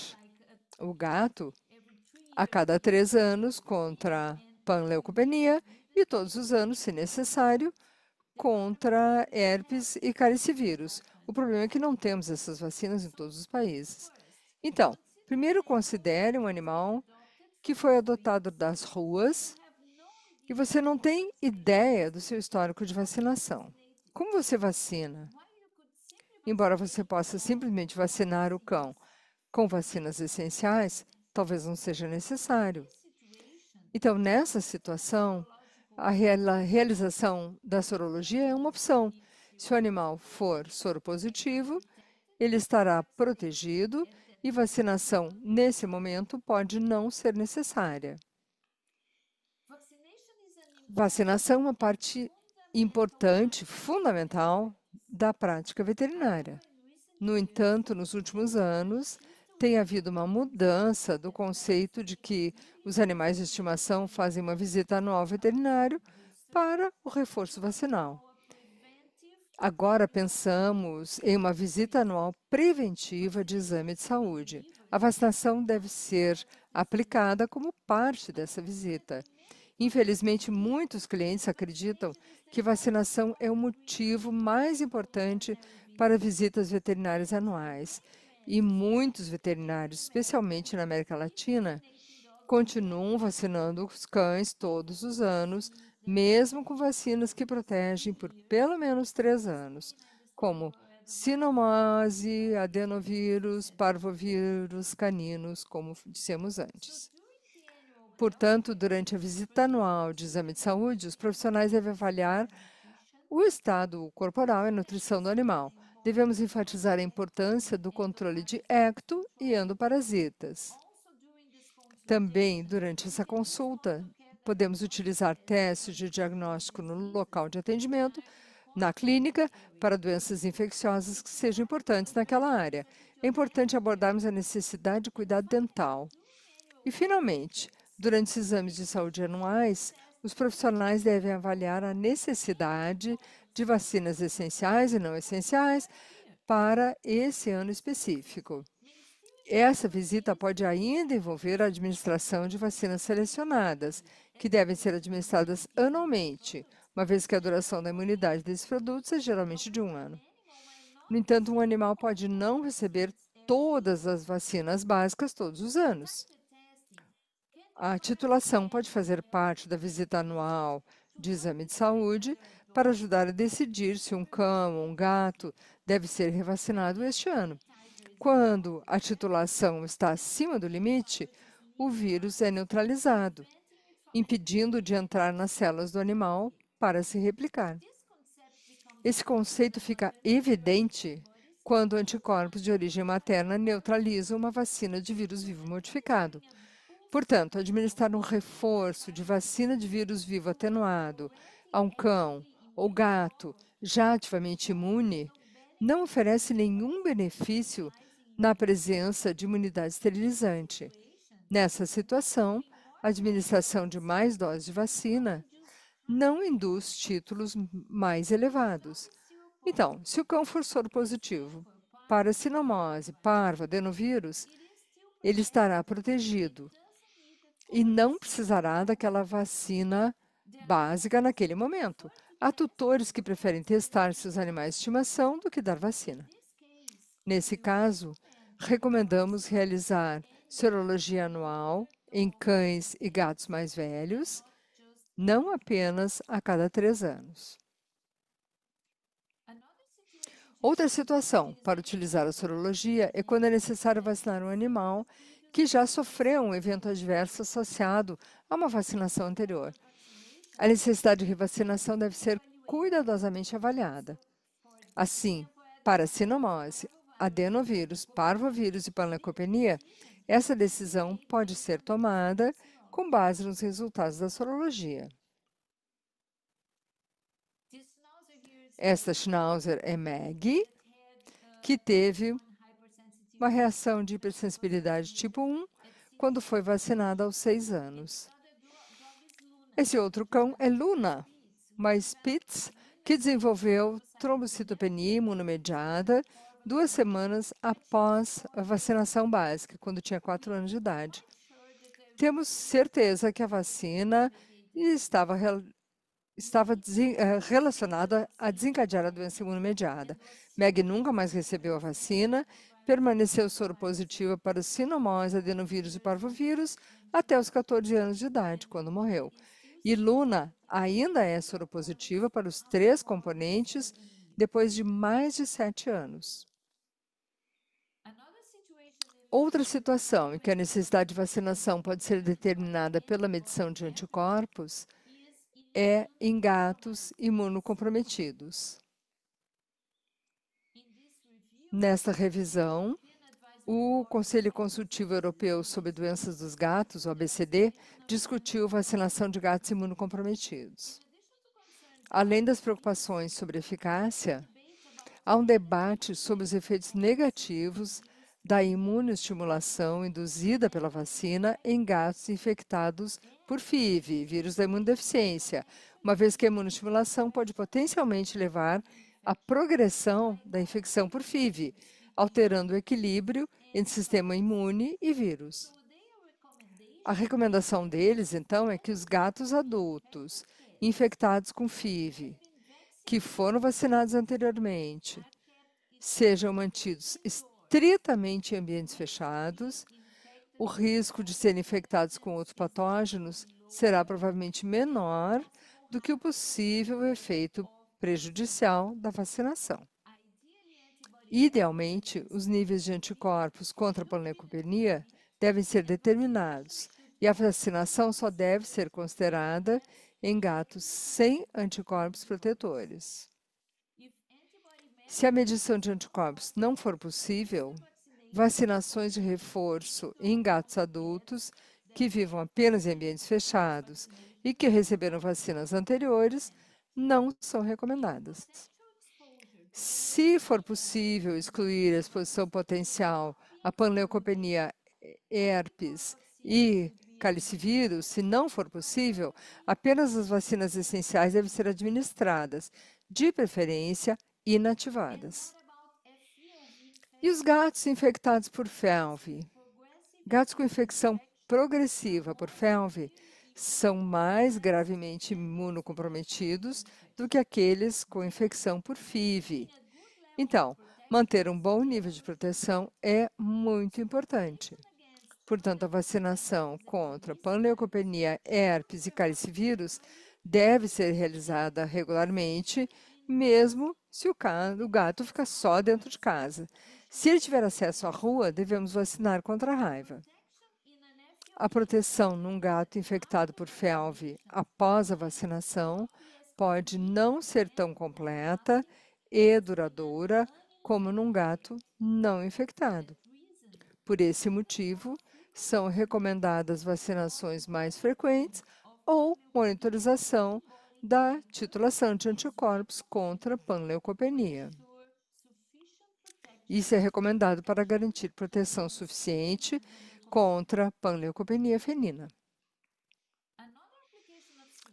o gato a cada três anos contra panleucopenia e todos os anos, se necessário, contra herpes e caricivírus. O problema é que não temos essas vacinas em todos os países. Então, primeiro considere um animal que foi adotado das ruas e você não tem ideia do seu histórico de vacinação. Como você vacina? Embora você possa simplesmente vacinar o cão com vacinas essenciais, talvez não seja necessário. Então, nessa situação, a realização da sorologia é uma opção. Se o animal for soro positivo, ele estará protegido e vacinação, nesse momento, pode não ser necessária. Vacinação é uma parte importante, fundamental da prática veterinária. No entanto, nos últimos anos, tem havido uma mudança do conceito de que os animais de estimação fazem uma visita anual ao veterinário para o reforço vacinal. Agora pensamos em uma visita anual preventiva de exame de saúde. A vacinação deve ser aplicada como parte dessa visita. Infelizmente, muitos clientes acreditam que vacinação é o motivo mais importante para visitas veterinárias anuais. E muitos veterinários, especialmente na América Latina, continuam vacinando os cães todos os anos, mesmo com vacinas que protegem por pelo menos três anos, como sinomose, adenovírus, parvovírus caninos, como dissemos antes. Portanto, durante a visita anual de exame de saúde, os profissionais devem avaliar o estado corporal e a nutrição do animal. Devemos enfatizar a importância do controle de ecto e endoparasitas. Também, durante essa consulta, podemos utilizar testes de diagnóstico no local de atendimento, na clínica, para doenças infecciosas que sejam importantes naquela área. É importante abordarmos a necessidade de cuidado dental. E, finalmente, Durante os exames de saúde anuais, os profissionais devem avaliar a necessidade de vacinas essenciais e não essenciais para esse ano específico. Essa visita pode ainda envolver a administração de vacinas selecionadas, que devem ser administradas anualmente, uma vez que a duração da imunidade desses produtos é geralmente de um ano. No entanto, um animal pode não receber todas as vacinas básicas todos os anos. A titulação pode fazer parte da visita anual de exame de saúde para ajudar a decidir se um cão ou um gato deve ser revacinado este ano. Quando a titulação está acima do limite, o vírus é neutralizado, impedindo de entrar nas células do animal para se replicar. Esse conceito fica evidente quando anticorpos de origem materna neutralizam uma vacina de vírus vivo modificado. Portanto, administrar um reforço de vacina de vírus vivo atenuado a um cão ou gato já ativamente imune não oferece nenhum benefício na presença de imunidade esterilizante. Nessa situação, a administração de mais doses de vacina não induz títulos mais elevados. Então, se o cão for soro positivo para sinomose, parva, adenovírus, ele estará protegido e não precisará daquela vacina básica naquele momento. Há tutores que preferem testar seus animais de estimação do que dar vacina. Nesse caso, recomendamos realizar serologia anual em cães e gatos mais velhos, não apenas a cada três anos. Outra situação para utilizar a sorologia é quando é necessário vacinar um animal que já sofreu um evento adverso associado a uma vacinação anterior. A necessidade de revacinação deve ser cuidadosamente avaliada. Assim, para sinomose, adenovírus, parvovírus e panleucopenia, essa decisão pode ser tomada com base nos resultados da sorologia. Esta Schnauzer é Maggie, que teve uma reação de hipersensibilidade tipo 1 quando foi vacinada aos 6 anos. Esse outro cão é Luna, uma Spitz que desenvolveu trombocitopenia imunomediada duas semanas após a vacinação básica, quando tinha 4 anos de idade. Temos certeza que a vacina estava, estava eh, relacionada a desencadear a doença imunomediada. Meg nunca mais recebeu a vacina, permaneceu soropositiva para cinomose, adenovírus e parvovírus até os 14 anos de idade, quando morreu. E Luna ainda é soropositiva para os três componentes depois de mais de sete anos. Outra situação em que a necessidade de vacinação pode ser determinada pela medição de anticorpos é em gatos imunocomprometidos. Nesta revisão, o Conselho Consultivo Europeu sobre Doenças dos Gatos, o ABCD, discutiu vacinação de gatos imunocomprometidos. Além das preocupações sobre eficácia, há um debate sobre os efeitos negativos da imunoestimulação induzida pela vacina em gatos infectados por FIV, vírus da imunodeficiência, uma vez que a imunoestimulação pode potencialmente levar a progressão da infecção por FIV, alterando o equilíbrio entre sistema imune e vírus. A recomendação deles, então, é que os gatos adultos infectados com FIV, que foram vacinados anteriormente, sejam mantidos estritamente em ambientes fechados, o risco de serem infectados com outros patógenos será provavelmente menor do que o possível efeito prejudicial da vacinação. Idealmente, os níveis de anticorpos contra a panleucopenia devem ser determinados e a vacinação só deve ser considerada em gatos sem anticorpos protetores. Se a medição de anticorpos não for possível, vacinações de reforço em gatos adultos que vivam apenas em ambientes fechados e que receberam vacinas anteriores não são recomendadas. Se for possível excluir a exposição potencial à panleucopenia, eh, herpes e calicivírus, se não for possível, apenas as vacinas essenciais devem ser administradas, de preferência inativadas. E os gatos infectados por FeLV? Gatos com infecção progressiva por FeLV são mais gravemente imunocomprometidos do que aqueles com infecção por FIV. Então, manter um bom nível de proteção é muito importante. Portanto, a vacinação contra panleucopenia, herpes e calicivírus deve ser realizada regularmente, mesmo se o gato ficar só dentro de casa. Se ele tiver acesso à rua, devemos vacinar contra a raiva. A proteção num gato infectado por felv após a vacinação pode não ser tão completa e duradoura como num gato não infectado. Por esse motivo, são recomendadas vacinações mais frequentes ou monitorização da titulação de anticorpos contra panleucopenia. Isso é recomendado para garantir proteção suficiente contra a panleucopenia felina.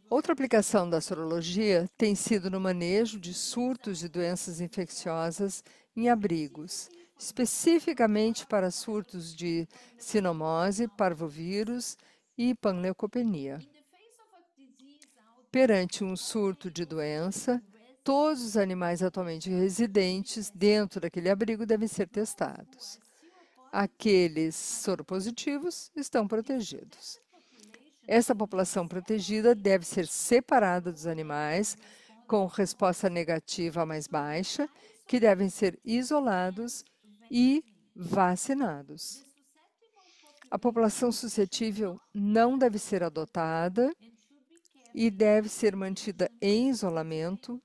Outra aplicação da sorologia tem sido no manejo de surtos de doenças infecciosas em abrigos, especificamente para surtos de sinomose, parvovírus e panleucopenia. Perante um surto de doença, todos os animais atualmente residentes dentro daquele abrigo devem ser testados aqueles soropositivos estão protegidos. Essa população protegida deve ser separada dos animais com resposta negativa mais baixa, que devem ser isolados e vacinados. A população suscetível não deve ser adotada e deve ser mantida em isolamento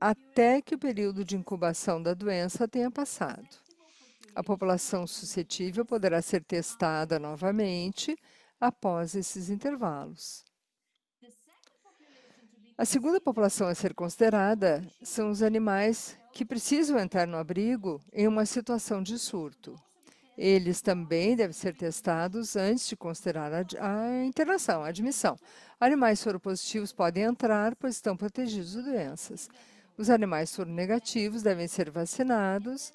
até que o período de incubação da doença tenha passado. A população suscetível poderá ser testada novamente após esses intervalos. A segunda população a ser considerada são os animais que precisam entrar no abrigo em uma situação de surto. Eles também devem ser testados antes de considerar a, internação, a admissão. Animais soropositivos podem entrar, pois estão protegidos de doenças. Os animais soronegativos devem ser vacinados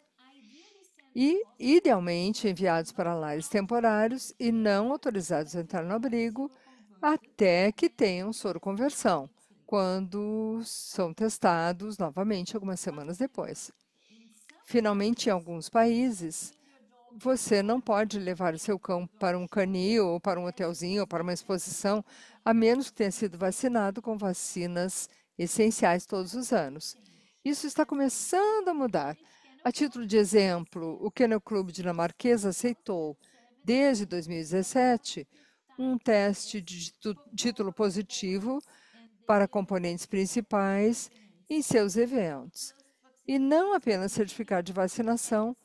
e, idealmente, enviados para lares temporários e não autorizados a entrar no abrigo até que tenham soroconversão, quando são testados novamente algumas semanas depois. Finalmente, em alguns países, você não pode levar o seu cão para um canil, ou para um hotelzinho, ou para uma exposição, a menos que tenha sido vacinado com vacinas essenciais todos os anos. Isso está começando a mudar. A título de exemplo, o Kennel Club dinamarquês aceitou, desde 2017, um teste de título positivo para componentes principais em seus eventos, e não apenas certificado de vacinação,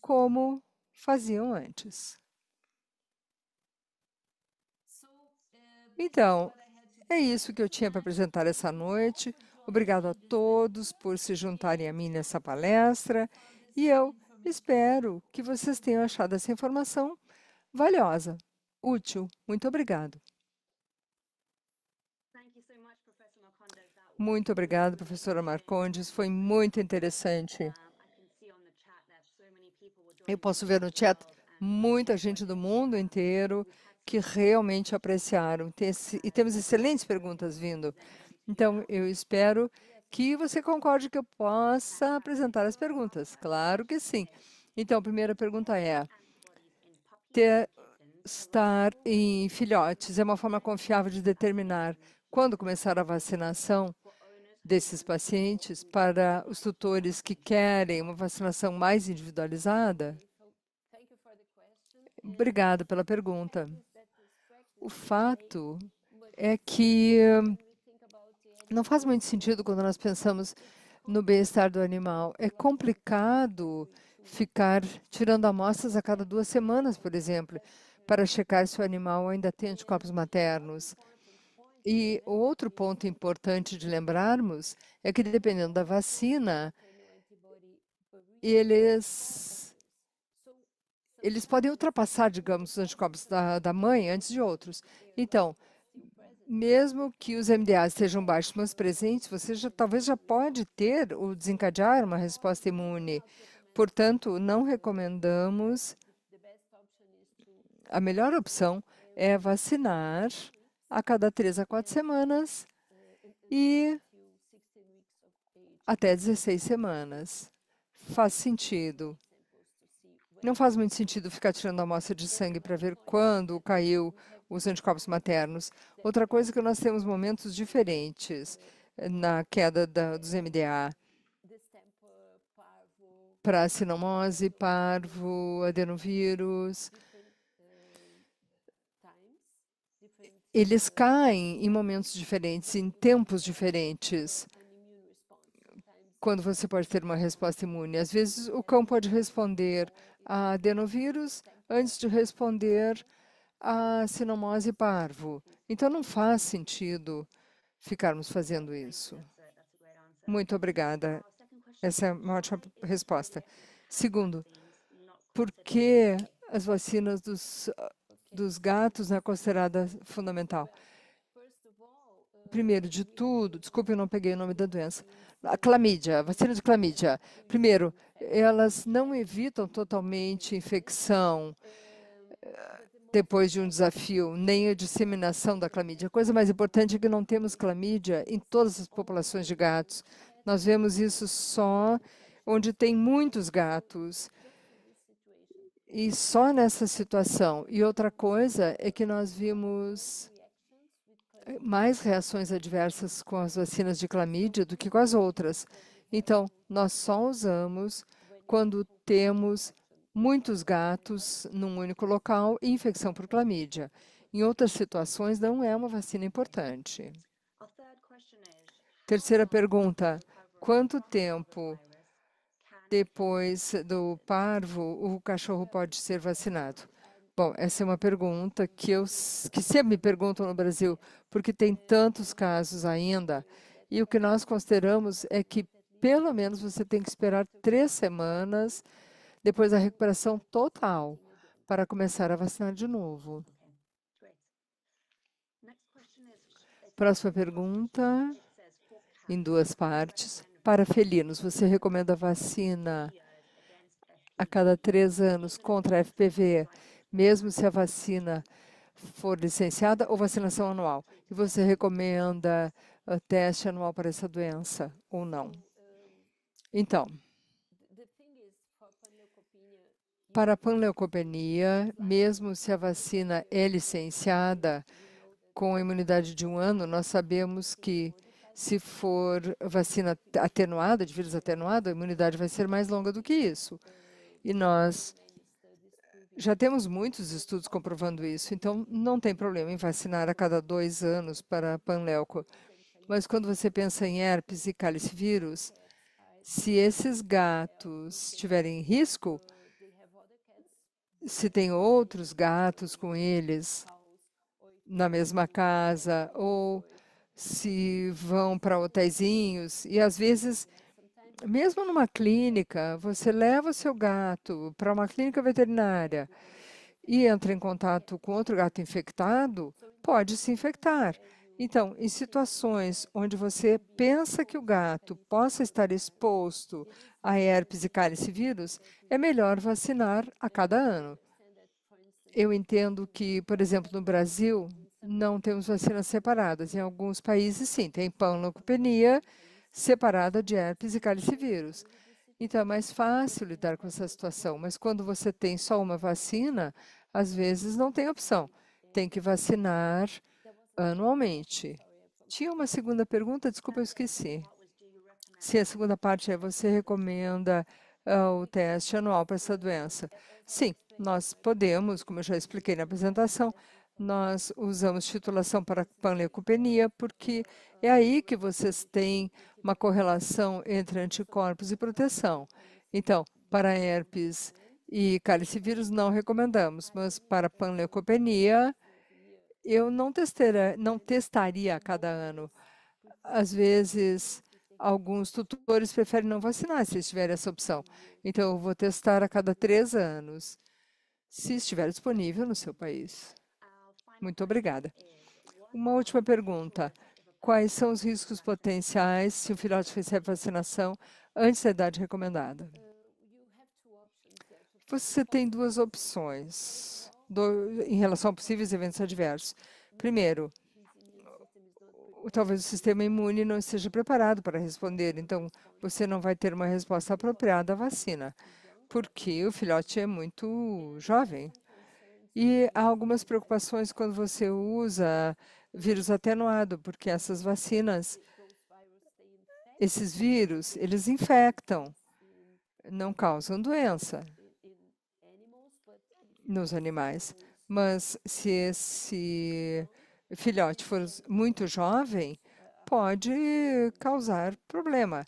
como faziam antes. Então, é isso que eu tinha para apresentar essa noite. Obrigado a todos por se juntarem a mim nessa palestra e eu espero que vocês tenham achado essa informação valiosa, útil. Muito obrigado. Muito obrigado, professora Marcondes. Foi muito interessante. Eu posso ver no chat muita gente do mundo inteiro que realmente apreciaram. E temos excelentes perguntas vindo. Então, eu espero que você concorde que eu possa apresentar as perguntas. Claro que sim. Então, a primeira pergunta é, ter, estar em filhotes é uma forma confiável de determinar quando começar a vacinação desses pacientes para os tutores que querem uma vacinação mais individualizada? Obrigada pela pergunta. O fato é que não faz muito sentido quando nós pensamos no bem-estar do animal. É complicado ficar tirando amostras a cada duas semanas, por exemplo, para checar se o animal ainda tem anticorpos maternos. E outro ponto importante de lembrarmos é que, dependendo da vacina, eles, eles podem ultrapassar, digamos, os anticorpos da, da mãe antes de outros. Então, mesmo que os MDAs estejam baixos, mas presentes, você já, talvez já pode ter ou desencadear uma resposta imune. Portanto, não recomendamos. A melhor opção é vacinar a cada três a quatro semanas e até 16 semanas. Faz sentido. Não faz muito sentido ficar tirando a amostra de sangue para ver quando caiu os anticorpos maternos. Outra coisa é que nós temos momentos diferentes eh, na queda da, dos MDA para sinomose, parvo, adenovírus. Eles caem em momentos diferentes, em tempos diferentes, quando você pode ter uma resposta imune. Às vezes, o cão pode responder a adenovírus antes de responder a sinomose parvo. Então, não faz sentido ficarmos fazendo isso. Muito obrigada. Essa é uma ótima resposta. Segundo, por que as vacinas dos, dos gatos não é considerada fundamental? Primeiro de tudo, desculpe, eu não peguei o nome da doença. A clamídia, a vacina de clamídia. Primeiro, elas não evitam totalmente infecção depois de um desafio, nem a disseminação da clamídia. A coisa mais importante é que não temos clamídia em todas as populações de gatos. Nós vemos isso só onde tem muitos gatos. E só nessa situação. E outra coisa é que nós vimos mais reações adversas com as vacinas de clamídia do que com as outras. Então, nós só usamos quando temos muitos gatos num único local e infecção por clamídia. Em outras situações, não é uma vacina importante. Terceira pergunta: quanto tempo depois do parvo o cachorro pode ser vacinado? Bom, essa é uma pergunta que eu que sempre me perguntam no Brasil, porque tem tantos casos ainda. E o que nós consideramos é que pelo menos você tem que esperar três semanas depois da recuperação total para começar a vacinar de novo. Próxima pergunta, em duas partes. Para felinos, você recomenda a vacina a cada três anos contra a FPV, mesmo se a vacina for licenciada ou vacinação anual? E você recomenda ah, teste anual para essa doença ou não? Então, Para a panleucopenia, mesmo se a vacina é licenciada com a imunidade de um ano, nós sabemos que se for vacina atenuada, de vírus atenuado, a imunidade vai ser mais longa do que isso. E nós já temos muitos estudos comprovando isso, então não tem problema em vacinar a cada dois anos para panleuco. Mas quando você pensa em herpes e cálice vírus, se esses gatos tiverem risco, se tem outros gatos com eles na mesma casa, ou se vão para hotéisinhos. E às vezes, mesmo numa clínica, você leva o seu gato para uma clínica veterinária e entra em contato com outro gato infectado, pode se infectar. Então, em situações onde você pensa que o gato possa estar exposto a herpes e cálice vírus, é melhor vacinar a cada ano. Eu entendo que, por exemplo, no Brasil, não temos vacinas separadas. Em alguns países, sim, tem panleucopenia separada de herpes e cálice vírus. Então, é mais fácil lidar com essa situação. Mas quando você tem só uma vacina, às vezes não tem opção. Tem que vacinar anualmente. Tinha uma segunda pergunta, desculpa, eu esqueci. Se a segunda parte é você recomenda uh, o teste anual para essa doença. Sim, nós podemos, como eu já expliquei na apresentação, nós usamos titulação para panleucopenia, porque é aí que vocês têm uma correlação entre anticorpos e proteção. Então, para herpes e vírus, não recomendamos, mas para panleucopenia, eu não, testera, não testaria a cada ano. Às vezes, alguns tutores preferem não vacinar se tiver essa opção. Então, eu vou testar a cada três anos, se estiver disponível no seu país. Muito obrigada. Uma última pergunta. Quais são os riscos potenciais se o filhote recebe vacinação antes da idade recomendada? Você tem duas opções do, em relação a possíveis eventos adversos. Primeiro, talvez o sistema imune não esteja preparado para responder. Então, você não vai ter uma resposta apropriada à vacina, porque o filhote é muito jovem. E há algumas preocupações quando você usa vírus atenuado, porque essas vacinas, esses vírus, eles infectam, não causam doença nos animais. Mas se esse filhote for muito jovem, pode causar problema.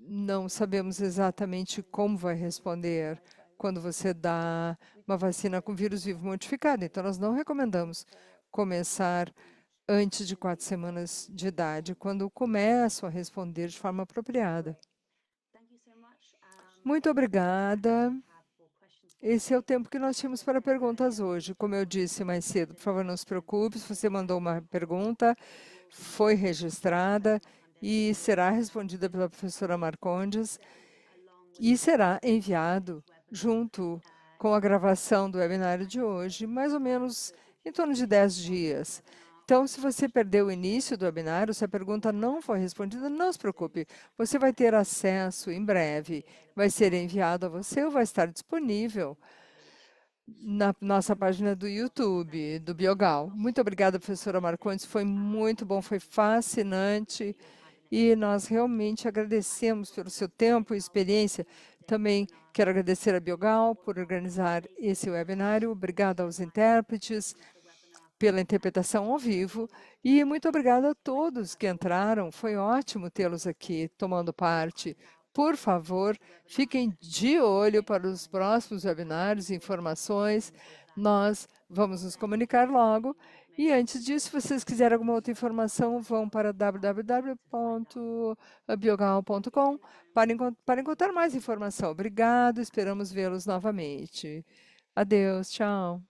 Não sabemos exatamente como vai responder quando você dá uma vacina com vírus vivo modificado. Então, nós não recomendamos começar antes de quatro semanas de idade, quando começam a responder de forma apropriada. Muito obrigada. Esse é o tempo que nós tínhamos para perguntas hoje. Como eu disse mais cedo, por favor, não se preocupe, se você mandou uma pergunta, foi registrada e será respondida pela professora Marcondes e será enviado junto com a gravação do webinário de hoje, mais ou menos em torno de 10 dias. Então, se você perdeu o início do webinar se a pergunta não foi respondida, não se preocupe. Você vai ter acesso em breve. Vai ser enviado a você ou vai estar disponível na nossa página do YouTube, do Biogal. Muito obrigada, professora Marcondes. Foi muito bom, foi fascinante. E nós realmente agradecemos pelo seu tempo e experiência. Também quero agradecer a Biogal por organizar esse webinário. Obrigada aos intérpretes pela interpretação ao vivo e muito obrigada a todos que entraram. Foi ótimo tê-los aqui tomando parte. Por favor, fiquem de olho para os próximos webinários e informações. Nós vamos nos comunicar logo. E antes disso, se vocês quiserem alguma outra informação, vão para www.biogal.com para, encont para encontrar mais informação. Obrigado, esperamos vê-los novamente. Adeus, tchau.